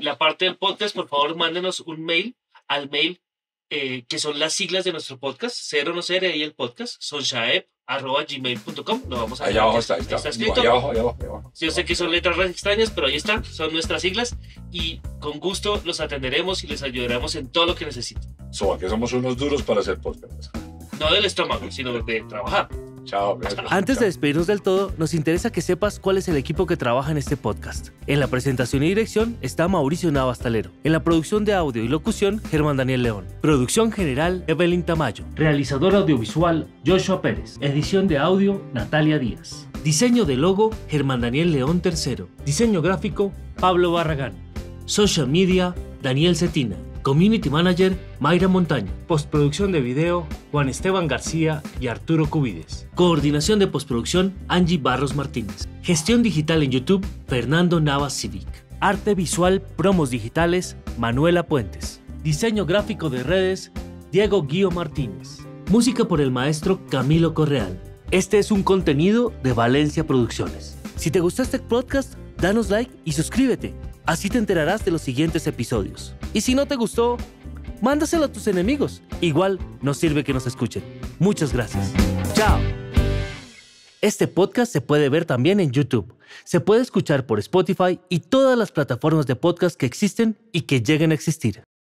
la parte del podcast, por favor, mándenos un mail al mail eh, que son las siglas de nuestro podcast, cero no cero y el podcast, son arroba gmail.com, vamos a Allá abajo está, está, escrito. Allá abajo, abajo, yo sé que son letras extrañas, pero ahí están, son nuestras siglas y con gusto los atenderemos y les ayudaremos en todo lo que necesiten. So que somos unos duros para hacer podcast. No del estómago, sino de trabajar. Chao. Antes de despedirnos del todo, nos interesa que sepas cuál es el equipo que trabaja en este podcast. En la presentación y dirección está Mauricio Navastalero. En la producción de audio y locución, Germán Daniel León. Producción general, Evelyn Tamayo. Realizador audiovisual, Joshua Pérez. Edición de audio, Natalia Díaz. Diseño de logo, Germán Daniel León III. Diseño gráfico, Pablo Barragán. Social media, Daniel Cetina. Community Manager Mayra Montaño. Postproducción de video Juan Esteban García y Arturo Cubides. Coordinación de postproducción Angie Barros Martínez. Gestión digital en YouTube Fernando Navas Civic. Arte visual Promos Digitales Manuela Puentes. Diseño gráfico de redes Diego Guío Martínez. Música por el maestro Camilo Correal. Este es un contenido de Valencia Producciones. Si te gustó este podcast, danos like y suscríbete. Así te enterarás de los siguientes episodios. Y si no te gustó, mándaselo a tus enemigos. Igual nos sirve que nos escuchen. Muchas gracias. Chao. Este podcast se puede ver también en YouTube. Se puede escuchar por Spotify y todas las plataformas de podcast que existen y que lleguen a existir.